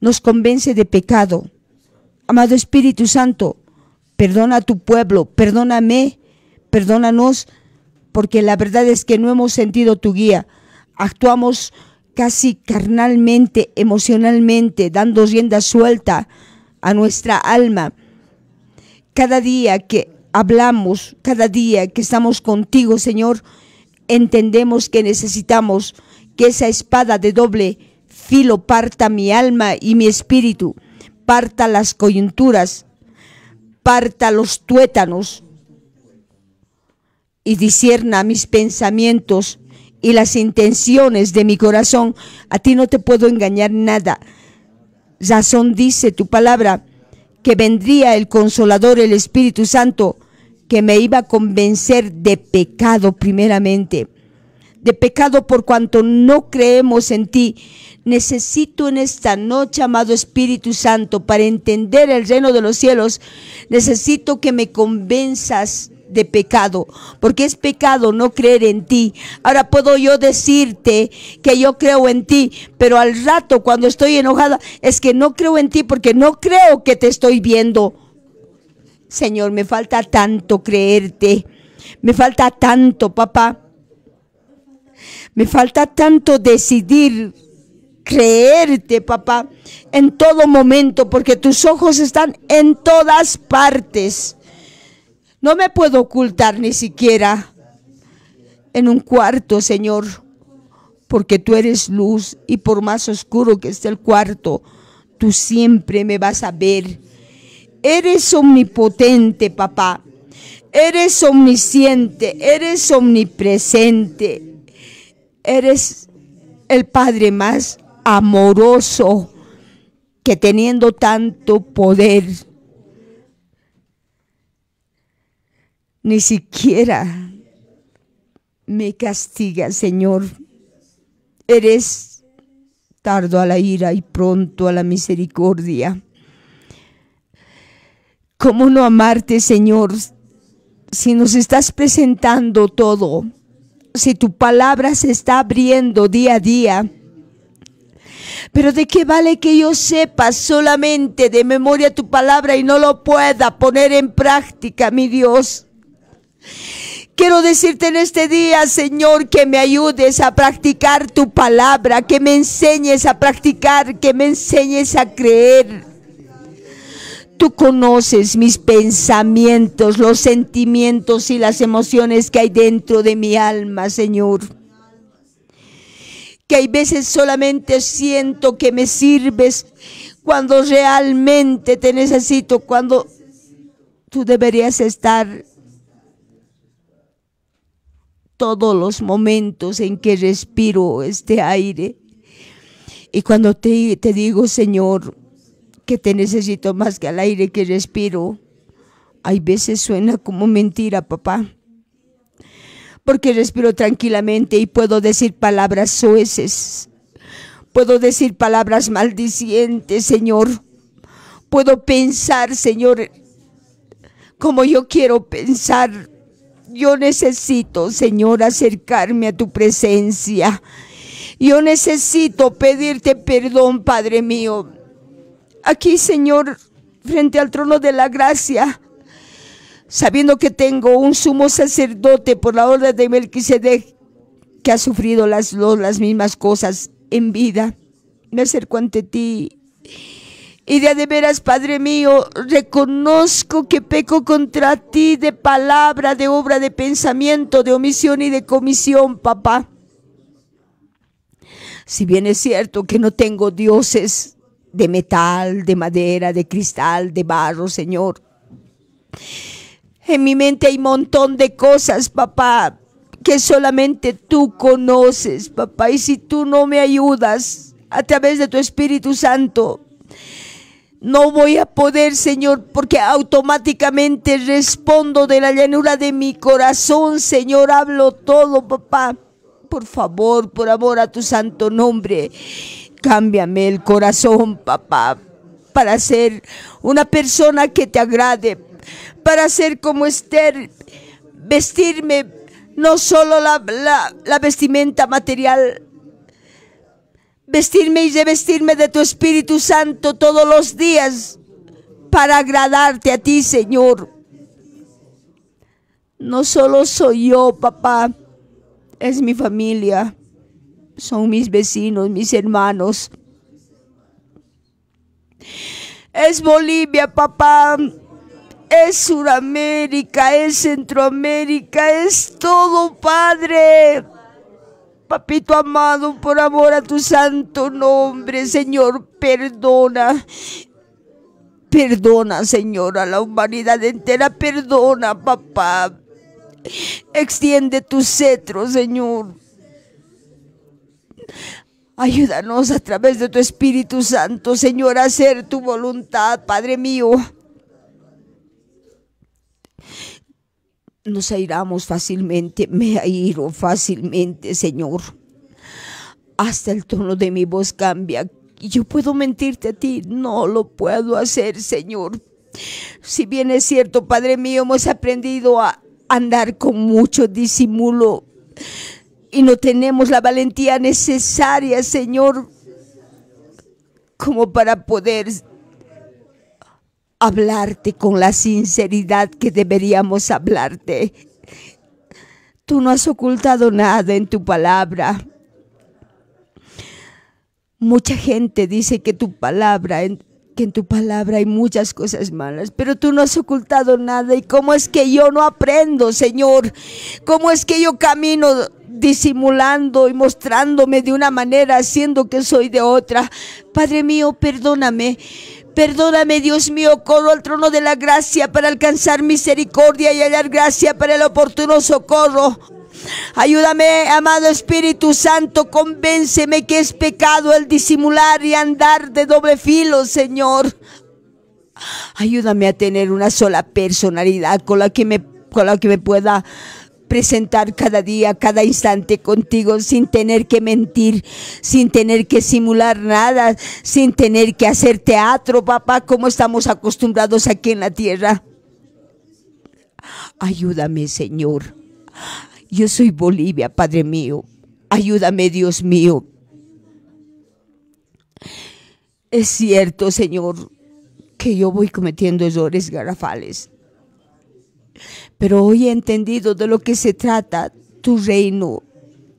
nos convence de pecado Amado Espíritu Santo, perdona a tu pueblo, perdóname, perdónanos, porque la verdad es que no hemos sentido tu guía. Actuamos casi carnalmente, emocionalmente, dando rienda suelta a nuestra alma. Cada día que hablamos, cada día que estamos contigo, Señor, entendemos que necesitamos que esa espada de doble filo parta mi alma y mi espíritu parta las coyunturas, parta los tuétanos y disierna mis pensamientos y las intenciones de mi corazón. A ti no te puedo engañar nada. Razón dice tu palabra que vendría el consolador, el Espíritu Santo, que me iba a convencer de pecado primeramente, de pecado por cuanto no creemos en ti, Necesito en esta noche, amado Espíritu Santo, para entender el reino de los cielos, necesito que me convenzas de pecado, porque es pecado no creer en ti. Ahora puedo yo decirte que yo creo en ti, pero al rato cuando estoy enojada es que no creo en ti porque no creo que te estoy viendo. Señor, me falta tanto creerte, me falta tanto, papá, me falta tanto decidir creerte, papá, en todo momento, porque tus ojos están en todas partes. No me puedo ocultar ni siquiera en un cuarto, Señor, porque tú eres luz y por más oscuro que esté el cuarto, tú siempre me vas a ver. Eres omnipotente, papá. Eres omnisciente, eres omnipresente. Eres el Padre más amoroso que teniendo tanto poder, ni siquiera me castiga, Señor. Eres tardo a la ira y pronto a la misericordia. ¿Cómo no amarte, Señor, si nos estás presentando todo? Si tu palabra se está abriendo día a día pero ¿de qué vale que yo sepa solamente de memoria tu palabra y no lo pueda poner en práctica, mi Dios? Quiero decirte en este día, Señor, que me ayudes a practicar tu palabra, que me enseñes a practicar, que me enseñes a creer. Tú conoces mis pensamientos, los sentimientos y las emociones que hay dentro de mi alma, Señor que hay veces solamente siento que me sirves cuando realmente te necesito, cuando tú deberías estar todos los momentos en que respiro este aire. Y cuando te, te digo, Señor, que te necesito más que al aire que respiro, hay veces suena como mentira, papá porque respiro tranquilamente y puedo decir palabras sueces, Puedo decir palabras maldicientes, Señor. Puedo pensar, Señor, como yo quiero pensar. Yo necesito, Señor, acercarme a tu presencia. Yo necesito pedirte perdón, Padre mío. Aquí, Señor, frente al trono de la gracia, sabiendo que tengo un sumo sacerdote por la orden de Melquisedec que ha sufrido las, las mismas cosas en vida, me acerco ante ti. Y de veras, Padre mío, reconozco que peco contra ti de palabra, de obra, de pensamiento, de omisión y de comisión, papá. Si bien es cierto que no tengo dioses de metal, de madera, de cristal, de barro, Señor. En mi mente hay un montón de cosas, papá, que solamente tú conoces, papá. Y si tú no me ayudas a través de tu Espíritu Santo, no voy a poder, Señor, porque automáticamente respondo de la llanura de mi corazón, Señor. Hablo todo, papá. Por favor, por amor a tu santo nombre, cámbiame el corazón, papá, para ser una persona que te agrade, para ser como Esther, vestirme no solo la, la vestimenta material, vestirme y revestirme de tu Espíritu Santo todos los días para agradarte a ti, Señor. No solo soy yo, papá, es mi familia, son mis vecinos, mis hermanos. Es Bolivia, papá es Suramérica, es Centroamérica, es todo, Padre. Papito amado, por amor a tu santo nombre, Señor, perdona. Perdona, Señor, a la humanidad entera, perdona, papá. Extiende tu cetro, Señor. Ayúdanos a través de tu Espíritu Santo, Señor, a hacer tu voluntad, Padre mío. nos airamos fácilmente, me airo fácilmente, Señor. Hasta el tono de mi voz cambia. Yo puedo mentirte a ti, no lo puedo hacer, Señor. Si bien es cierto, Padre mío, hemos aprendido a andar con mucho disimulo y no tenemos la valentía necesaria, Señor, como para poder hablarte con la sinceridad que deberíamos hablarte. Tú no has ocultado nada en tu palabra. Mucha gente dice que tu palabra que en tu palabra hay muchas cosas malas, pero tú no has ocultado nada. ¿Y cómo es que yo no aprendo, Señor? ¿Cómo es que yo camino disimulando y mostrándome de una manera, haciendo que soy de otra? Padre mío, perdóname Perdóname, Dios mío, corro al trono de la gracia para alcanzar misericordia y hallar gracia para el oportuno socorro. Ayúdame, amado Espíritu Santo, convénceme que es pecado el disimular y andar de doble filo, Señor. Ayúdame a tener una sola personalidad con la que me, con la que me pueda presentar cada día, cada instante contigo sin tener que mentir, sin tener que simular nada, sin tener que hacer teatro, papá, como estamos acostumbrados aquí en la tierra. Ayúdame, Señor. Yo soy Bolivia, Padre mío. Ayúdame, Dios mío. Es cierto, Señor, que yo voy cometiendo errores garrafales pero hoy he entendido de lo que se trata tu reino.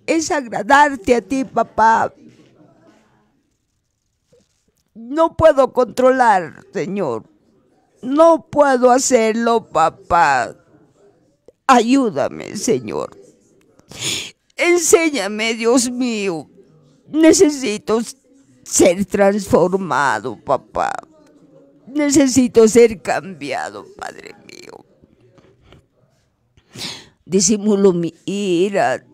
Es agradarte a ti, papá. No puedo controlar, Señor. No puedo hacerlo, papá. Ayúdame, Señor. Enséñame, Dios mío. Necesito ser transformado, papá. Necesito ser cambiado, Padre. Disimulo mi ira,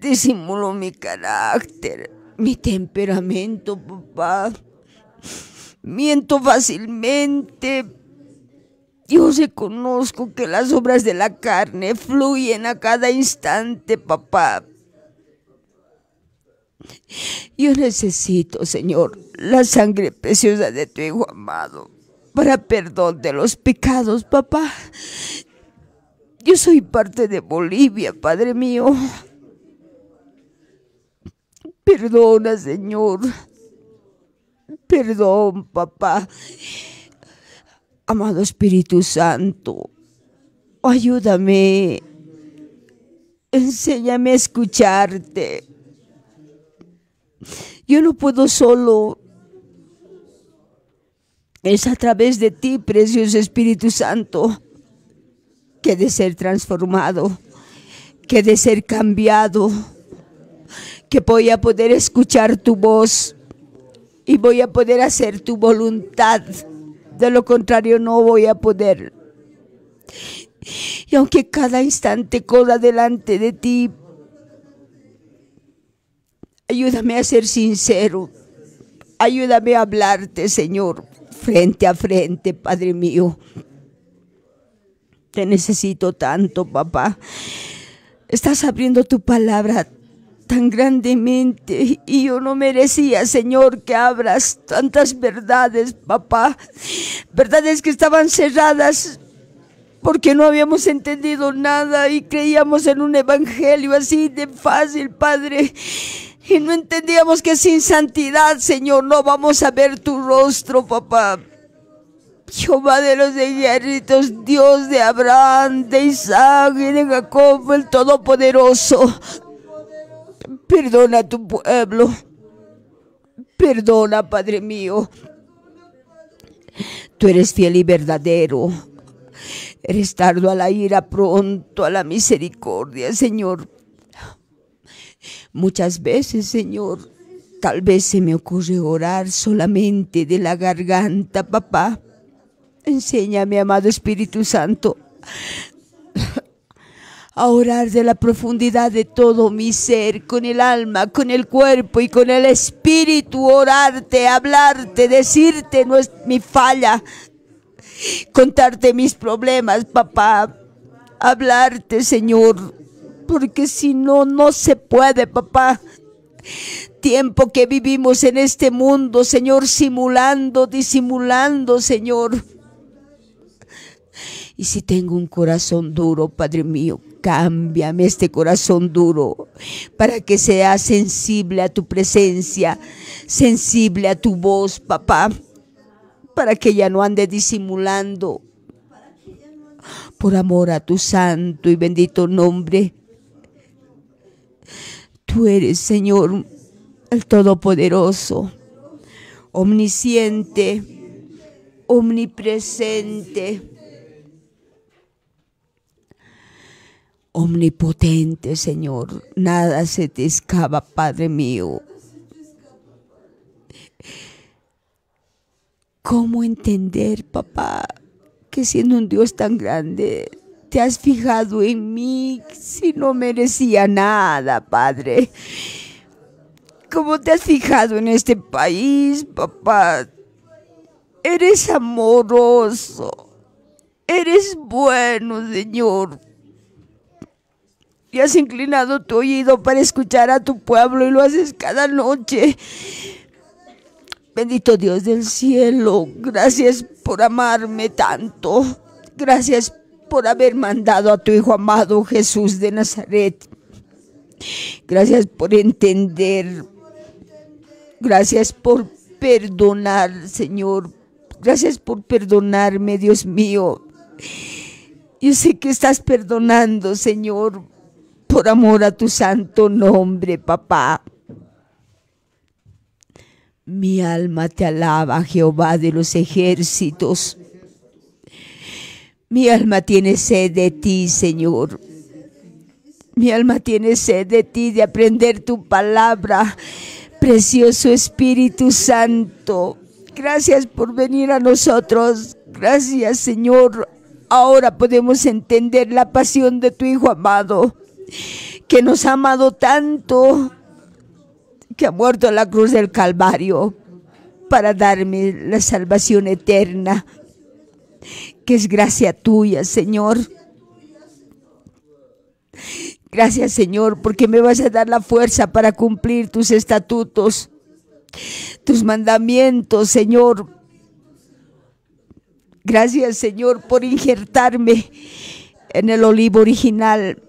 disimulo mi carácter, mi temperamento, papá. Miento fácilmente. Yo reconozco que las obras de la carne fluyen a cada instante, papá. Yo necesito, Señor, la sangre preciosa de tu Hijo amado para perdón de los pecados, papá. Yo soy parte de Bolivia, Padre mío. Perdona, Señor. Perdón, papá. Amado Espíritu Santo, ayúdame. Enséñame a escucharte. Yo no puedo solo. Es a través de ti, precioso Espíritu Santo que de ser transformado, que de ser cambiado, que voy a poder escuchar tu voz y voy a poder hacer tu voluntad. De lo contrario no voy a poder. Y aunque cada instante coda delante de ti, ayúdame a ser sincero. Ayúdame a hablarte, Señor, frente a frente, Padre mío. Te necesito tanto, papá. Estás abriendo tu palabra tan grandemente y yo no merecía, Señor, que abras tantas verdades, papá. Verdades que estaban cerradas porque no habíamos entendido nada y creíamos en un evangelio así de fácil, Padre. Y no entendíamos que sin santidad, Señor, no vamos a ver tu rostro, papá. Jehová de los ejércitos, Dios de Abraham, de Isaac y de Jacob, el Todopoderoso. Perdona a tu pueblo. Perdona, Padre mío. Tú eres fiel y verdadero. Eres tardo a la ira, pronto a la misericordia, Señor. Muchas veces, Señor, tal vez se me ocurre orar solamente de la garganta, papá mi amado Espíritu Santo, a orar de la profundidad de todo mi ser, con el alma, con el cuerpo y con el espíritu, orarte, hablarte, decirte no es mi falla, contarte mis problemas, papá, hablarte, Señor, porque si no, no se puede, papá. Tiempo que vivimos en este mundo, Señor, simulando, disimulando, Señor y si tengo un corazón duro, Padre mío, cámbiame este corazón duro para que sea sensible a tu presencia, sensible a tu voz, papá, para que ya no ande disimulando. Por amor a tu santo y bendito nombre, tú eres, Señor, el Todopoderoso, omnisciente, omnipresente omnipotente Señor, nada se te escapa, Padre mío. ¿Cómo entender, papá, que siendo un Dios tan grande, te has fijado en mí si no merecía nada, Padre? ¿Cómo te has fijado en este país, papá? Eres amoroso, eres bueno, Señor y has inclinado tu oído para escuchar a tu pueblo y lo haces cada noche. Bendito Dios del cielo, gracias por amarme tanto. Gracias por haber mandado a tu Hijo amado Jesús de Nazaret. Gracias por entender. Gracias por perdonar, Señor. Gracias por perdonarme, Dios mío. Yo sé que estás perdonando, Señor por amor a tu santo nombre, papá. Mi alma te alaba, Jehová de los ejércitos. Mi alma tiene sed de ti, Señor. Mi alma tiene sed de ti, de aprender tu palabra. Precioso Espíritu Santo, gracias por venir a nosotros. Gracias, Señor. Ahora podemos entender la pasión de tu Hijo amado que nos ha amado tanto, que ha muerto en la cruz del Calvario para darme la salvación eterna, que es gracia tuya, Señor. Gracias, Señor, porque me vas a dar la fuerza para cumplir tus estatutos, tus mandamientos, Señor. Gracias, Señor, por injertarme en el olivo original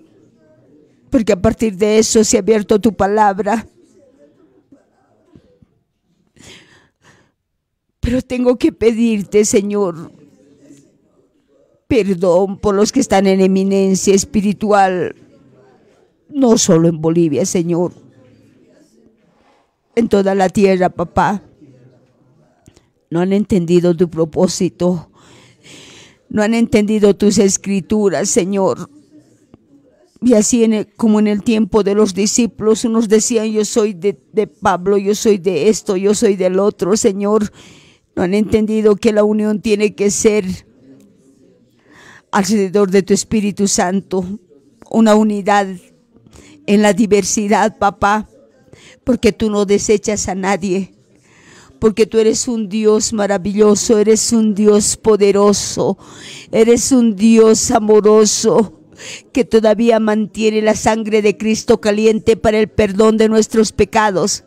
porque a partir de eso se ha abierto tu palabra. Pero tengo que pedirte, Señor, perdón por los que están en eminencia espiritual, no solo en Bolivia, Señor, en toda la tierra, papá. No han entendido tu propósito, no han entendido tus escrituras, Señor. Y así en como en el tiempo de los discípulos, unos decían, yo soy de, de Pablo, yo soy de esto, yo soy del otro, Señor. No han entendido que la unión tiene que ser alrededor de tu Espíritu Santo, una unidad en la diversidad, papá, porque tú no desechas a nadie, porque tú eres un Dios maravilloso, eres un Dios poderoso, eres un Dios amoroso que todavía mantiene la sangre de Cristo caliente para el perdón de nuestros pecados.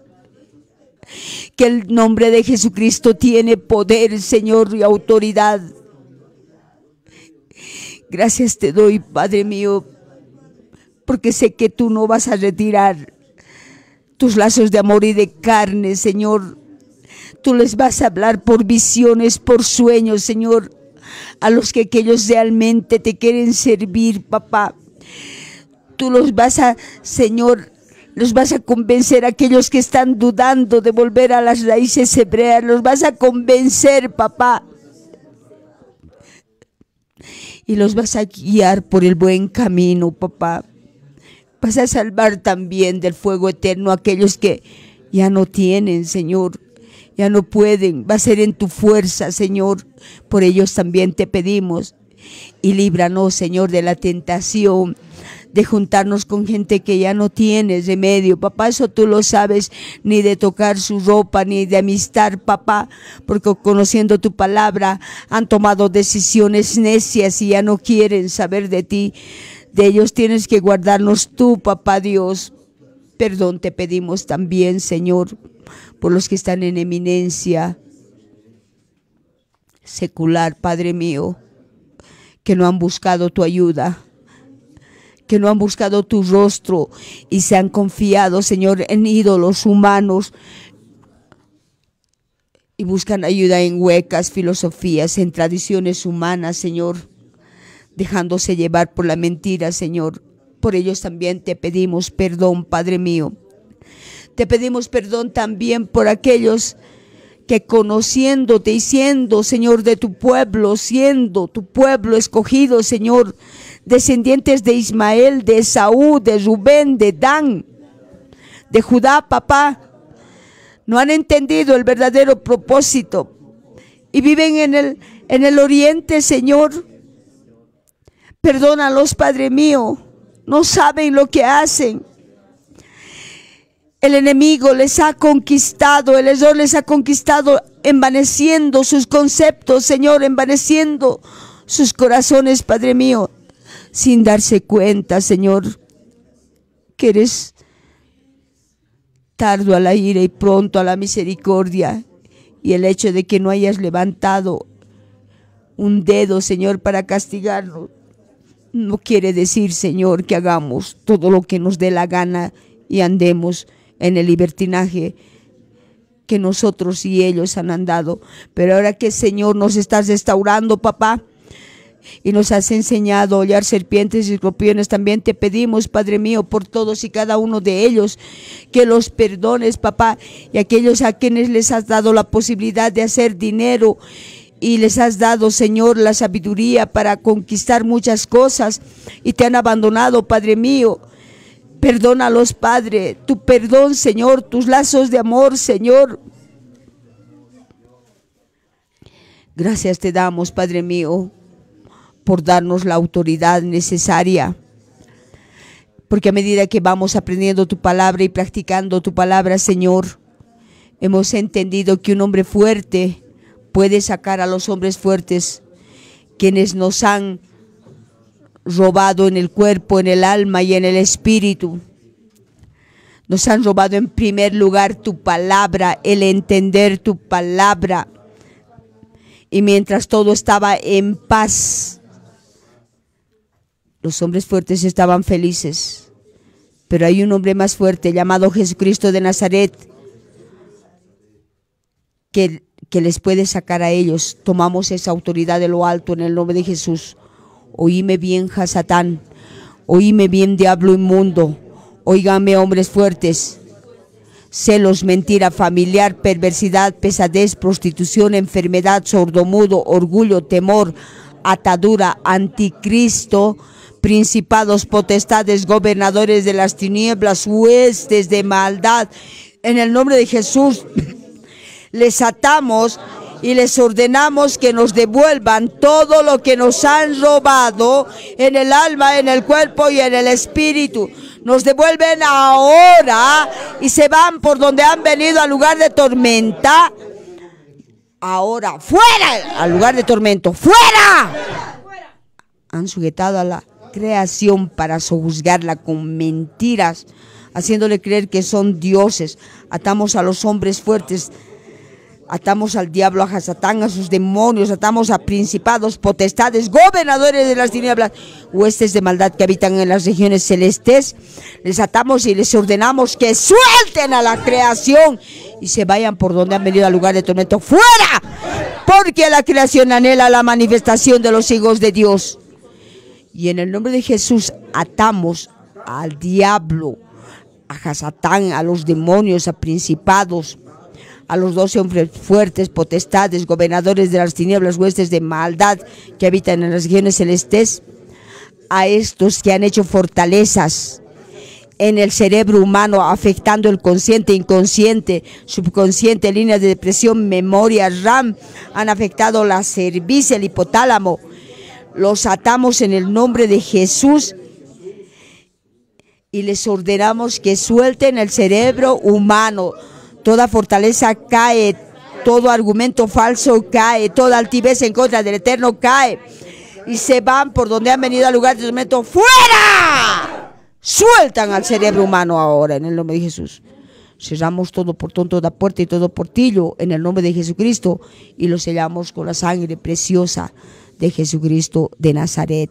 Que el nombre de Jesucristo tiene poder, Señor, y autoridad. Gracias te doy, Padre mío, porque sé que tú no vas a retirar tus lazos de amor y de carne, Señor. Tú les vas a hablar por visiones, por sueños, Señor a los que aquellos realmente te quieren servir, papá. Tú los vas a, Señor, los vas a convencer a aquellos que están dudando de volver a las raíces hebreas, los vas a convencer, papá. Y los vas a guiar por el buen camino, papá. Vas a salvar también del fuego eterno a aquellos que ya no tienen, Señor ya no pueden, va a ser en tu fuerza, Señor. Por ellos también te pedimos. Y líbranos, Señor, de la tentación de juntarnos con gente que ya no tienes remedio. Papá, eso tú lo sabes, ni de tocar su ropa, ni de amistad, papá, porque conociendo tu palabra han tomado decisiones necias y ya no quieren saber de ti. De ellos tienes que guardarnos tú, papá Dios. Perdón te pedimos también, Señor por los que están en eminencia secular, Padre mío, que no han buscado tu ayuda que no han buscado tu rostro y se han confiado, Señor, en ídolos humanos y buscan ayuda en huecas filosofías, en tradiciones humanas, Señor, dejándose llevar por la mentira, Señor. Por ellos también te pedimos perdón, Padre mío. Te pedimos perdón también por aquellos que conociéndote y siendo, Señor, de tu pueblo, siendo tu pueblo escogido, Señor, descendientes de Ismael, de Saúl, de Rubén, de Dan, de Judá, papá, no han entendido el verdadero propósito y viven en el, en el oriente, Señor. Perdónalos, Padre mío, no saben lo que hacen. El enemigo les ha conquistado, el error les ha conquistado envaneciendo sus conceptos, Señor, envaneciendo sus corazones, Padre mío, sin darse cuenta, Señor, que eres tardo a la ira y pronto a la misericordia. Y el hecho de que no hayas levantado un dedo, Señor, para castigarnos, no quiere decir, Señor, que hagamos todo lo que nos dé la gana y andemos en el libertinaje que nosotros y ellos han andado. Pero ahora que Señor nos estás restaurando, papá, y nos has enseñado a hollar serpientes y escorpiones, también te pedimos, Padre mío, por todos y cada uno de ellos, que los perdones, papá, y aquellos a quienes les has dado la posibilidad de hacer dinero y les has dado, Señor, la sabiduría para conquistar muchas cosas y te han abandonado, Padre mío. Perdónalos, Padre, tu perdón, Señor, tus lazos de amor, Señor. Gracias te damos, Padre mío, por darnos la autoridad necesaria. Porque a medida que vamos aprendiendo tu palabra y practicando tu palabra, Señor, hemos entendido que un hombre fuerte puede sacar a los hombres fuertes, quienes nos han robado en el cuerpo, en el alma y en el espíritu. Nos han robado en primer lugar tu palabra, el entender tu palabra. Y mientras todo estaba en paz, los hombres fuertes estaban felices. Pero hay un hombre más fuerte llamado Jesucristo de Nazaret que, que les puede sacar a ellos. Tomamos esa autoridad de lo alto en el nombre de Jesús. Oíme bien, Hasatán. Oíme bien, diablo inmundo. Oígame, hombres fuertes. Celos, mentira familiar, perversidad, pesadez, prostitución, enfermedad, sordomudo, orgullo, temor, atadura, anticristo, principados, potestades, gobernadores de las tinieblas, huestes de maldad. En el nombre de Jesús *laughs* les atamos y les ordenamos que nos devuelvan todo lo que nos han robado en el alma, en el cuerpo y en el espíritu. Nos devuelven ahora y se van por donde han venido al lugar de tormenta. Ahora, fuera al lugar de tormento, fuera. Han sujetado a la creación para sojuzgarla con mentiras, haciéndole creer que son dioses. Atamos a los hombres fuertes Atamos al diablo, a Hasatán, a sus demonios, atamos a principados, potestades, gobernadores de las tinieblas, huestes de maldad que habitan en las regiones celestes. Les atamos y les ordenamos que suelten a la creación y se vayan por donde han venido al lugar de tormento. ¡Fuera! Porque la creación anhela la manifestación de los hijos de Dios. Y en el nombre de Jesús atamos al diablo, a Hasatán, a los demonios, a principados, a los doce hombres fuertes, potestades, gobernadores de las tinieblas, huestes de maldad que habitan en las regiones celestes, a estos que han hecho fortalezas en el cerebro humano, afectando el consciente, inconsciente, subconsciente, líneas de depresión, memoria, RAM, han afectado la cerviz, el hipotálamo. Los atamos en el nombre de Jesús y les ordenamos que suelten el cerebro humano toda fortaleza cae, todo argumento falso cae, toda altivez en contra del Eterno cae. Y se van por donde han venido al lugar de meto ¡Fuera! Sueltan al cerebro humano ahora en el nombre de Jesús. Cerramos todo portón, toda puerta y todo portillo en el nombre de Jesucristo y lo sellamos con la sangre preciosa de Jesucristo de Nazaret.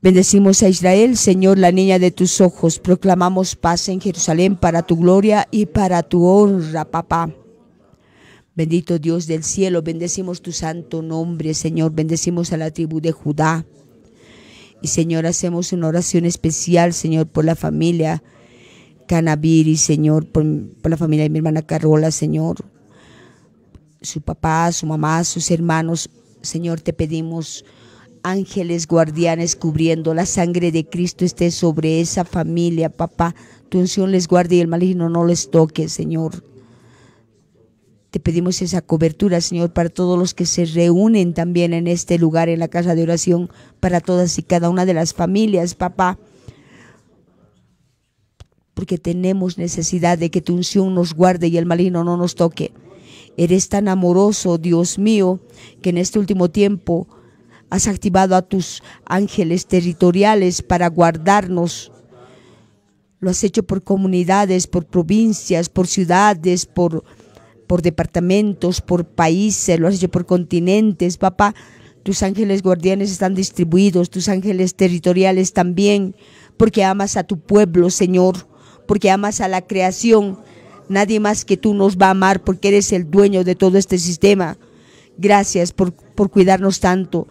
Bendecimos a Israel, Señor, la niña de tus ojos. Proclamamos paz en Jerusalén para tu gloria y para tu honra, papá. Bendito Dios del cielo, bendecimos tu santo nombre, Señor. Bendecimos a la tribu de Judá. Y Señor, hacemos una oración especial, Señor, por la familia Canaviri, Señor, por, por la familia de mi hermana Carola, Señor. Su papá, su mamá, sus hermanos, Señor, te pedimos ángeles guardianes cubriendo la sangre de Cristo esté sobre esa familia, papá. Tu unción les guarde y el maligno no les toque, Señor. Te pedimos esa cobertura, Señor, para todos los que se reúnen también en este lugar, en la casa de oración, para todas y cada una de las familias, papá. Porque tenemos necesidad de que tu unción nos guarde y el maligno no nos toque. Eres tan amoroso, Dios mío, que en este último tiempo Has activado a tus ángeles territoriales para guardarnos. Lo has hecho por comunidades, por provincias, por ciudades, por, por departamentos, por países, lo has hecho por continentes, papá. Tus ángeles guardianes están distribuidos, tus ángeles territoriales también, porque amas a tu pueblo, Señor, porque amas a la creación. Nadie más que tú nos va a amar porque eres el dueño de todo este sistema. Gracias por, por cuidarnos tanto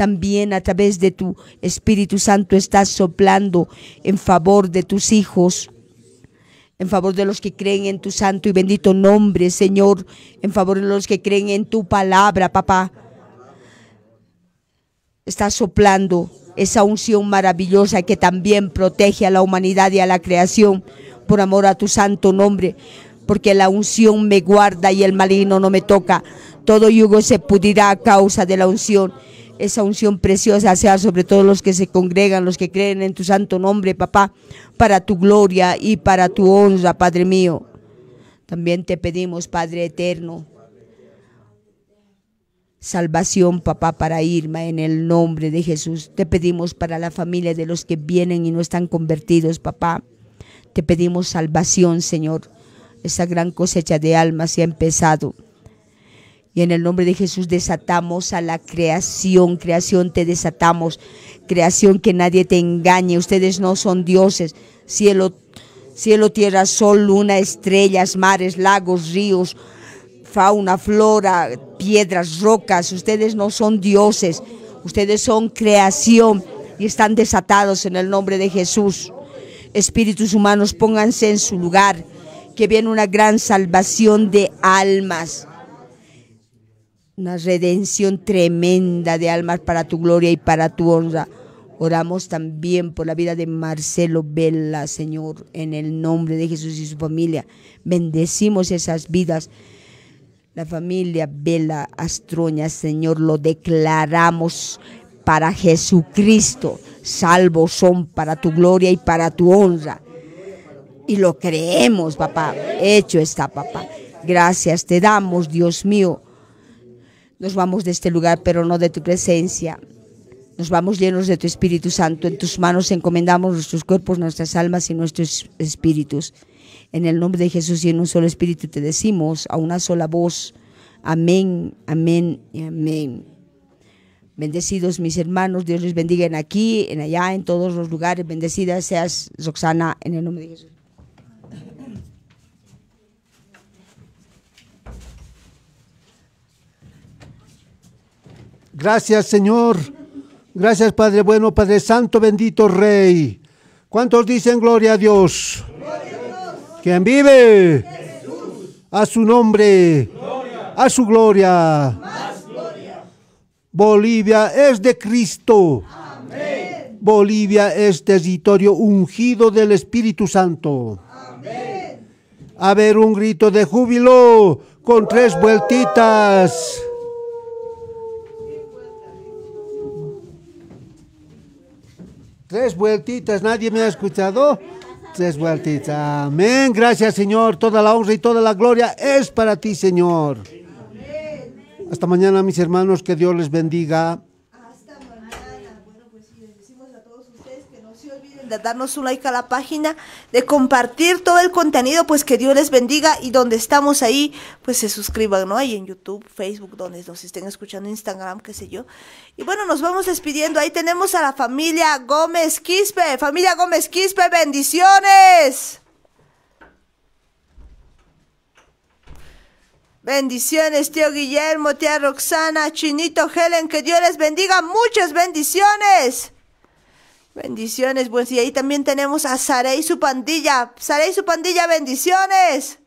también a través de tu Espíritu Santo estás soplando en favor de tus hijos, en favor de los que creen en tu santo y bendito nombre, Señor, en favor de los que creen en tu palabra, papá. Estás soplando esa unción maravillosa que también protege a la humanidad y a la creación por amor a tu santo nombre, porque la unción me guarda y el maligno no me toca. Todo yugo se pudrirá a causa de la unción esa unción preciosa sea sobre todos los que se congregan, los que creen en tu santo nombre, papá, para tu gloria y para tu honra, Padre mío. También te pedimos, Padre eterno, salvación, papá, para Irma, en el nombre de Jesús. Te pedimos para la familia de los que vienen y no están convertidos, papá. Te pedimos salvación, Señor. Esa gran cosecha de almas se ha empezado. Y en el nombre de Jesús desatamos a la creación, creación te desatamos, creación que nadie te engañe, ustedes no son dioses, cielo, cielo, tierra, sol, luna, estrellas, mares, lagos, ríos, fauna, flora, piedras, rocas, ustedes no son dioses, ustedes son creación y están desatados en el nombre de Jesús. Espíritus humanos, pónganse en su lugar, que viene una gran salvación de almas una redención tremenda de almas para tu gloria y para tu honra. Oramos también por la vida de Marcelo Vela, Señor, en el nombre de Jesús y su familia. Bendecimos esas vidas. La familia Vela Astroña, Señor, lo declaramos para Jesucristo. Salvos son para tu gloria y para tu honra. Y lo creemos, papá. Hecho está, papá. Gracias te damos, Dios mío nos vamos de este lugar, pero no de tu presencia. Nos vamos llenos de tu Espíritu Santo. En tus manos encomendamos nuestros cuerpos, nuestras almas y nuestros espíritus. En el nombre de Jesús y en un solo espíritu te decimos a una sola voz. Amén, amén y amén. Bendecidos mis hermanos, Dios les bendiga en aquí, en allá, en todos los lugares. Bendecida seas, Roxana, en el nombre de Jesús. Gracias, Señor. Gracias, Padre bueno, Padre Santo, bendito Rey. ¿Cuántos dicen gloria a Dios? Gloria a Dios. ¿Quién vive? Jesús. A su nombre. Gloria. A su gloria. Más gloria. Bolivia es de Cristo. Amén. Bolivia es territorio ungido del Espíritu Santo. Amén. A ver un grito de júbilo con tres vueltitas. Tres vueltitas, nadie me ha escuchado. Tres vueltitas. Amén. Gracias, Señor. Toda la honra y toda la gloria es para ti, Señor. Hasta mañana, mis hermanos. Que Dios les bendiga. de darnos un like a la página, de compartir todo el contenido, pues que Dios les bendiga y donde estamos ahí, pues se suscriban, ¿no? Ahí en YouTube, Facebook, donde nos estén escuchando, Instagram, qué sé yo. Y bueno, nos vamos despidiendo. Ahí tenemos a la familia Gómez Quispe. Familia Gómez Quispe, bendiciones. Bendiciones, tío Guillermo, tía Roxana, Chinito, Helen, que Dios les bendiga. Muchas bendiciones. Bendiciones, pues y ahí también tenemos a Sarey y su pandilla. Sarey y su pandilla, bendiciones.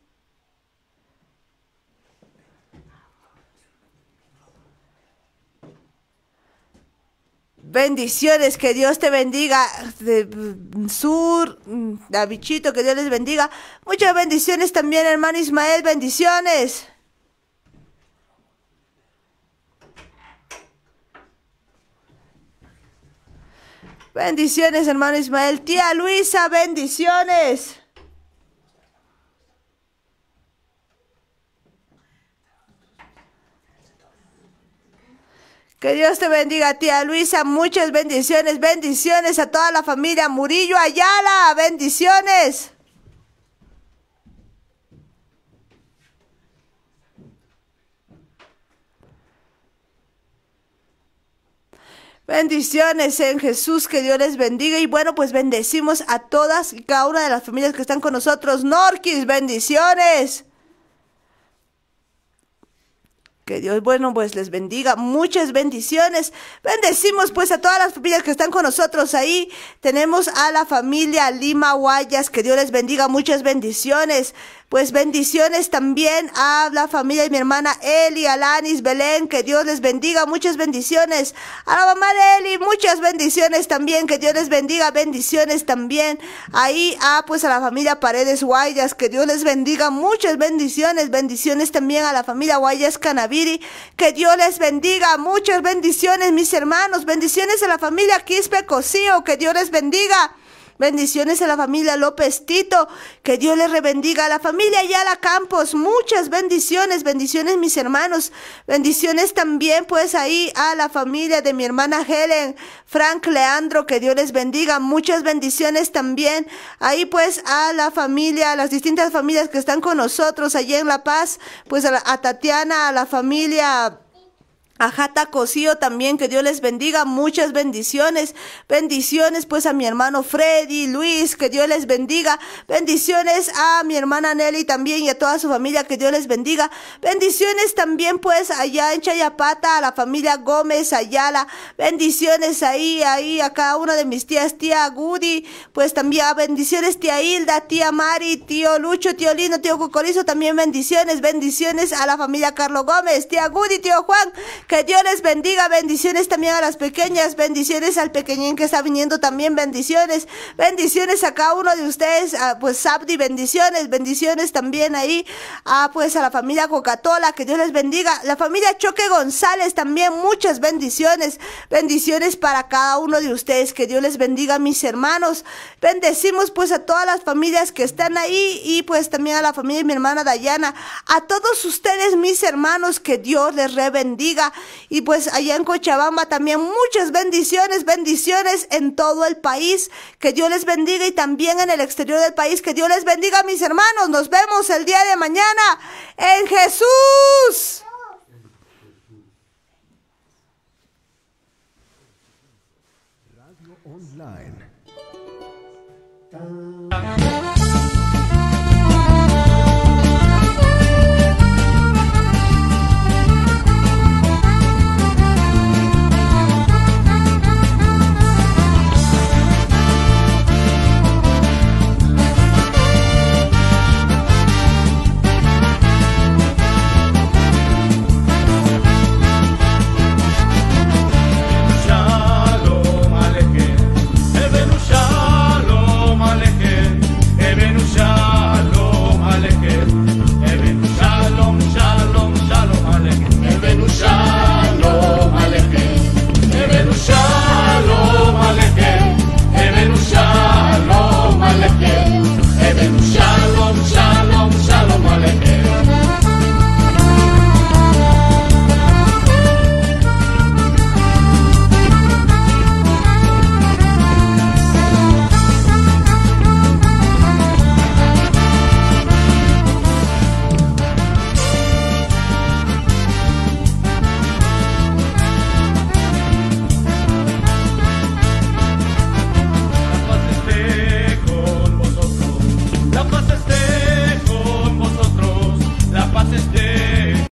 Bendiciones, que Dios te bendiga. Mm, Sur, mm, Davichito, que Dios les bendiga. Muchas bendiciones también, hermano Ismael, bendiciones. Bendiciones, hermano Ismael. Tía Luisa, bendiciones. Que Dios te bendiga, tía Luisa. Muchas bendiciones. Bendiciones a toda la familia. Murillo Ayala, bendiciones. Bendiciones en Jesús, que Dios les bendiga. Y bueno, pues bendecimos a todas y cada una de las familias que están con nosotros. Norquis, bendiciones. Que Dios, bueno, pues les bendiga. Muchas bendiciones. Bendecimos pues a todas las familias que están con nosotros ahí. Tenemos a la familia Lima Guayas. Que Dios les bendiga. Muchas bendiciones. Pues bendiciones también a la familia y mi hermana Eli, Alanis, Belén, que Dios les bendiga, muchas bendiciones. A la mamá de Eli, muchas bendiciones también, que Dios les bendiga, bendiciones también. Ahí, a pues a la familia Paredes Guayas, que Dios les bendiga, muchas bendiciones, bendiciones también a la familia Guayas Canaviri, que Dios les bendiga, muchas bendiciones, mis hermanos, bendiciones a la familia Quispe Cosío, que Dios les bendiga. Bendiciones a la familia López Tito. Que Dios les rebendiga a la familia Yala Campos. Muchas bendiciones, bendiciones mis hermanos. Bendiciones también pues ahí a la familia de mi hermana Helen, Frank Leandro. Que Dios les bendiga. Muchas bendiciones también ahí pues a la familia, a las distintas familias que están con nosotros allí en La Paz. Pues a Tatiana, a la familia a Jata Cosío también, que Dios les bendiga, muchas bendiciones, bendiciones pues a mi hermano Freddy, Luis, que Dios les bendiga, bendiciones a mi hermana Nelly también y a toda su familia, que Dios les bendiga, bendiciones también pues allá en Chayapata, a la familia Gómez Ayala, bendiciones ahí, ahí, a cada una de mis tías, tía Gudi, pues también ah, bendiciones tía Hilda, tía Mari, tío Lucho, tío Lino, tío Cucorizo, también bendiciones, bendiciones a la familia Carlos Gómez, tía Gudi, tío Juan, que que Dios les bendiga. Bendiciones también a las pequeñas. Bendiciones al pequeñín que está viniendo también. Bendiciones. Bendiciones a cada uno de ustedes. Ah, pues Sabdi, bendiciones. Bendiciones también ahí. a ah, pues a la familia coca Que Dios les bendiga. La familia Choque González también. Muchas bendiciones. Bendiciones para cada uno de ustedes. Que Dios les bendiga, mis hermanos. Bendecimos pues a todas las familias que están ahí y pues también a la familia de mi hermana Dayana. A todos ustedes, mis hermanos, que Dios les rebendiga. Y pues allá en Cochabamba también muchas bendiciones, bendiciones en todo el país. Que Dios les bendiga y también en el exterior del país. Que Dios les bendiga, mis hermanos. Nos vemos el día de mañana en Jesús.